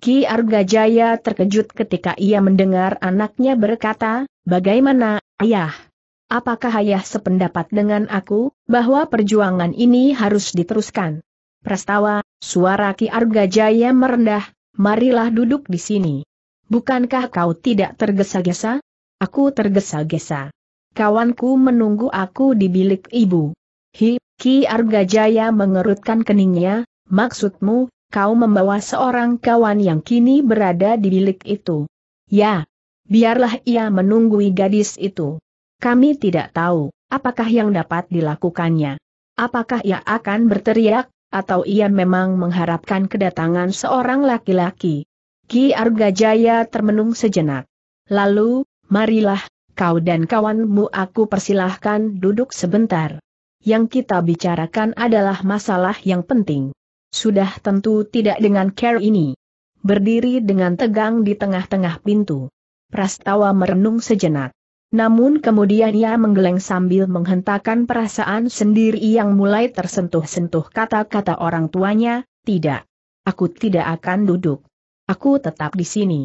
Ki Argajaya terkejut ketika ia mendengar anaknya berkata, Bagaimana, ayah? Apakah ayah sependapat dengan aku, bahwa perjuangan ini harus diteruskan? Prastawa, suara Ki Arga Jaya merendah, marilah duduk di sini. Bukankah kau tidak tergesa-gesa? Aku tergesa-gesa. Kawanku menunggu aku di bilik ibu. Hi, Ki Arga Jaya mengerutkan keningnya, maksudmu, kau membawa seorang kawan yang kini berada di bilik itu. Ya, biarlah ia menunggui gadis itu. Kami tidak tahu, apakah yang dapat dilakukannya. Apakah ia akan berteriak, atau ia memang mengharapkan kedatangan seorang laki-laki? Ki Arga Jaya termenung sejenak. Lalu, marilah, kau dan kawanmu aku persilahkan duduk sebentar. Yang kita bicarakan adalah masalah yang penting. Sudah tentu tidak dengan care ini. Berdiri dengan tegang di tengah-tengah pintu. Prastawa merenung sejenak. Namun kemudian ia menggeleng sambil menghentakkan perasaan sendiri yang mulai tersentuh-sentuh kata-kata orang tuanya, tidak. Aku tidak akan duduk. Aku tetap di sini.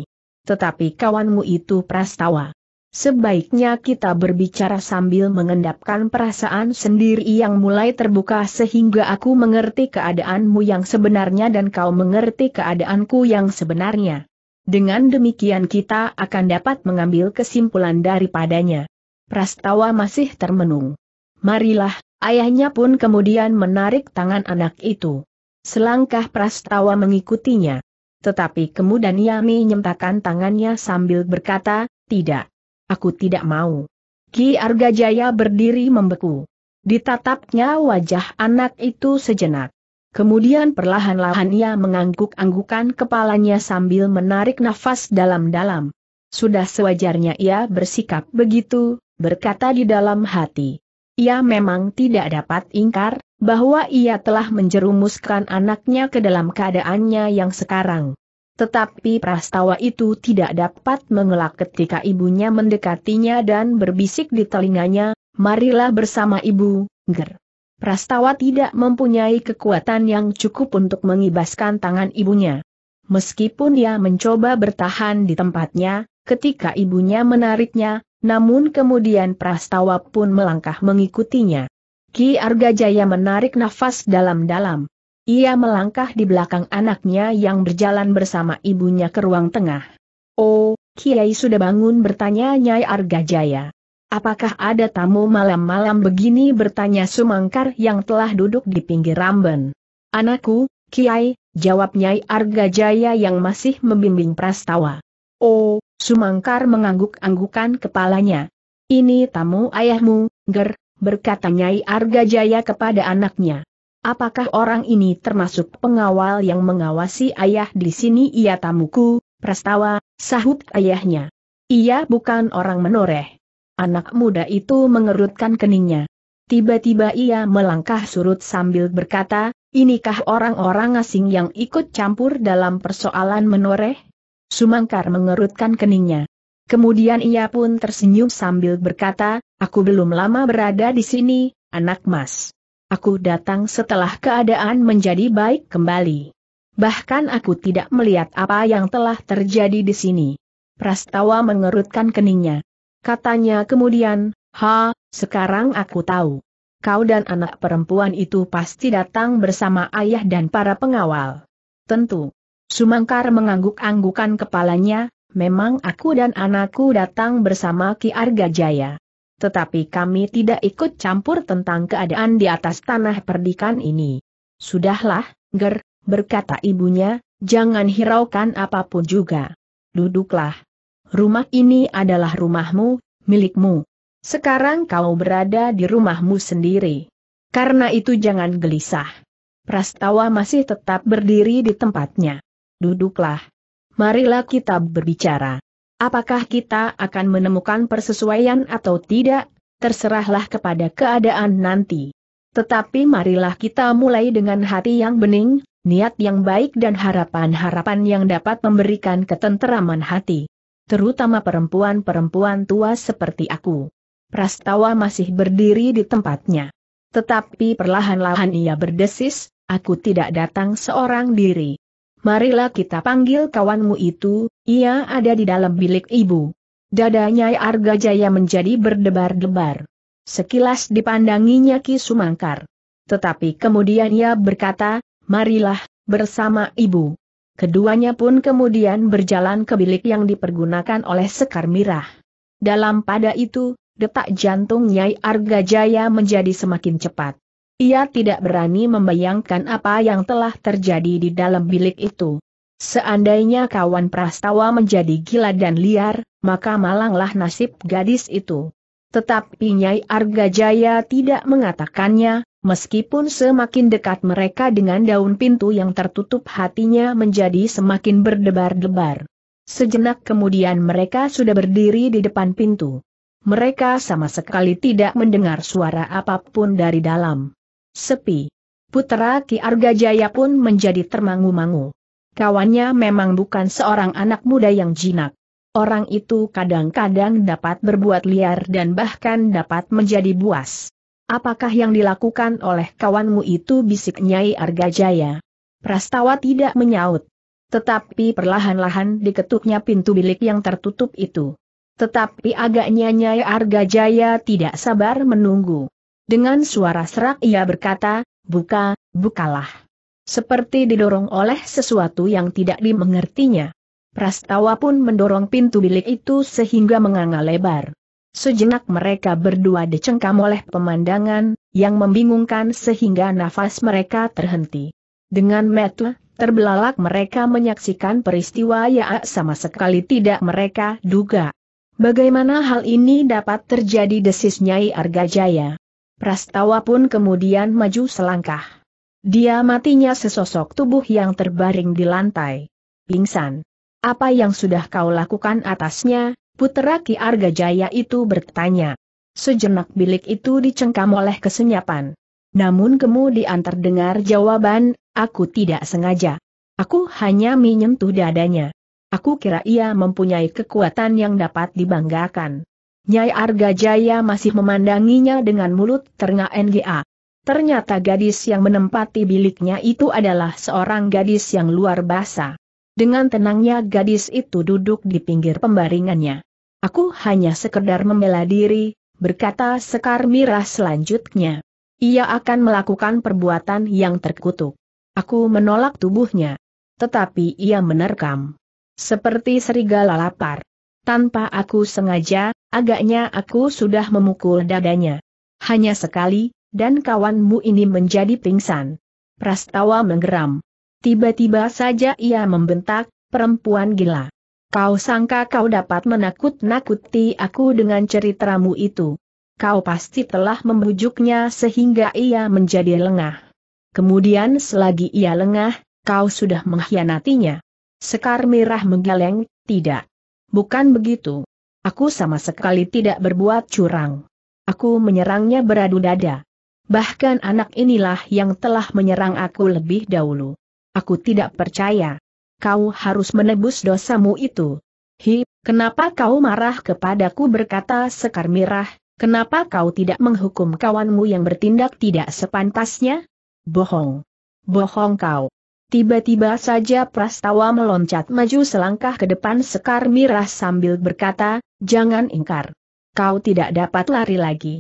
Tetapi kawanmu itu prastawa. Sebaiknya kita berbicara sambil mengendapkan perasaan sendiri yang mulai terbuka sehingga aku mengerti keadaanmu yang sebenarnya dan kau mengerti keadaanku yang sebenarnya. Dengan demikian kita akan dapat mengambil kesimpulan daripadanya. Prastawa masih termenung. Marilah, ayahnya pun kemudian menarik tangan anak itu. Selangkah Prastawa mengikutinya. Tetapi kemudian Yami nyentakan tangannya sambil berkata, tidak. Aku tidak mau. Ki Argajaya berdiri membeku. Ditatapnya wajah anak itu sejenak. Kemudian perlahan-lahan ia mengangguk-anggukan kepalanya sambil menarik nafas dalam-dalam. Sudah sewajarnya ia bersikap begitu, berkata di dalam hati. Ia memang tidak dapat ingkar, bahwa ia telah menjerumuskan anaknya ke dalam keadaannya yang sekarang. Tetapi prastawa itu tidak dapat mengelak ketika ibunya mendekatinya dan berbisik di telinganya, marilah bersama ibu, ger. Prastawa tidak mempunyai kekuatan yang cukup untuk mengibaskan tangan ibunya. Meskipun dia mencoba bertahan di tempatnya, ketika ibunya menariknya, namun kemudian Prastawa pun melangkah mengikutinya. Ki Argajaya menarik nafas dalam-dalam. Ia melangkah di belakang anaknya yang berjalan bersama ibunya ke ruang tengah. Oh, Kiai sudah bangun bertanya Nyai Argajaya. Apakah ada tamu malam-malam begini bertanya Sumangkar yang telah duduk di pinggir ramben. Anakku, Kiai, jawab Nyai Jaya yang masih membimbing prastawa. Oh, Sumangkar mengangguk-anggukan kepalanya. Ini tamu ayahmu, Ger, berkata Nyai Jaya kepada anaknya. Apakah orang ini termasuk pengawal yang mengawasi ayah di sini? Ia tamuku, Prastawa, sahut ayahnya. Ia bukan orang menoreh. Anak muda itu mengerutkan keningnya. Tiba-tiba ia melangkah surut sambil berkata, inikah orang-orang asing yang ikut campur dalam persoalan menoreh? Sumangkar mengerutkan keningnya. Kemudian ia pun tersenyum sambil berkata, aku belum lama berada di sini, anak mas. Aku datang setelah keadaan menjadi baik kembali. Bahkan aku tidak melihat apa yang telah terjadi di sini. Prastawa mengerutkan keningnya. Katanya kemudian, ha, sekarang aku tahu. Kau dan anak perempuan itu pasti datang bersama ayah dan para pengawal. Tentu. Sumangkar mengangguk-anggukan kepalanya, memang aku dan anakku datang bersama Ki Arga Jaya. Tetapi kami tidak ikut campur tentang keadaan di atas tanah perdikan ini. Sudahlah, Ger, berkata ibunya, jangan hiraukan apapun juga. Duduklah, rumah ini adalah rumahmu, milikmu. Sekarang kau berada di rumahmu sendiri. Karena itu jangan gelisah. Prastawa masih tetap berdiri di tempatnya. Duduklah. Marilah kita berbicara. Apakah kita akan menemukan persesuaian atau tidak, terserahlah kepada keadaan nanti. Tetapi marilah kita mulai dengan hati yang bening, niat yang baik dan harapan-harapan yang dapat memberikan ketenteraman hati terutama perempuan-perempuan tua seperti aku. Prastawa masih berdiri di tempatnya. Tetapi perlahan-lahan ia berdesis, aku tidak datang seorang diri. Marilah kita panggil kawanmu itu, ia ada di dalam bilik ibu. Dadanya Arga Jaya menjadi berdebar-debar. Sekilas dipandanginya Ki Sumangkar. Tetapi kemudian ia berkata, marilah, bersama ibu. Keduanya pun kemudian berjalan ke bilik yang dipergunakan oleh Sekar Mirah. Dalam pada itu, detak jantung Nyai Argajaya menjadi semakin cepat. Ia tidak berani membayangkan apa yang telah terjadi di dalam bilik itu. Seandainya kawan Prastawa menjadi gila dan liar, maka malanglah nasib gadis itu. Tetapi Nyai Argajaya tidak mengatakannya, Meskipun semakin dekat mereka dengan daun pintu yang tertutup hatinya menjadi semakin berdebar-debar. Sejenak kemudian mereka sudah berdiri di depan pintu. Mereka sama sekali tidak mendengar suara apapun dari dalam. Sepi. Putra Ki Arga Jaya pun menjadi termangu-mangu. Kawannya memang bukan seorang anak muda yang jinak. Orang itu kadang-kadang dapat berbuat liar dan bahkan dapat menjadi buas. Apakah yang dilakukan oleh kawanmu itu bisik Nyai Argajaya? Prastawa tidak menyaut. Tetapi perlahan-lahan diketuknya pintu bilik yang tertutup itu. Tetapi agaknya Nyai Argajaya tidak sabar menunggu. Dengan suara serak ia berkata, buka, bukalah. Seperti didorong oleh sesuatu yang tidak dimengertinya. Prastawa pun mendorong pintu bilik itu sehingga menganga lebar. Sejenak mereka berdua dicengkam oleh pemandangan, yang membingungkan sehingga nafas mereka terhenti. Dengan metu, terbelalak mereka menyaksikan peristiwa yang sama sekali tidak mereka duga. Bagaimana hal ini dapat terjadi desis Nyai Argajaya? Prastawa pun kemudian maju selangkah. Dia matinya sesosok tubuh yang terbaring di lantai. Pingsan. Apa yang sudah kau lakukan atasnya, Putera Ki Arga Jaya itu bertanya. Sejenak bilik itu dicengkam oleh kesenyapan. Namun kemudian terdengar jawaban, aku tidak sengaja. Aku hanya menyentuh dadanya. Aku kira ia mempunyai kekuatan yang dapat dibanggakan. Nyai Arga Jaya masih memandanginya dengan mulut terengah NGA. Ternyata gadis yang menempati biliknya itu adalah seorang gadis yang luar biasa. Dengan tenangnya gadis itu duduk di pinggir pembaringannya. Aku hanya sekedar membela diri, berkata Sekar Mirah selanjutnya. Ia akan melakukan perbuatan yang terkutuk. Aku menolak tubuhnya. Tetapi ia menerkam. Seperti serigala lapar. Tanpa aku sengaja, agaknya aku sudah memukul dadanya. Hanya sekali, dan kawanmu ini menjadi pingsan. Prastawa menggeram. Tiba-tiba saja ia membentak, perempuan gila. Kau sangka kau dapat menakut-nakuti aku dengan ceritamu itu. Kau pasti telah membujuknya sehingga ia menjadi lengah. Kemudian selagi ia lengah, kau sudah mengkhianatinya. Sekar merah menggeleng, tidak. Bukan begitu. Aku sama sekali tidak berbuat curang. Aku menyerangnya beradu dada. Bahkan anak inilah yang telah menyerang aku lebih dahulu. Aku tidak percaya. Kau harus menebus dosamu itu. Hi, kenapa kau marah kepadaku berkata Sekar Mirah, kenapa kau tidak menghukum kawanmu yang bertindak tidak sepantasnya? Bohong. Bohong kau. Tiba-tiba saja Prastawa meloncat maju selangkah ke depan Sekar Mirah sambil berkata, jangan ingkar. Kau tidak dapat lari lagi.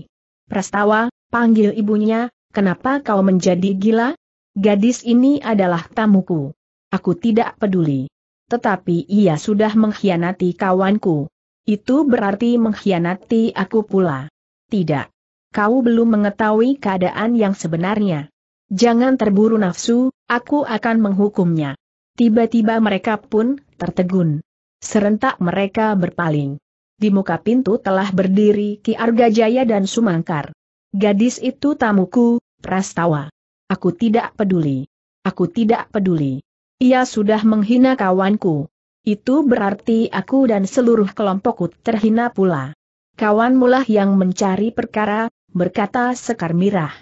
Prastawa, panggil ibunya, kenapa kau menjadi gila? Gadis ini adalah tamuku. Aku tidak peduli. Tetapi ia sudah mengkhianati kawanku. Itu berarti mengkhianati aku pula. Tidak. Kau belum mengetahui keadaan yang sebenarnya. Jangan terburu nafsu, aku akan menghukumnya. Tiba-tiba mereka pun tertegun. Serentak mereka berpaling. Di muka pintu telah berdiri Ki Argajaya dan Sumangkar. Gadis itu tamuku, Prastawa. Aku tidak peduli. Aku tidak peduli. Ia sudah menghina kawanku. Itu berarti aku dan seluruh kelompokku terhina pula. Kawan mulah yang mencari perkara, berkata Sekar Mirah.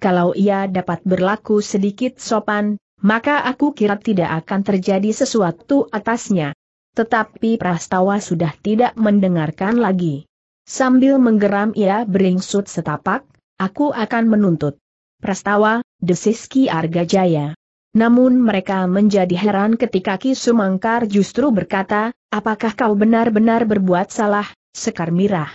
Kalau ia dapat berlaku sedikit sopan, maka aku kira tidak akan terjadi sesuatu atasnya. Tetapi Prastawa sudah tidak mendengarkan lagi. Sambil menggeram ia beringsut setapak, aku akan menuntut. Prastawa, desis Ki Argajaya. Namun mereka menjadi heran ketika Ki Sumangkar justru berkata, apakah kau benar-benar berbuat salah, Sekar Mirah?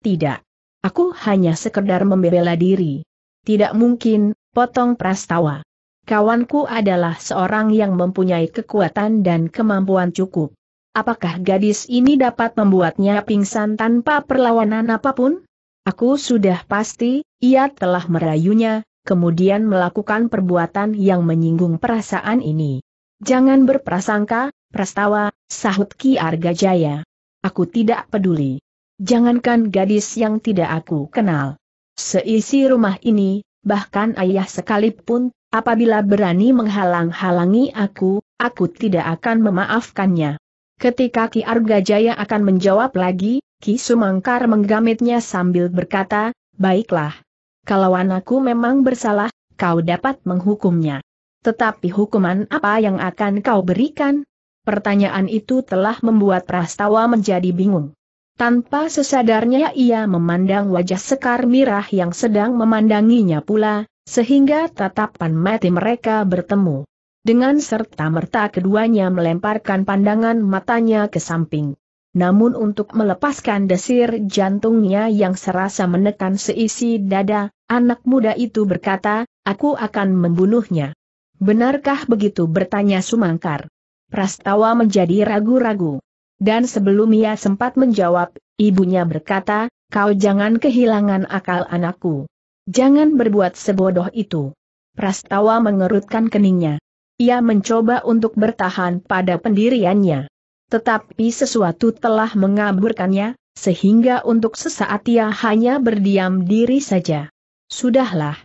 Tidak. Aku hanya sekedar membela diri. Tidak mungkin, potong Prastawa. Kawanku adalah seorang yang mempunyai kekuatan dan kemampuan cukup. Apakah gadis ini dapat membuatnya pingsan tanpa perlawanan apapun? Aku sudah pasti, ia telah merayunya, kemudian melakukan perbuatan yang menyinggung perasaan ini. Jangan berprasangka, Prastawa, sahut Ki Arga Jaya. Aku tidak peduli. Jangankan gadis yang tidak aku kenal. Seisi rumah ini, bahkan ayah sekalipun, apabila berani menghalang-halangi aku, aku tidak akan memaafkannya. Ketika Ki Arga Jaya akan menjawab lagi, Ki Sumangkar menggamitnya sambil berkata, Baiklah, kalau anakku memang bersalah, kau dapat menghukumnya. Tetapi hukuman apa yang akan kau berikan? Pertanyaan itu telah membuat Prastawa menjadi bingung. Tanpa sesadarnya ia memandang wajah Sekar Mirah yang sedang memandanginya pula, sehingga tatapan mati mereka bertemu. Dengan serta-merta keduanya melemparkan pandangan matanya ke samping namun untuk melepaskan desir jantungnya yang serasa menekan seisi dada, anak muda itu berkata, aku akan membunuhnya. Benarkah begitu bertanya Sumangkar? Prastawa menjadi ragu-ragu. Dan sebelum ia sempat menjawab, ibunya berkata, kau jangan kehilangan akal anakku. Jangan berbuat sebodoh itu. Prastawa mengerutkan keningnya. Ia mencoba untuk bertahan pada pendiriannya. Tetapi sesuatu telah mengaburkannya, sehingga untuk sesaat ia hanya berdiam diri saja. Sudahlah.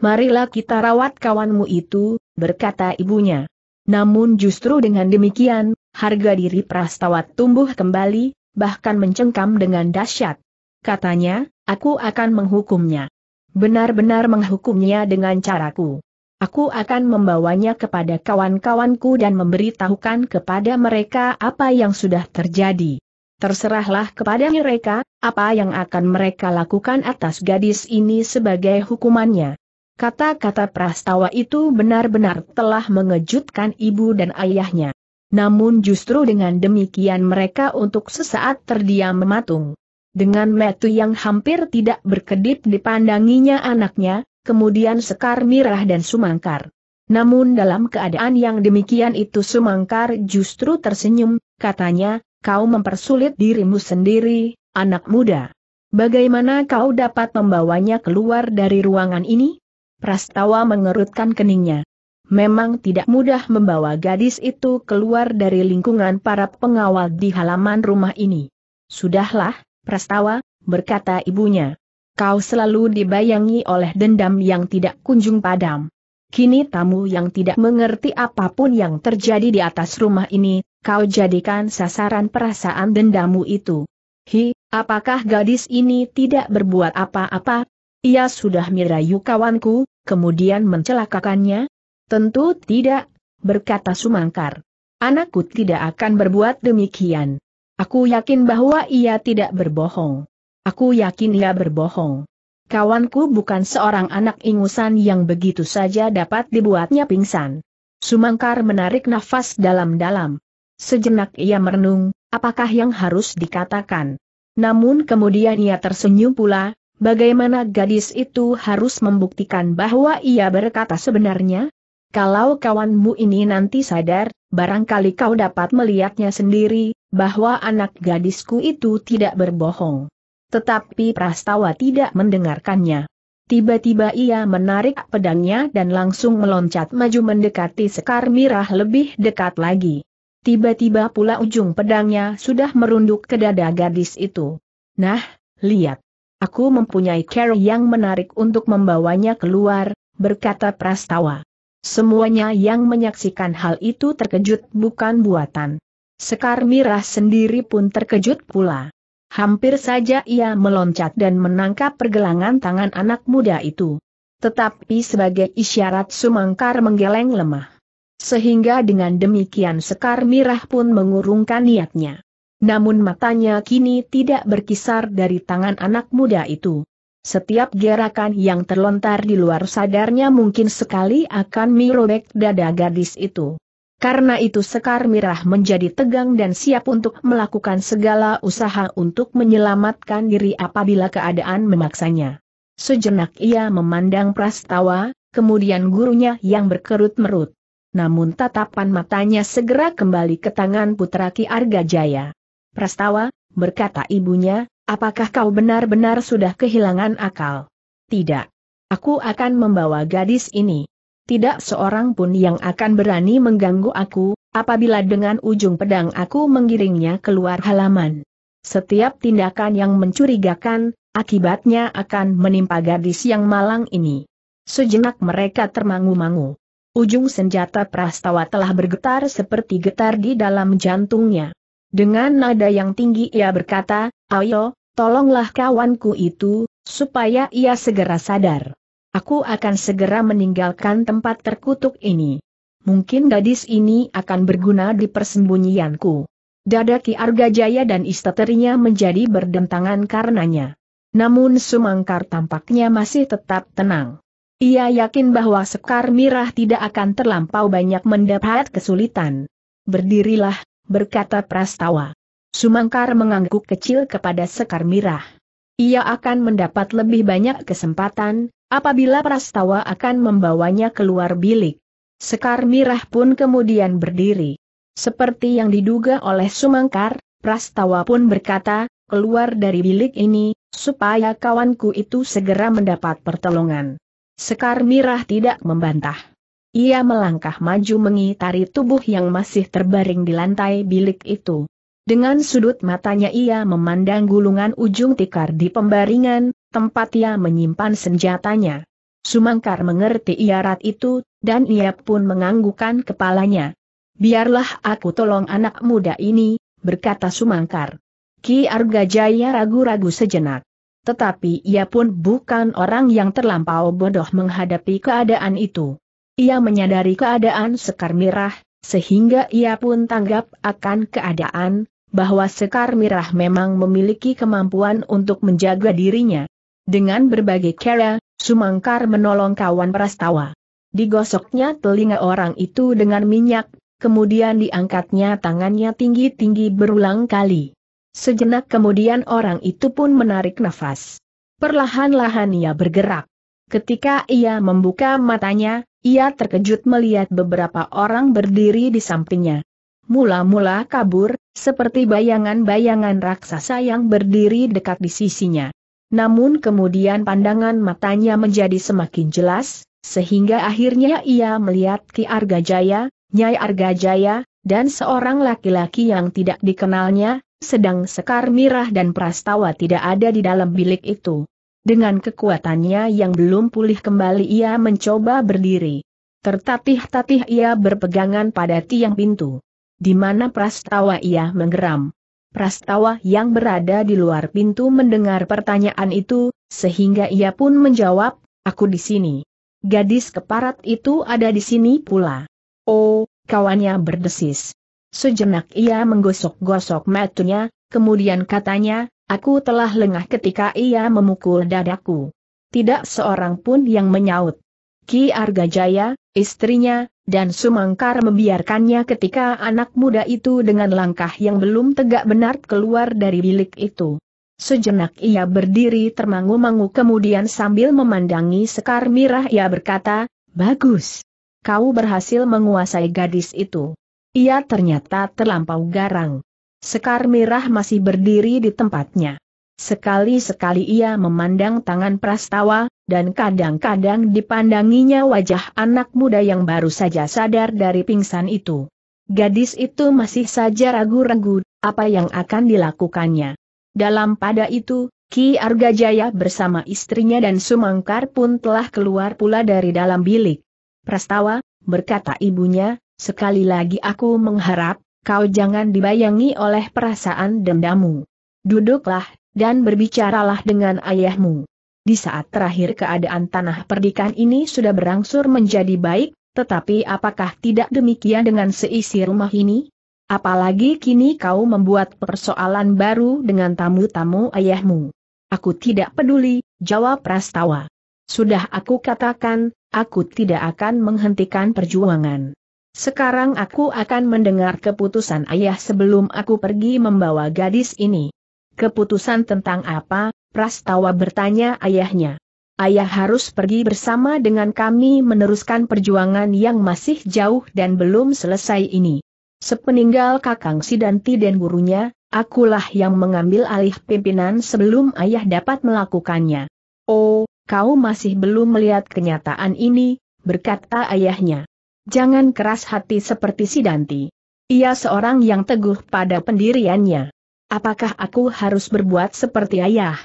Marilah kita rawat kawanmu itu, berkata ibunya. Namun justru dengan demikian, harga diri Prastawat tumbuh kembali, bahkan mencengkam dengan dahsyat. Katanya, aku akan menghukumnya. Benar-benar menghukumnya dengan caraku. Aku akan membawanya kepada kawan-kawanku dan memberitahukan kepada mereka apa yang sudah terjadi. Terserahlah kepada mereka, apa yang akan mereka lakukan atas gadis ini sebagai hukumannya. Kata-kata prastawa itu benar-benar telah mengejutkan ibu dan ayahnya. Namun justru dengan demikian mereka untuk sesaat terdiam mematung. Dengan metu yang hampir tidak berkedip dipandanginya anaknya, kemudian Sekar Mirah dan Sumangkar. Namun dalam keadaan yang demikian itu Sumangkar justru tersenyum, katanya, kau mempersulit dirimu sendiri, anak muda. Bagaimana kau dapat membawanya keluar dari ruangan ini? Prastawa mengerutkan keningnya. Memang tidak mudah membawa gadis itu keluar dari lingkungan para pengawal di halaman rumah ini. Sudahlah, Prastawa, berkata ibunya kau selalu dibayangi oleh dendam yang tidak kunjung padam. Kini tamu yang tidak mengerti apapun yang terjadi di atas rumah ini, kau jadikan sasaran perasaan dendammu itu. Hi, apakah gadis ini tidak berbuat apa-apa? Ia sudah merayu kawanku, kemudian mencelakakannya? Tentu tidak, berkata Sumangkar. Anakku tidak akan berbuat demikian. Aku yakin bahwa ia tidak berbohong. Aku yakin ia berbohong. Kawanku bukan seorang anak ingusan yang begitu saja dapat dibuatnya pingsan. Sumangkar menarik nafas dalam-dalam. Sejenak ia merenung, apakah yang harus dikatakan. Namun kemudian ia tersenyum pula, bagaimana gadis itu harus membuktikan bahwa ia berkata sebenarnya? Kalau kawanmu ini nanti sadar, barangkali kau dapat melihatnya sendiri, bahwa anak gadisku itu tidak berbohong. Tetapi Prastawa tidak mendengarkannya. Tiba-tiba ia menarik pedangnya dan langsung meloncat maju mendekati Sekar Mirah lebih dekat lagi. Tiba-tiba pula ujung pedangnya sudah merunduk ke dada gadis itu. Nah, lihat. Aku mempunyai cara yang menarik untuk membawanya keluar, berkata Prastawa. Semuanya yang menyaksikan hal itu terkejut bukan buatan. Sekar Mirah sendiri pun terkejut pula. Hampir saja ia meloncat dan menangkap pergelangan tangan anak muda itu. Tetapi sebagai isyarat Sumangkar menggeleng lemah. Sehingga dengan demikian Sekar Mirah pun mengurungkan niatnya. Namun matanya kini tidak berkisar dari tangan anak muda itu. Setiap gerakan yang terlontar di luar sadarnya mungkin sekali akan mirobek dada gadis itu. Karena itu Sekar Mirah menjadi tegang dan siap untuk melakukan segala usaha untuk menyelamatkan diri apabila keadaan memaksanya. Sejenak ia memandang Prastawa, kemudian gurunya yang berkerut merut. Namun tatapan matanya segera kembali ke tangan putra Ki Arga Jaya. Prastawa, berkata ibunya, apakah kau benar-benar sudah kehilangan akal? Tidak. Aku akan membawa gadis ini tidak seorang pun yang akan berani mengganggu aku, apabila dengan ujung pedang aku menggiringnya keluar halaman. Setiap tindakan yang mencurigakan, akibatnya akan menimpa gadis yang malang ini. Sejenak mereka termangu-mangu. Ujung senjata prastawa telah bergetar seperti getar di dalam jantungnya. Dengan nada yang tinggi ia berkata, Ayo, tolonglah kawanku itu, supaya ia segera sadar. Aku akan segera meninggalkan tempat terkutuk ini. Mungkin gadis ini akan berguna di persembunyianku. Dada Ki Arga Jaya dan istaterinya menjadi berdentangan karenanya. Namun Sumangkar tampaknya masih tetap tenang. Ia yakin bahwa Sekar Mirah tidak akan terlampau banyak mendapat kesulitan. Berdirilah, berkata Prastawa. Sumangkar mengangguk kecil kepada Sekar Mirah ia akan mendapat lebih banyak kesempatan, apabila Prastawa akan membawanya keluar bilik. Sekar Mirah pun kemudian berdiri. Seperti yang diduga oleh Sumangkar, Prastawa pun berkata, keluar dari bilik ini, supaya kawanku itu segera mendapat pertolongan. Sekar Mirah tidak membantah. Ia melangkah maju mengitari tubuh yang masih terbaring di lantai bilik itu. Dengan sudut matanya ia memandang gulungan ujung tikar di pembaringan, tempat ia menyimpan senjatanya. Sumangkar mengerti iarat itu, dan ia pun menganggukkan kepalanya. Biarlah aku tolong anak muda ini, berkata Sumangkar. Ki Arga Jaya ragu-ragu sejenak. Tetapi ia pun bukan orang yang terlampau bodoh menghadapi keadaan itu. Ia menyadari keadaan Sekar Mirah, sehingga ia pun tanggap akan keadaan, bahwa Sekar Mirah memang memiliki kemampuan untuk menjaga dirinya. Dengan berbagai cara, Sumangkar menolong kawan Prastawa. Digosoknya telinga orang itu dengan minyak, kemudian diangkatnya tangannya tinggi-tinggi berulang kali. Sejenak kemudian orang itu pun menarik nafas. Perlahan-lahan ia bergerak. Ketika ia membuka matanya, ia terkejut melihat beberapa orang berdiri di sampingnya. Mula-mula kabur, seperti bayangan-bayangan raksasa yang berdiri dekat di sisinya. Namun kemudian pandangan matanya menjadi semakin jelas, sehingga akhirnya ia melihat Ki Arga Jaya, Nyai Arga Jaya, dan seorang laki-laki yang tidak dikenalnya, sedang Sekar Mirah dan Prastawa tidak ada di dalam bilik itu. Dengan kekuatannya yang belum pulih kembali ia mencoba berdiri. Tertatih-tatih ia berpegangan pada tiang pintu. Di mana prastawa ia menggeram. Prastawa yang berada di luar pintu mendengar pertanyaan itu, sehingga ia pun menjawab, aku di sini. Gadis keparat itu ada di sini pula. Oh, kawannya berdesis. Sejenak ia menggosok-gosok matanya, kemudian katanya, Aku telah lengah ketika ia memukul dadaku. Tidak seorang pun yang menyaut. Ki Arga Jaya, istrinya, dan Sumangkar membiarkannya ketika anak muda itu dengan langkah yang belum tegak benar keluar dari bilik itu. Sejenak ia berdiri termangu-mangu kemudian sambil memandangi Sekar Mirah ia berkata, Bagus. Kau berhasil menguasai gadis itu. Ia ternyata terlampau garang. Sekar merah masih berdiri di tempatnya. Sekali-sekali ia memandang tangan Prastawa, dan kadang-kadang dipandanginya wajah anak muda yang baru saja sadar dari pingsan itu. Gadis itu masih saja ragu-ragu, apa yang akan dilakukannya. Dalam pada itu, Ki Arga Jaya bersama istrinya dan Sumangkar pun telah keluar pula dari dalam bilik. Prastawa, berkata ibunya, sekali lagi aku mengharap, kau jangan dibayangi oleh perasaan dendamu. Duduklah, dan berbicaralah dengan ayahmu. Di saat terakhir keadaan tanah perdikan ini sudah berangsur menjadi baik, tetapi apakah tidak demikian dengan seisi rumah ini? Apalagi kini kau membuat persoalan baru dengan tamu-tamu ayahmu. Aku tidak peduli, jawab Prastawa. Sudah aku katakan, aku tidak akan menghentikan perjuangan. Sekarang aku akan mendengar keputusan ayah sebelum aku pergi membawa gadis ini. Keputusan tentang apa? Prastawa bertanya ayahnya. Ayah harus pergi bersama dengan kami meneruskan perjuangan yang masih jauh dan belum selesai ini. Sepeninggal Kakang Sidanti dan gurunya, akulah yang mengambil alih pimpinan sebelum ayah dapat melakukannya. Oh, kau masih belum melihat kenyataan ini, berkata ayahnya jangan keras hati seperti si Danti. Ia seorang yang teguh pada pendiriannya. Apakah aku harus berbuat seperti ayah?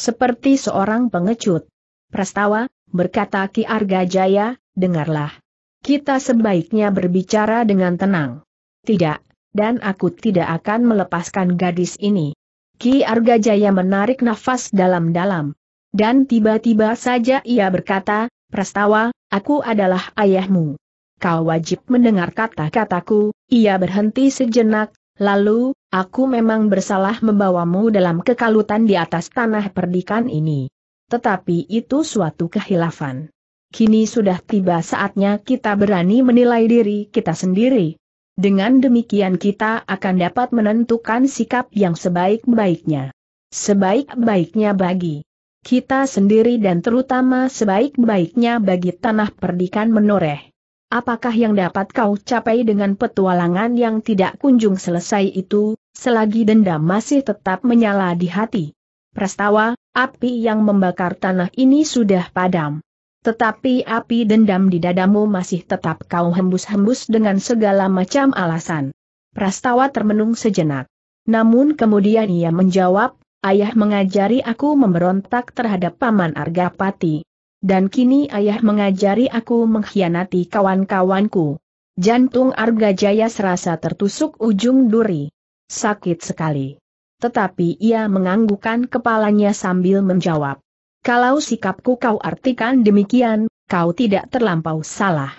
Seperti seorang pengecut. Prastawa, berkata Ki Arga Jaya, dengarlah. Kita sebaiknya berbicara dengan tenang. Tidak, dan aku tidak akan melepaskan gadis ini. Ki Arga Jaya menarik nafas dalam-dalam. Dan tiba-tiba saja ia berkata, Prastawa, aku adalah ayahmu kau wajib mendengar kata-kataku, ia berhenti sejenak, lalu, aku memang bersalah membawamu dalam kekalutan di atas tanah perdikan ini. Tetapi itu suatu kehilafan. Kini sudah tiba saatnya kita berani menilai diri kita sendiri. Dengan demikian kita akan dapat menentukan sikap yang sebaik-baiknya. Sebaik-baiknya bagi kita sendiri dan terutama sebaik-baiknya bagi tanah perdikan menoreh apakah yang dapat kau capai dengan petualangan yang tidak kunjung selesai itu, selagi dendam masih tetap menyala di hati? Prastawa, api yang membakar tanah ini sudah padam. Tetapi api dendam di dadamu masih tetap kau hembus-hembus dengan segala macam alasan. Prastawa termenung sejenak. Namun kemudian ia menjawab, ayah mengajari aku memberontak terhadap Paman Argapati dan kini ayah mengajari aku mengkhianati kawan-kawanku. Jantung Arga Jaya serasa tertusuk ujung duri. Sakit sekali. Tetapi ia menganggukkan kepalanya sambil menjawab. Kalau sikapku kau artikan demikian, kau tidak terlampau salah.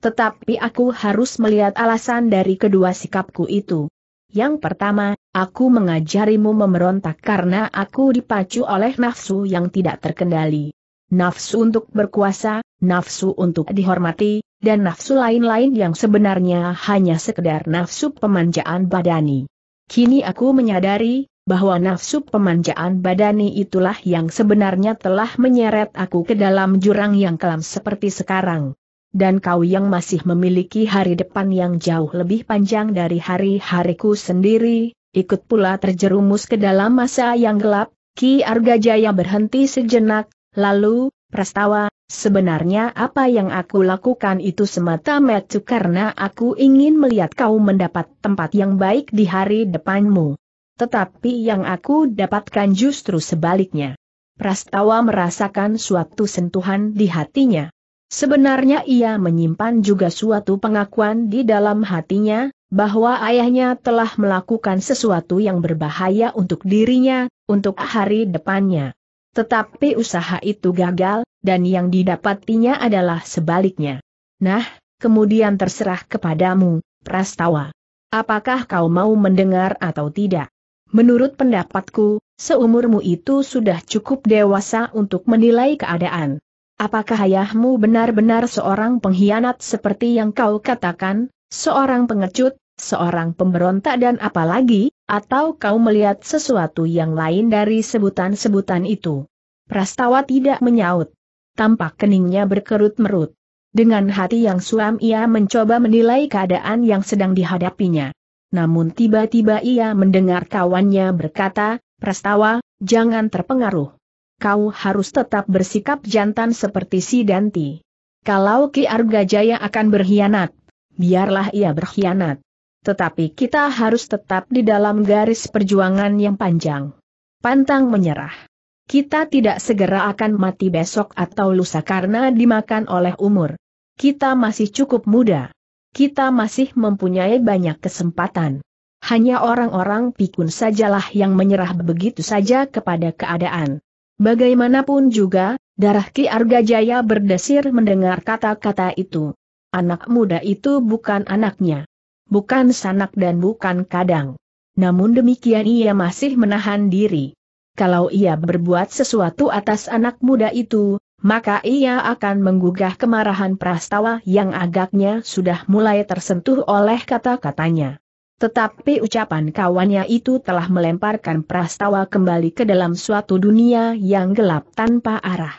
Tetapi aku harus melihat alasan dari kedua sikapku itu. Yang pertama, aku mengajarimu memberontak karena aku dipacu oleh nafsu yang tidak terkendali nafsu untuk berkuasa, nafsu untuk dihormati, dan nafsu lain-lain yang sebenarnya hanya sekedar nafsu pemanjaan badani. Kini aku menyadari, bahwa nafsu pemanjaan badani itulah yang sebenarnya telah menyeret aku ke dalam jurang yang kelam seperti sekarang. Dan kau yang masih memiliki hari depan yang jauh lebih panjang dari hari-hariku sendiri, ikut pula terjerumus ke dalam masa yang gelap, Ki Arga Jaya berhenti sejenak, Lalu, Prastawa, sebenarnya apa yang aku lakukan itu semata-mata karena aku ingin melihat kau mendapat tempat yang baik di hari depanmu. Tetapi yang aku dapatkan justru sebaliknya. Prastawa merasakan suatu sentuhan di hatinya. Sebenarnya ia menyimpan juga suatu pengakuan di dalam hatinya, bahwa ayahnya telah melakukan sesuatu yang berbahaya untuk dirinya, untuk hari depannya. Tetapi usaha itu gagal, dan yang didapatinya adalah sebaliknya. Nah, kemudian terserah kepadamu, Prastawa. Apakah kau mau mendengar atau tidak? Menurut pendapatku, seumurmu itu sudah cukup dewasa untuk menilai keadaan. Apakah ayahmu benar-benar seorang pengkhianat seperti yang kau katakan, seorang pengecut, seorang pemberontak dan apalagi, atau kau melihat sesuatu yang lain dari sebutan-sebutan itu? Prastawa tidak menyaut. Tampak keningnya berkerut merut. Dengan hati yang suam ia mencoba menilai keadaan yang sedang dihadapinya. Namun tiba-tiba ia mendengar kawannya berkata, Prastawa, jangan terpengaruh. Kau harus tetap bersikap jantan seperti si Danti. Kalau Ki Arga Jaya akan berkhianat, biarlah ia berkhianat. Tetapi kita harus tetap di dalam garis perjuangan yang panjang. Pantang menyerah. Kita tidak segera akan mati besok atau lusa karena dimakan oleh umur. Kita masih cukup muda. Kita masih mempunyai banyak kesempatan. Hanya orang-orang pikun sajalah yang menyerah begitu saja kepada keadaan. Bagaimanapun juga, darah Ki Arga Jaya berdesir mendengar kata-kata itu. Anak muda itu bukan anaknya bukan sanak dan bukan kadang. Namun demikian ia masih menahan diri. Kalau ia berbuat sesuatu atas anak muda itu, maka ia akan menggugah kemarahan prastawa yang agaknya sudah mulai tersentuh oleh kata-katanya. Tetapi ucapan kawannya itu telah melemparkan prastawa kembali ke dalam suatu dunia yang gelap tanpa arah.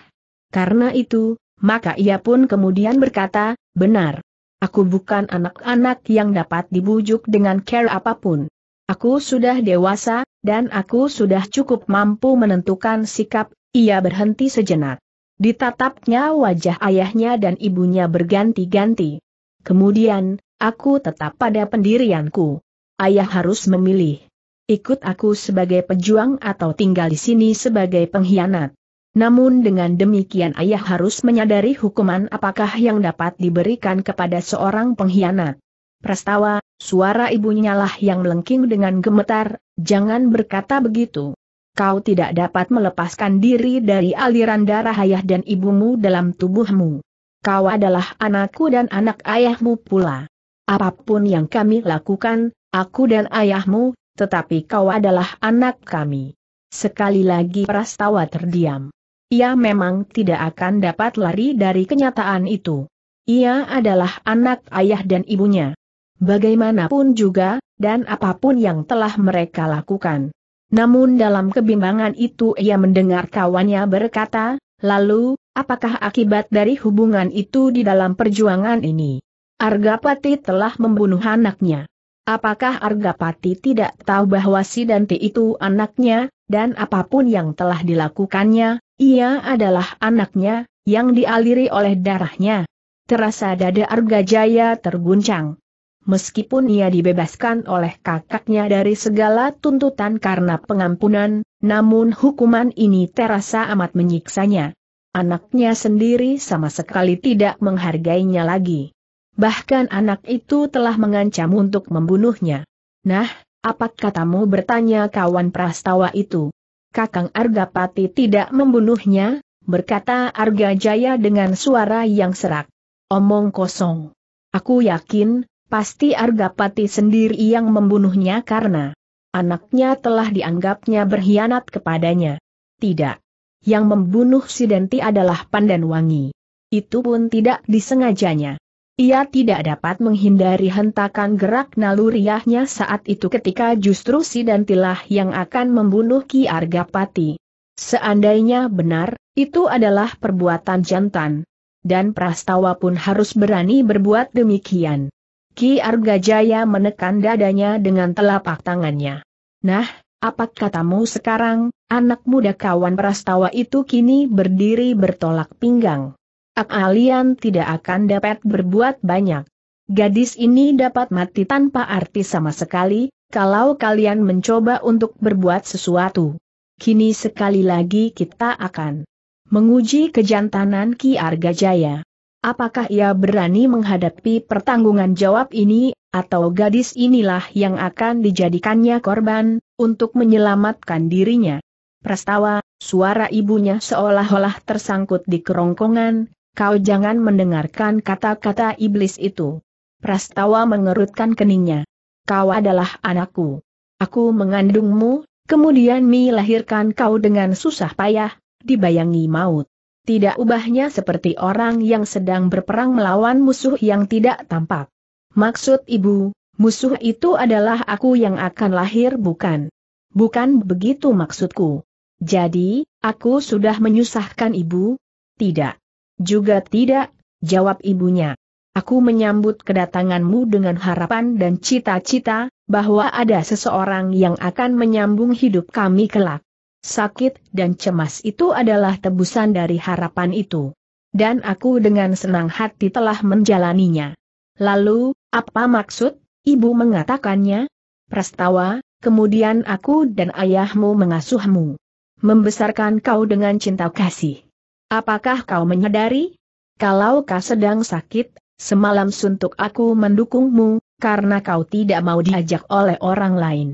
Karena itu, maka ia pun kemudian berkata, benar, Aku bukan anak-anak yang dapat dibujuk dengan care apapun. Aku sudah dewasa, dan aku sudah cukup mampu menentukan sikap, ia berhenti sejenak. Ditatapnya wajah ayahnya dan ibunya berganti-ganti. Kemudian, aku tetap pada pendirianku. Ayah harus memilih. Ikut aku sebagai pejuang atau tinggal di sini sebagai pengkhianat. Namun dengan demikian ayah harus menyadari hukuman apakah yang dapat diberikan kepada seorang pengkhianat. Prastawa, suara ibunya lah yang melengking dengan gemetar, jangan berkata begitu. Kau tidak dapat melepaskan diri dari aliran darah ayah dan ibumu dalam tubuhmu. Kau adalah anakku dan anak ayahmu pula. Apapun yang kami lakukan, aku dan ayahmu, tetapi kau adalah anak kami. Sekali lagi Prastawa terdiam. Ia memang tidak akan dapat lari dari kenyataan itu. Ia adalah anak ayah dan ibunya. Bagaimanapun juga, dan apapun yang telah mereka lakukan. Namun dalam kebimbangan itu ia mendengar kawannya berkata, lalu, apakah akibat dari hubungan itu di dalam perjuangan ini? Argapati telah membunuh anaknya. Apakah Argapati tidak tahu bahwa si Dante itu anaknya, dan apapun yang telah dilakukannya, ia adalah anaknya, yang dialiri oleh darahnya. Terasa dada Argajaya terguncang. Meskipun ia dibebaskan oleh kakaknya dari segala tuntutan karena pengampunan, namun hukuman ini terasa amat menyiksanya. Anaknya sendiri sama sekali tidak menghargainya lagi. Bahkan anak itu telah mengancam untuk membunuhnya. Nah, apa katamu bertanya kawan prastawa itu? Kakang Argapati tidak membunuhnya, berkata Arga Jaya dengan suara yang serak. Omong kosong. Aku yakin, pasti Argapati sendiri yang membunuhnya karena anaknya telah dianggapnya berkhianat kepadanya. Tidak. Yang membunuh Sidenti adalah Pandanwangi. Itu pun tidak disengajanya. Ia tidak dapat menghindari hentakan gerak naluriahnya saat itu ketika justru si Dantilah yang akan membunuh Ki Argapati. Seandainya benar, itu adalah perbuatan jantan. Dan Prastawa pun harus berani berbuat demikian. Ki Argajaya menekan dadanya dengan telapak tangannya. Nah, apa katamu sekarang, anak muda kawan Prastawa itu kini berdiri bertolak pinggang. Alian tidak akan dapat berbuat banyak. Gadis ini dapat mati tanpa arti sama sekali, kalau kalian mencoba untuk berbuat sesuatu. Kini sekali lagi kita akan menguji kejantanan Ki Arga Jaya. Apakah ia berani menghadapi pertanggungan jawab ini, atau gadis inilah yang akan dijadikannya korban, untuk menyelamatkan dirinya? Prastawa, suara ibunya seolah-olah tersangkut di kerongkongan, Kau jangan mendengarkan kata-kata iblis itu. Prastawa mengerutkan keningnya. Kau adalah anakku. Aku mengandungmu, kemudian mi lahirkan kau dengan susah payah, dibayangi maut. Tidak ubahnya seperti orang yang sedang berperang melawan musuh yang tidak tampak. Maksud ibu, musuh itu adalah aku yang akan lahir bukan? Bukan begitu maksudku. Jadi, aku sudah menyusahkan ibu? Tidak. Juga tidak, jawab ibunya. Aku menyambut kedatanganmu dengan harapan dan cita-cita, bahwa ada seseorang yang akan menyambung hidup kami kelak. Sakit dan cemas itu adalah tebusan dari harapan itu. Dan aku dengan senang hati telah menjalaninya. Lalu, apa maksud, ibu mengatakannya? Prastawa, kemudian aku dan ayahmu mengasuhmu. Membesarkan kau dengan cinta kasih. Apakah kau menyadari? Kalau kau sedang sakit, semalam suntuk aku mendukungmu, karena kau tidak mau diajak oleh orang lain.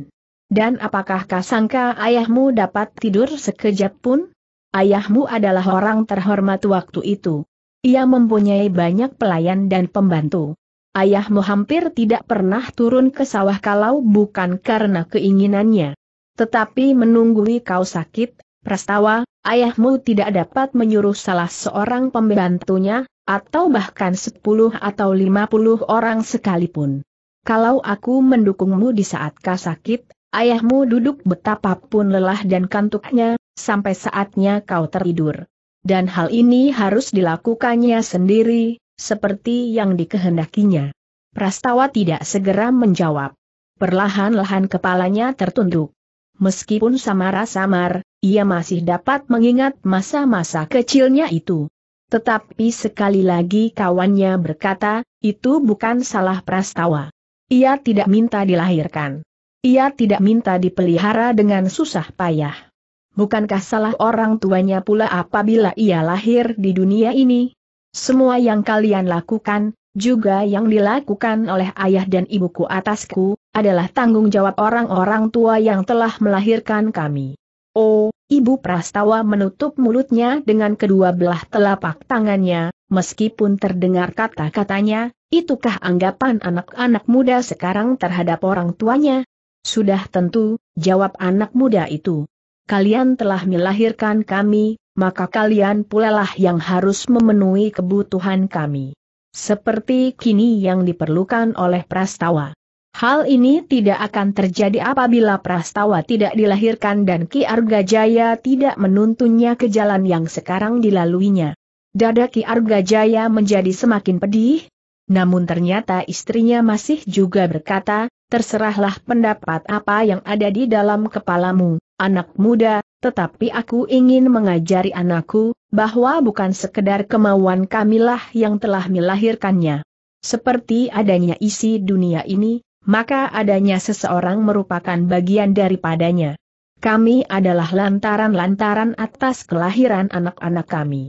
Dan apakah kau sangka ayahmu dapat tidur sekejap pun? Ayahmu adalah orang terhormat waktu itu. Ia mempunyai banyak pelayan dan pembantu. Ayahmu hampir tidak pernah turun ke sawah kalau bukan karena keinginannya. Tetapi menunggui kau sakit, Prastawa, ayahmu tidak dapat menyuruh salah seorang pembantunya, atau bahkan 10 atau 50 orang sekalipun. Kalau aku mendukungmu di saat kau sakit, ayahmu duduk betapapun lelah dan kantuknya, sampai saatnya kau tertidur. Dan hal ini harus dilakukannya sendiri, seperti yang dikehendakinya. Prastawa tidak segera menjawab. Perlahan-lahan kepalanya tertunduk meskipun samar-samar, ia masih dapat mengingat masa-masa kecilnya itu. Tetapi sekali lagi kawannya berkata, itu bukan salah prastawa. Ia tidak minta dilahirkan. Ia tidak minta dipelihara dengan susah payah. Bukankah salah orang tuanya pula apabila ia lahir di dunia ini? Semua yang kalian lakukan, juga yang dilakukan oleh ayah dan ibuku atasku, adalah tanggung jawab orang-orang tua yang telah melahirkan kami. Oh, Ibu Prastawa menutup mulutnya dengan kedua belah telapak tangannya, meskipun terdengar kata-katanya, itukah anggapan anak-anak muda sekarang terhadap orang tuanya? Sudah tentu, jawab anak muda itu. Kalian telah melahirkan kami, maka kalian pulalah yang harus memenuhi kebutuhan kami. Seperti kini yang diperlukan oleh Prastawa. Hal ini tidak akan terjadi apabila Prastawa tidak dilahirkan dan Ki Arga Jaya tidak menuntunnya ke jalan yang sekarang dilaluinya. Dada Ki Arga Jaya menjadi semakin pedih, namun ternyata istrinya masih juga berkata, terserahlah pendapat apa yang ada di dalam kepalamu, anak muda, tetapi aku ingin mengajari anakku, bahwa bukan sekedar kemauan kamilah yang telah melahirkannya. Seperti adanya isi dunia ini, maka adanya seseorang merupakan bagian daripadanya. Kami adalah lantaran-lantaran atas kelahiran anak-anak kami.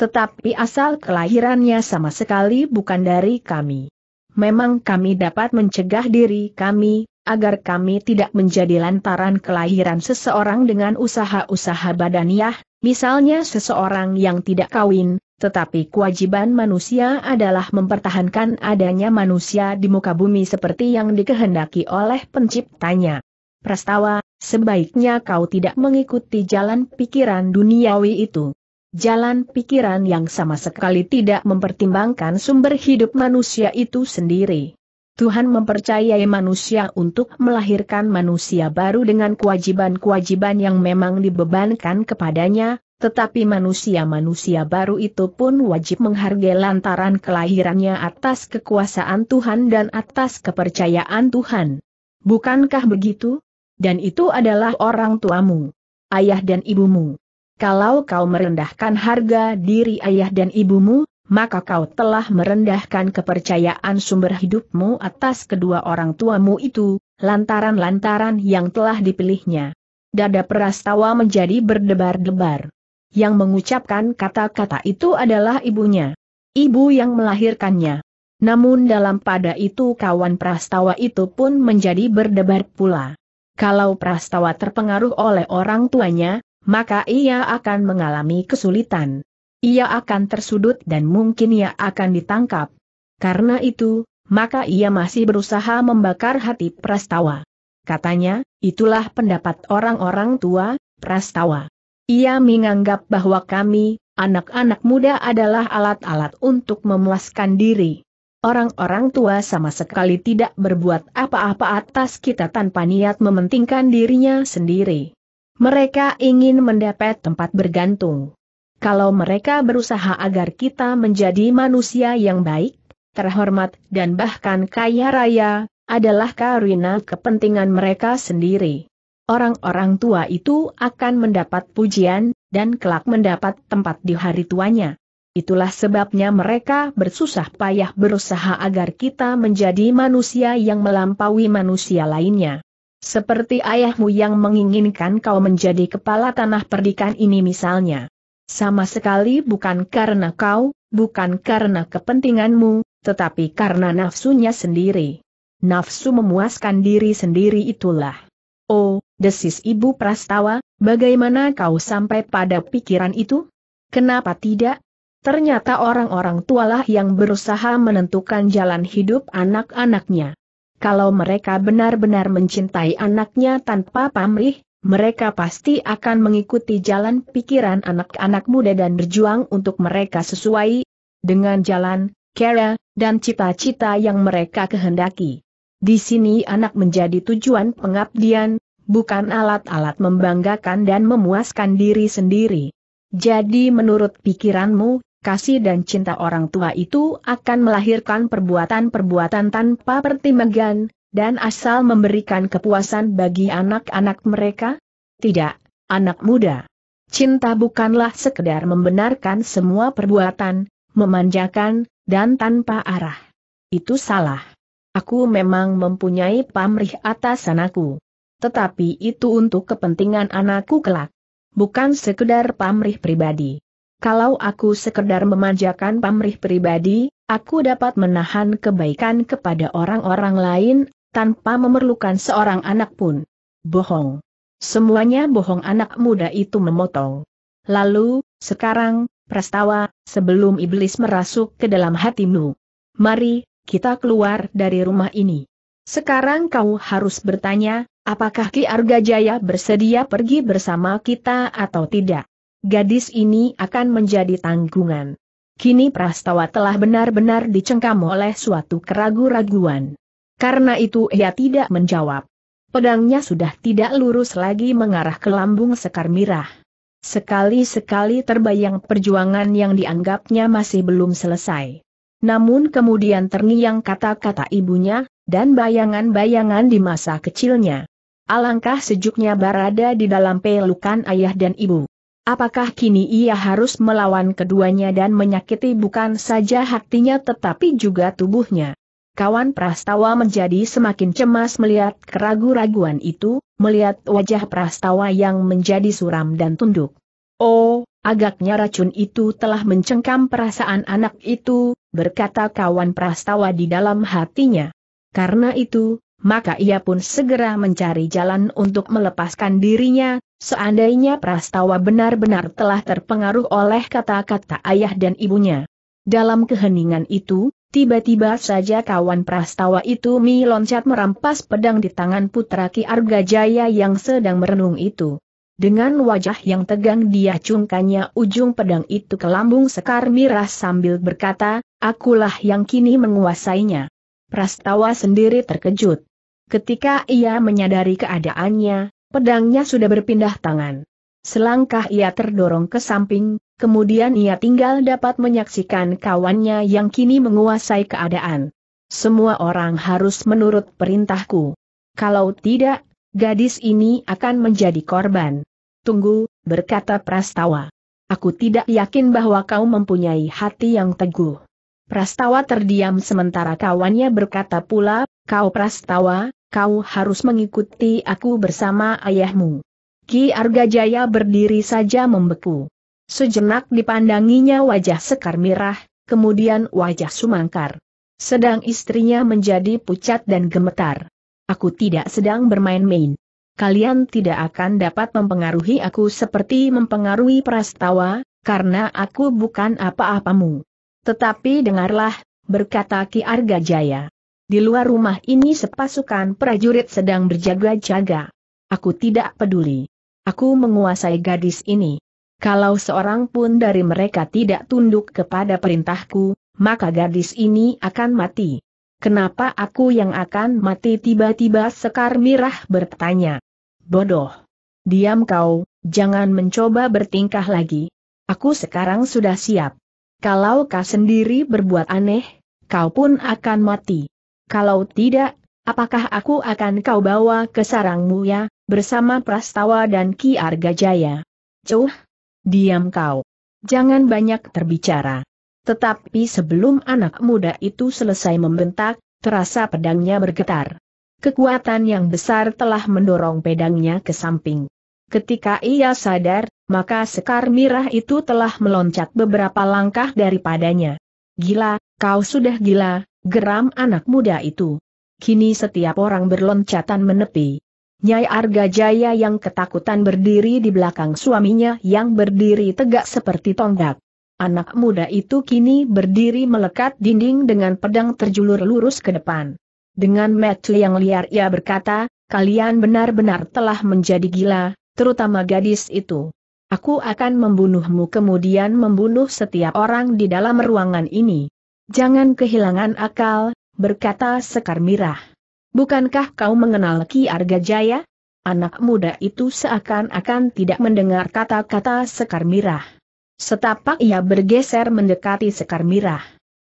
Tetapi asal kelahirannya sama sekali bukan dari kami. Memang kami dapat mencegah diri kami, agar kami tidak menjadi lantaran kelahiran seseorang dengan usaha-usaha badaniah, misalnya seseorang yang tidak kawin, tetapi kewajiban manusia adalah mempertahankan adanya manusia di muka bumi seperti yang dikehendaki oleh penciptanya. Prastawa, sebaiknya kau tidak mengikuti jalan pikiran duniawi itu. Jalan pikiran yang sama sekali tidak mempertimbangkan sumber hidup manusia itu sendiri. Tuhan mempercayai manusia untuk melahirkan manusia baru dengan kewajiban-kewajiban yang memang dibebankan kepadanya, tetapi manusia-manusia baru itu pun wajib menghargai lantaran kelahirannya atas kekuasaan Tuhan dan atas kepercayaan Tuhan. Bukankah begitu? Dan itu adalah orang tuamu, ayah dan ibumu. Kalau kau merendahkan harga diri ayah dan ibumu, maka kau telah merendahkan kepercayaan sumber hidupmu atas kedua orang tuamu itu, lantaran-lantaran yang telah dipilihnya. Dada perastawa menjadi berdebar-debar. Yang mengucapkan kata-kata itu adalah ibunya. Ibu yang melahirkannya. Namun dalam pada itu kawan prastawa itu pun menjadi berdebar pula. Kalau prastawa terpengaruh oleh orang tuanya, maka ia akan mengalami kesulitan. Ia akan tersudut dan mungkin ia akan ditangkap. Karena itu, maka ia masih berusaha membakar hati prastawa. Katanya, itulah pendapat orang-orang tua, prastawa. Ia menganggap bahwa kami, anak-anak muda adalah alat-alat untuk memuaskan diri. Orang-orang tua sama sekali tidak berbuat apa-apa atas kita tanpa niat mementingkan dirinya sendiri. Mereka ingin mendapat tempat bergantung. Kalau mereka berusaha agar kita menjadi manusia yang baik, terhormat dan bahkan kaya raya, adalah karena kepentingan mereka sendiri orang-orang tua itu akan mendapat pujian, dan kelak mendapat tempat di hari tuanya. Itulah sebabnya mereka bersusah payah berusaha agar kita menjadi manusia yang melampaui manusia lainnya. Seperti ayahmu yang menginginkan kau menjadi kepala tanah perdikan ini misalnya. Sama sekali bukan karena kau, bukan karena kepentinganmu, tetapi karena nafsunya sendiri. Nafsu memuaskan diri sendiri itulah. Oh, desis Ibu Prastawa, bagaimana kau sampai pada pikiran itu? Kenapa tidak? Ternyata orang-orang tualah yang berusaha menentukan jalan hidup anak-anaknya. Kalau mereka benar-benar mencintai anaknya tanpa pamrih, mereka pasti akan mengikuti jalan pikiran anak-anak muda dan berjuang untuk mereka sesuai dengan jalan, cara, dan cita-cita yang mereka kehendaki. Di sini anak menjadi tujuan pengabdian, bukan alat-alat membanggakan dan memuaskan diri sendiri. Jadi menurut pikiranmu, kasih dan cinta orang tua itu akan melahirkan perbuatan-perbuatan tanpa pertimbangan, dan asal memberikan kepuasan bagi anak-anak mereka? Tidak, anak muda. Cinta bukanlah sekedar membenarkan semua perbuatan, memanjakan, dan tanpa arah. Itu salah. Aku memang mempunyai pamrih atas anakku tetapi itu untuk kepentingan anakku kelak. Bukan sekedar pamrih pribadi. Kalau aku sekedar memanjakan pamrih pribadi, aku dapat menahan kebaikan kepada orang-orang lain, tanpa memerlukan seorang anak pun. Bohong. Semuanya bohong anak muda itu memotong. Lalu, sekarang, Prastawa, sebelum iblis merasuk ke dalam hatimu. Mari, kita keluar dari rumah ini. Sekarang kau harus bertanya, Apakah Ki Arga Jaya bersedia pergi bersama kita atau tidak? Gadis ini akan menjadi tanggungan. Kini Prastawa telah benar-benar dicengkam oleh suatu keragu-raguan. Karena itu ia tidak menjawab. Pedangnya sudah tidak lurus lagi mengarah ke lambung Sekar Mirah. Sekali-sekali terbayang perjuangan yang dianggapnya masih belum selesai. Namun kemudian terngiang kata-kata ibunya, dan bayangan-bayangan di masa kecilnya. Alangkah sejuknya berada di dalam pelukan ayah dan ibu. Apakah kini ia harus melawan keduanya dan menyakiti bukan saja hatinya tetapi juga tubuhnya? Kawan Prastawa menjadi semakin cemas melihat keraguan raguan itu, melihat wajah Prastawa yang menjadi suram dan tunduk. Oh, agaknya racun itu telah mencengkam perasaan anak itu, berkata kawan Prastawa di dalam hatinya. Karena itu, maka ia pun segera mencari jalan untuk melepaskan dirinya, seandainya Prastawa benar-benar telah terpengaruh oleh kata-kata ayah dan ibunya. Dalam keheningan itu, tiba-tiba saja kawan Prastawa itu mi loncat merampas pedang di tangan putra Ki Jaya yang sedang merenung itu. Dengan wajah yang tegang dia cungkannya ujung pedang itu ke lambung Sekar Miras sambil berkata, akulah yang kini menguasainya. Prastawa sendiri terkejut. Ketika ia menyadari keadaannya, pedangnya sudah berpindah tangan. Selangkah ia terdorong ke samping, kemudian ia tinggal dapat menyaksikan kawannya yang kini menguasai keadaan. Semua orang harus menurut perintahku. Kalau tidak, gadis ini akan menjadi korban. Tunggu, berkata Prastawa. Aku tidak yakin bahwa kau mempunyai hati yang teguh. Prastawa terdiam sementara kawannya berkata pula, kau Prastawa, kau harus mengikuti aku bersama ayahmu. Ki Arga Jaya berdiri saja membeku. Sejenak dipandanginya wajah Sekar Mirah, kemudian wajah Sumangkar. Sedang istrinya menjadi pucat dan gemetar. Aku tidak sedang bermain-main. Kalian tidak akan dapat mempengaruhi aku seperti mempengaruhi Prastawa, karena aku bukan apa-apamu. Tetapi dengarlah, berkata Ki Arga Jaya. Di luar rumah ini sepasukan prajurit sedang berjaga-jaga. Aku tidak peduli. Aku menguasai gadis ini. Kalau seorang pun dari mereka tidak tunduk kepada perintahku, maka gadis ini akan mati. Kenapa aku yang akan mati tiba-tiba Sekar Mirah bertanya. Bodoh. Diam kau, jangan mencoba bertingkah lagi. Aku sekarang sudah siap. Kalau kau sendiri berbuat aneh, kau pun akan mati. Kalau tidak, apakah aku akan kau bawa ke sarangmu ya, bersama Prastawa dan Ki Arga Jaya? Cuh! Diam kau! Jangan banyak terbicara. Tetapi sebelum anak muda itu selesai membentak, terasa pedangnya bergetar. Kekuatan yang besar telah mendorong pedangnya ke samping. Ketika ia sadar, maka sekar mirah itu telah meloncat beberapa langkah daripadanya. Gila, kau sudah gila, geram anak muda itu. Kini setiap orang berloncatan menepi. Nyai Arga Jaya yang ketakutan berdiri di belakang suaminya yang berdiri tegak seperti tonggak. Anak muda itu kini berdiri melekat dinding dengan pedang terjulur lurus ke depan. Dengan metu yang liar ia berkata, kalian benar-benar telah menjadi gila, terutama gadis itu. Aku akan membunuhmu kemudian membunuh setiap orang di dalam ruangan ini. Jangan kehilangan akal, berkata Sekar Mirah. Bukankah kau mengenal Ki Arga Jaya? Anak muda itu seakan-akan tidak mendengar kata-kata Sekar Mirah. Setapak ia bergeser mendekati Sekar Mirah.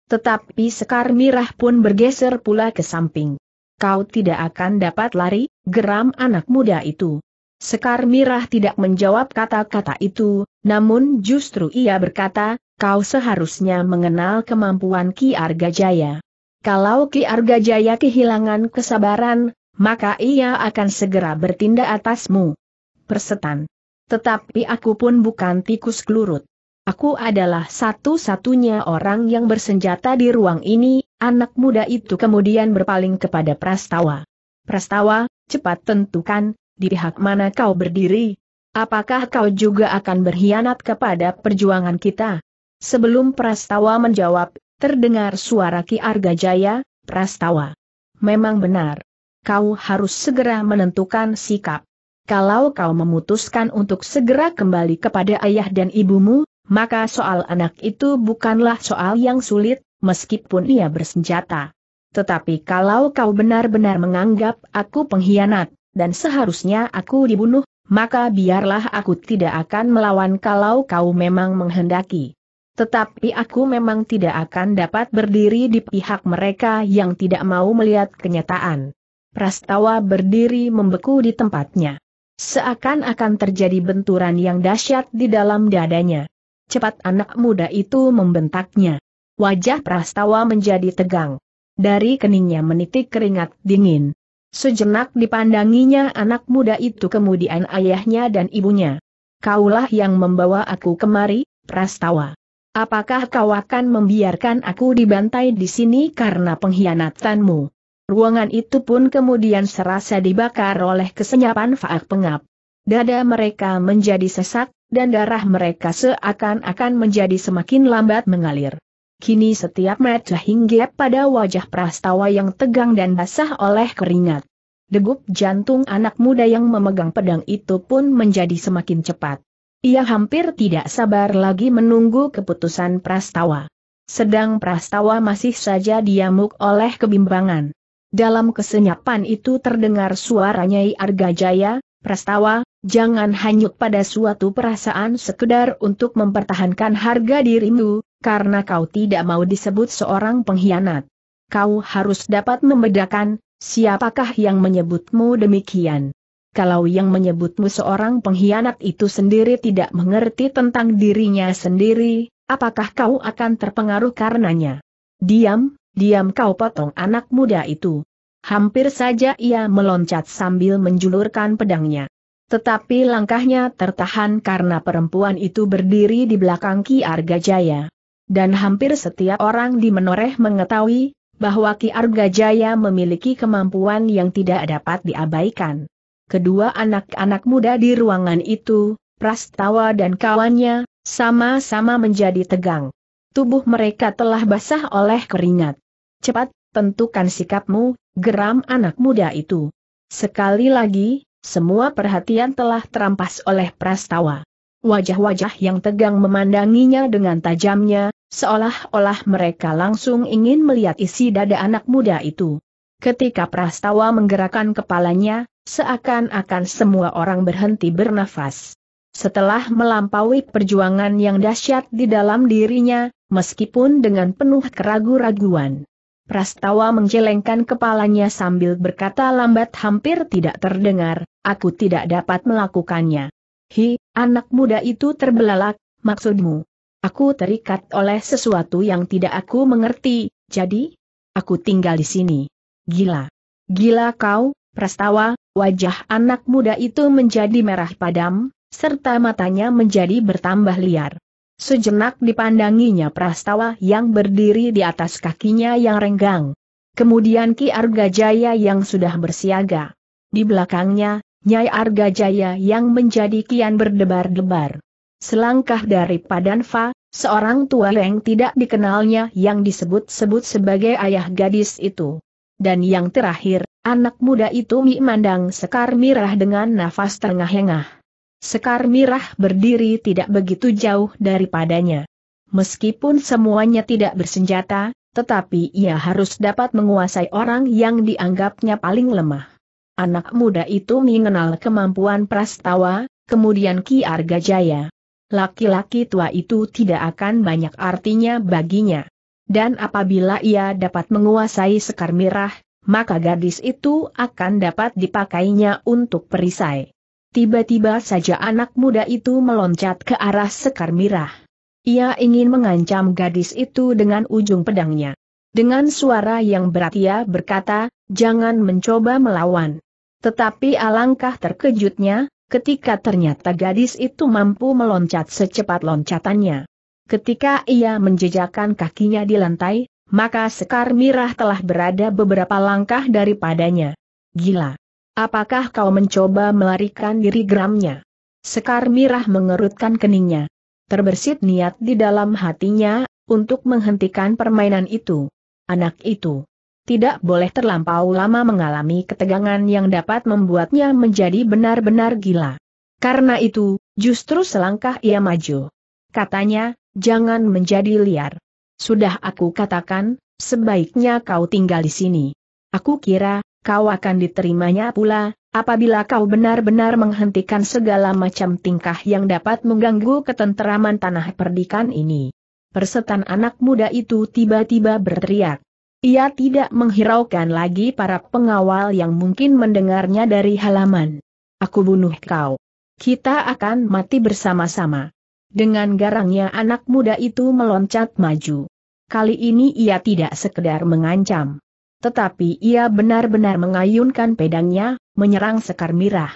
Tetapi Sekar Mirah pun bergeser pula ke samping. Kau tidak akan dapat lari, geram anak muda itu. Sekar Mirah tidak menjawab kata-kata itu, namun justru ia berkata, kau seharusnya mengenal kemampuan Ki Arga Jaya. Kalau Ki Arga Jaya kehilangan kesabaran, maka ia akan segera bertindak atasmu. Persetan. Tetapi aku pun bukan tikus kelurut. Aku adalah satu-satunya orang yang bersenjata di ruang ini, anak muda itu kemudian berpaling kepada Prastawa. Prastawa, cepat tentukan, di pihak mana kau berdiri? Apakah kau juga akan berkhianat kepada perjuangan kita? Sebelum Prastawa menjawab, terdengar suara Ki Arga Jaya. Prastawa. Memang benar. Kau harus segera menentukan sikap. Kalau kau memutuskan untuk segera kembali kepada ayah dan ibumu, maka soal anak itu bukanlah soal yang sulit, meskipun ia bersenjata. Tetapi kalau kau benar-benar menganggap aku pengkhianat, dan seharusnya aku dibunuh, maka biarlah aku tidak akan melawan kalau kau memang menghendaki. Tetapi aku memang tidak akan dapat berdiri di pihak mereka yang tidak mau melihat kenyataan. Prastawa berdiri membeku di tempatnya. Seakan-akan terjadi benturan yang dahsyat di dalam dadanya. Cepat anak muda itu membentaknya. Wajah Prastawa menjadi tegang. Dari keningnya menitik keringat dingin. Sejenak dipandanginya anak muda itu kemudian ayahnya dan ibunya. Kaulah yang membawa aku kemari, Prastawa. Apakah kau akan membiarkan aku dibantai di sini karena pengkhianatanmu? Ruangan itu pun kemudian serasa dibakar oleh kesenyapan faak pengap. Dada mereka menjadi sesak, dan darah mereka seakan-akan menjadi semakin lambat mengalir. Kini setiap mata hinggap pada wajah prastawa yang tegang dan basah oleh keringat. Degup jantung anak muda yang memegang pedang itu pun menjadi semakin cepat. Ia hampir tidak sabar lagi menunggu keputusan Prastawa. Sedang Prastawa masih saja diamuk oleh kebimbangan. Dalam kesenyapan itu terdengar suara Nyai Argajaya, Prastawa, jangan hanyut pada suatu perasaan sekedar untuk mempertahankan harga dirimu, karena kau tidak mau disebut seorang pengkhianat. Kau harus dapat membedakan, siapakah yang menyebutmu demikian kalau yang menyebutmu seorang pengkhianat itu sendiri tidak mengerti tentang dirinya sendiri, apakah kau akan terpengaruh karenanya? Diam, diam kau potong anak muda itu. Hampir saja ia meloncat sambil menjulurkan pedangnya. Tetapi langkahnya tertahan karena perempuan itu berdiri di belakang Ki Arga Jaya. Dan hampir setiap orang di Menoreh mengetahui bahwa Ki Arga Jaya memiliki kemampuan yang tidak dapat diabaikan kedua anak-anak muda di ruangan itu, Prastawa dan kawannya, sama-sama menjadi tegang. Tubuh mereka telah basah oleh keringat. Cepat, tentukan sikapmu, geram anak muda itu. Sekali lagi, semua perhatian telah terampas oleh Prastawa. Wajah-wajah yang tegang memandanginya dengan tajamnya, seolah-olah mereka langsung ingin melihat isi dada anak muda itu. Ketika Prastawa menggerakkan kepalanya, seakan-akan semua orang berhenti bernafas. Setelah melampaui perjuangan yang dahsyat di dalam dirinya, meskipun dengan penuh keragu-raguan. Prastawa menjelengkan kepalanya sambil berkata lambat hampir tidak terdengar, aku tidak dapat melakukannya. Hi, anak muda itu terbelalak, maksudmu? Aku terikat oleh sesuatu yang tidak aku mengerti, jadi? Aku tinggal di sini. Gila. Gila kau, Prastawa, wajah anak muda itu menjadi merah padam, serta matanya menjadi bertambah liar. Sejenak dipandanginya Prastawa yang berdiri di atas kakinya yang renggang. Kemudian Ki Arga Jaya yang sudah bersiaga. Di belakangnya, Nyai Arga Jaya yang menjadi kian berdebar-debar. Selangkah dari Padanfa, seorang tua yang tidak dikenalnya yang disebut-sebut sebagai ayah gadis itu dan yang terakhir, anak muda itu memandang Sekar Mirah dengan nafas terengah-engah. Sekar Mirah berdiri tidak begitu jauh daripadanya. Meskipun semuanya tidak bersenjata, tetapi ia harus dapat menguasai orang yang dianggapnya paling lemah. Anak muda itu mengenal kemampuan Prastawa, kemudian Ki Arga Jaya. Laki-laki tua itu tidak akan banyak artinya baginya dan apabila ia dapat menguasai sekar mirah, maka gadis itu akan dapat dipakainya untuk perisai. Tiba-tiba saja anak muda itu meloncat ke arah sekar mirah. Ia ingin mengancam gadis itu dengan ujung pedangnya. Dengan suara yang berat ia berkata, jangan mencoba melawan. Tetapi alangkah terkejutnya, ketika ternyata gadis itu mampu meloncat secepat loncatannya. Ketika ia menjejakkan kakinya di lantai, maka Sekar Mirah telah berada beberapa langkah daripadanya. Gila! Apakah kau mencoba melarikan diri geramnya? Sekar Mirah mengerutkan keningnya. Terbersit niat di dalam hatinya, untuk menghentikan permainan itu. Anak itu tidak boleh terlampau lama mengalami ketegangan yang dapat membuatnya menjadi benar-benar gila. Karena itu, justru selangkah ia maju. Katanya, jangan menjadi liar. Sudah aku katakan, sebaiknya kau tinggal di sini. Aku kira, kau akan diterimanya pula, apabila kau benar-benar menghentikan segala macam tingkah yang dapat mengganggu ketenteraman tanah perdikan ini. Persetan anak muda itu tiba-tiba berteriak. Ia tidak menghiraukan lagi para pengawal yang mungkin mendengarnya dari halaman. Aku bunuh kau. Kita akan mati bersama-sama. Dengan garangnya anak muda itu meloncat maju. Kali ini ia tidak sekedar mengancam. Tetapi ia benar-benar mengayunkan pedangnya, menyerang Sekar Mirah.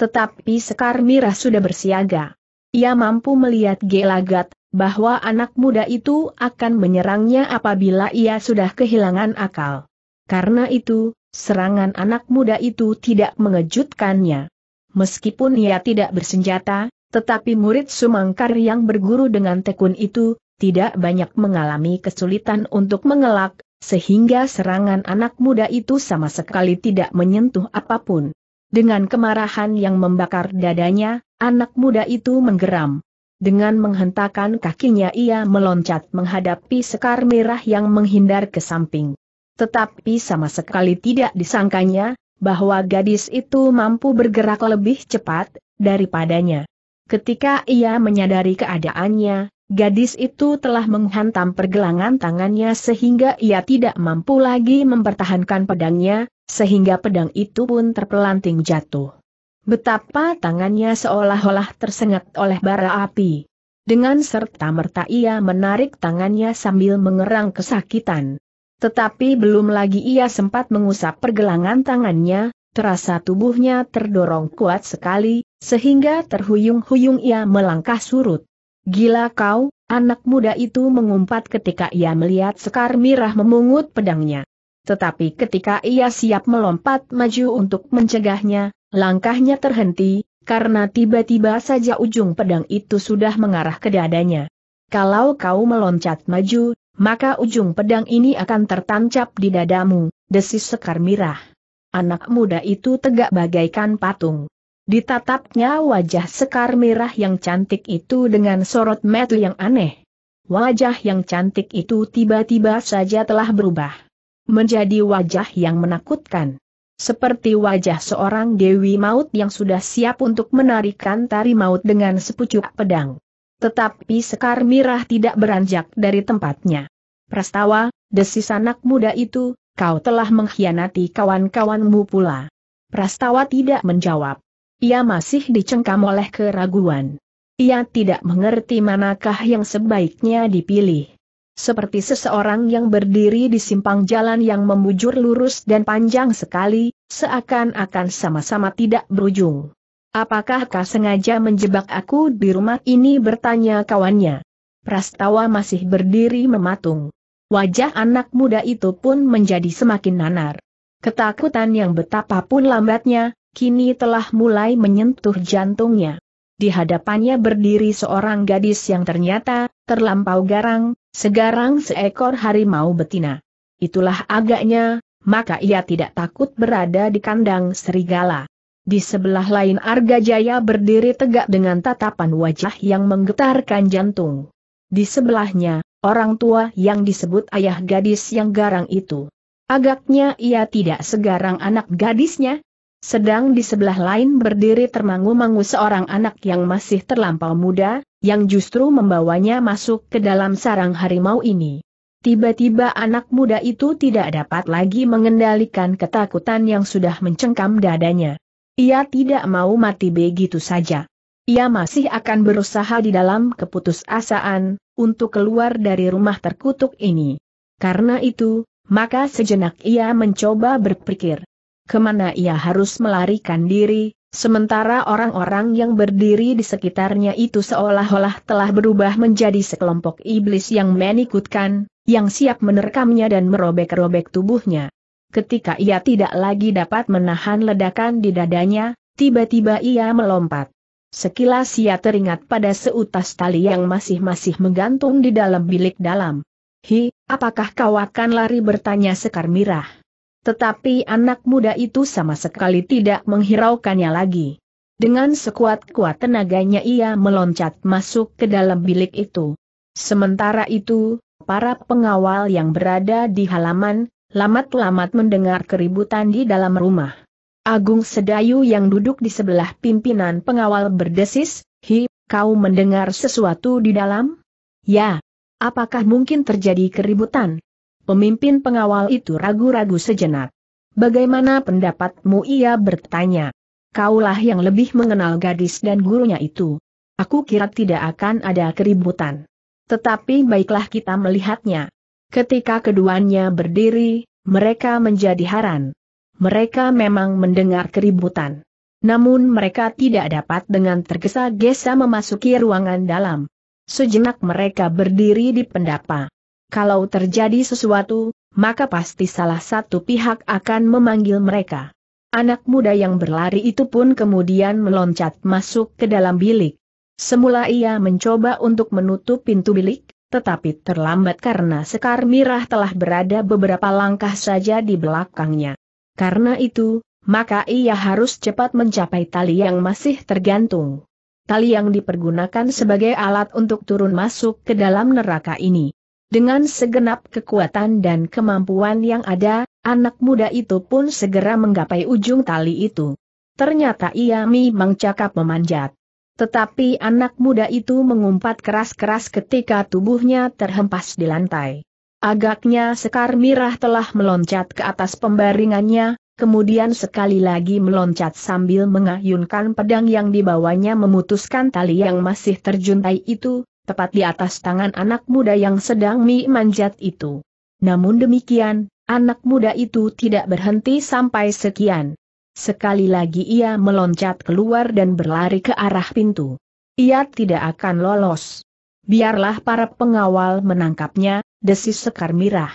Tetapi Sekar Mirah sudah bersiaga. Ia mampu melihat Gelagat, bahwa anak muda itu akan menyerangnya apabila ia sudah kehilangan akal. Karena itu, serangan anak muda itu tidak mengejutkannya. Meskipun ia tidak bersenjata, tetapi murid Sumangkar yang berguru dengan tekun itu, tidak banyak mengalami kesulitan untuk mengelak, sehingga serangan anak muda itu sama sekali tidak menyentuh apapun. Dengan kemarahan yang membakar dadanya, anak muda itu menggeram. Dengan menghentakkan kakinya ia meloncat menghadapi sekar merah yang menghindar ke samping. Tetapi sama sekali tidak disangkanya, bahwa gadis itu mampu bergerak lebih cepat, daripadanya. Ketika ia menyadari keadaannya, gadis itu telah menghantam pergelangan tangannya sehingga ia tidak mampu lagi mempertahankan pedangnya, sehingga pedang itu pun terpelanting jatuh. Betapa tangannya seolah-olah tersengat oleh bara api. Dengan serta-merta ia menarik tangannya sambil mengerang kesakitan. Tetapi belum lagi ia sempat mengusap pergelangan tangannya, Terasa tubuhnya terdorong kuat sekali, sehingga terhuyung-huyung ia melangkah surut. Gila kau, anak muda itu mengumpat ketika ia melihat Sekar Mirah memungut pedangnya. Tetapi ketika ia siap melompat maju untuk mencegahnya, langkahnya terhenti, karena tiba-tiba saja ujung pedang itu sudah mengarah ke dadanya. Kalau kau meloncat maju, maka ujung pedang ini akan tertancap di dadamu, desis Sekar Mirah anak muda itu tegak bagaikan patung. Ditatapnya wajah sekar merah yang cantik itu dengan sorot mata yang aneh. Wajah yang cantik itu tiba-tiba saja telah berubah. Menjadi wajah yang menakutkan. Seperti wajah seorang Dewi Maut yang sudah siap untuk menarikan tari maut dengan sepucuk pedang. Tetapi Sekar Mirah tidak beranjak dari tempatnya. Prastawa, desis anak muda itu, kau telah mengkhianati kawan-kawanmu pula. Prastawa tidak menjawab. Ia masih dicengkam oleh keraguan. Ia tidak mengerti manakah yang sebaiknya dipilih. Seperti seseorang yang berdiri di simpang jalan yang membujur lurus dan panjang sekali, seakan-akan sama-sama tidak berujung. Apakah kau sengaja menjebak aku di rumah ini bertanya kawannya. Prastawa masih berdiri mematung. Wajah anak muda itu pun menjadi semakin nanar. Ketakutan yang betapapun lambatnya, kini telah mulai menyentuh jantungnya. Di hadapannya berdiri seorang gadis yang ternyata, terlampau garang, segarang seekor harimau betina. Itulah agaknya, maka ia tidak takut berada di kandang serigala. Di sebelah lain Arga Jaya berdiri tegak dengan tatapan wajah yang menggetarkan jantung. Di sebelahnya, orang tua yang disebut ayah gadis yang garang itu. Agaknya ia tidak segarang anak gadisnya. Sedang di sebelah lain berdiri termangu-mangu seorang anak yang masih terlampau muda, yang justru membawanya masuk ke dalam sarang harimau ini. Tiba-tiba anak muda itu tidak dapat lagi mengendalikan ketakutan yang sudah mencengkam dadanya. Ia tidak mau mati begitu saja. Ia masih akan berusaha di dalam keputusasaan, untuk keluar dari rumah terkutuk ini. Karena itu, maka sejenak ia mencoba berpikir. Kemana ia harus melarikan diri, sementara orang-orang yang berdiri di sekitarnya itu seolah-olah telah berubah menjadi sekelompok iblis yang menikutkan, yang siap menerkamnya dan merobek-robek tubuhnya. Ketika ia tidak lagi dapat menahan ledakan di dadanya, tiba-tiba ia melompat. Sekilas ia teringat pada seutas tali yang masih-masih menggantung di dalam bilik dalam. Hi, apakah kau akan lari bertanya Sekar Mirah? Tetapi anak muda itu sama sekali tidak menghiraukannya lagi. Dengan sekuat-kuat tenaganya ia meloncat masuk ke dalam bilik itu. Sementara itu, para pengawal yang berada di halaman, lamat-lamat mendengar keributan di dalam rumah. Agung Sedayu yang duduk di sebelah pimpinan pengawal berdesis, Hi, kau mendengar sesuatu di dalam? Ya. Apakah mungkin terjadi keributan? Pemimpin pengawal itu ragu-ragu sejenak. Bagaimana pendapatmu ia bertanya. Kaulah yang lebih mengenal gadis dan gurunya itu. Aku kira tidak akan ada keributan. Tetapi baiklah kita melihatnya. Ketika keduanya berdiri, mereka menjadi haran mereka memang mendengar keributan. Namun mereka tidak dapat dengan tergesa-gesa memasuki ruangan dalam. Sejenak mereka berdiri di pendapa. Kalau terjadi sesuatu, maka pasti salah satu pihak akan memanggil mereka. Anak muda yang berlari itu pun kemudian meloncat masuk ke dalam bilik. Semula ia mencoba untuk menutup pintu bilik, tetapi terlambat karena Sekar Mirah telah berada beberapa langkah saja di belakangnya. Karena itu, maka ia harus cepat mencapai tali yang masih tergantung. Tali yang dipergunakan sebagai alat untuk turun masuk ke dalam neraka ini. Dengan segenap kekuatan dan kemampuan yang ada, anak muda itu pun segera menggapai ujung tali itu. Ternyata ia memang cakap memanjat. Tetapi anak muda itu mengumpat keras-keras ketika tubuhnya terhempas di lantai. Agaknya Sekar Mirah telah meloncat ke atas pembaringannya, kemudian sekali lagi meloncat sambil mengayunkan pedang yang dibawanya memutuskan tali yang masih terjuntai itu, tepat di atas tangan anak muda yang sedang mi manjat itu. Namun demikian, anak muda itu tidak berhenti sampai sekian. Sekali lagi ia meloncat keluar dan berlari ke arah pintu. Ia tidak akan lolos. Biarlah para pengawal menangkapnya, desis Sekar Mirah.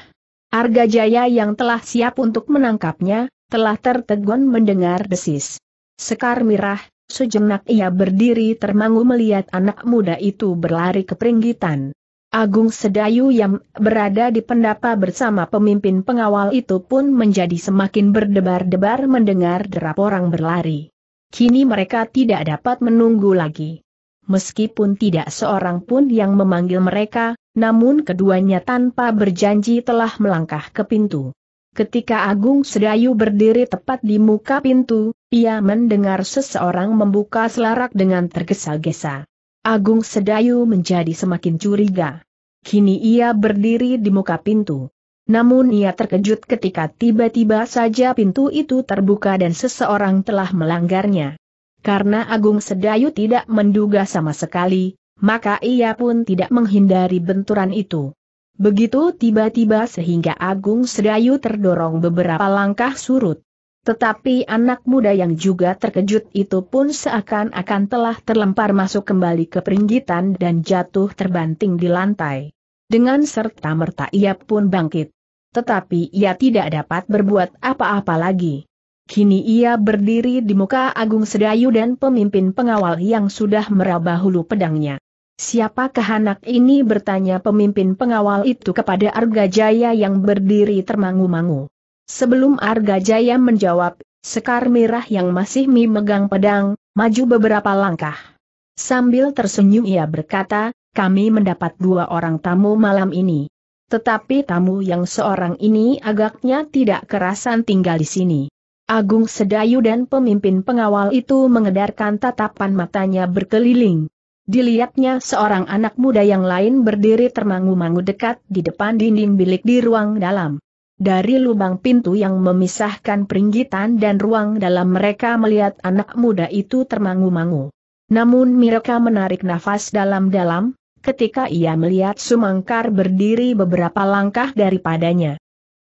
Arga Jaya yang telah siap untuk menangkapnya, telah tertegun mendengar desis. Sekar Mirah, sejenak ia berdiri termangu melihat anak muda itu berlari ke peringgitan. Agung Sedayu yang berada di pendapa bersama pemimpin pengawal itu pun menjadi semakin berdebar-debar mendengar derap orang berlari. Kini mereka tidak dapat menunggu lagi. Meskipun tidak seorang pun yang memanggil mereka, namun keduanya tanpa berjanji telah melangkah ke pintu. Ketika Agung Sedayu berdiri tepat di muka pintu, ia mendengar seseorang membuka selarak dengan tergesa-gesa. Agung Sedayu menjadi semakin curiga. Kini ia berdiri di muka pintu. Namun ia terkejut ketika tiba-tiba saja pintu itu terbuka dan seseorang telah melanggarnya. Karena Agung Sedayu tidak menduga sama sekali, maka ia pun tidak menghindari benturan itu. Begitu tiba-tiba sehingga Agung Sedayu terdorong beberapa langkah surut. Tetapi anak muda yang juga terkejut itu pun seakan-akan telah terlempar masuk kembali ke peringgitan dan jatuh terbanting di lantai. Dengan serta-merta ia pun bangkit. Tetapi ia tidak dapat berbuat apa-apa lagi. Kini ia berdiri di muka Agung Sedayu dan pemimpin pengawal yang sudah meraba hulu pedangnya. Siapakah anak ini bertanya pemimpin pengawal itu kepada Arga Jaya yang berdiri termangu-mangu. Sebelum Arga Jaya menjawab, Sekar Mirah yang masih memegang pedang, maju beberapa langkah. Sambil tersenyum ia berkata, kami mendapat dua orang tamu malam ini. Tetapi tamu yang seorang ini agaknya tidak kerasan tinggal di sini. Agung Sedayu dan pemimpin pengawal itu mengedarkan tatapan matanya berkeliling. Dilihatnya seorang anak muda yang lain berdiri termangu-mangu dekat di depan dinding bilik di ruang dalam. Dari lubang pintu yang memisahkan peringgitan dan ruang dalam mereka melihat anak muda itu termangu-mangu. Namun mereka menarik nafas dalam-dalam, ketika ia melihat Sumangkar berdiri beberapa langkah daripadanya.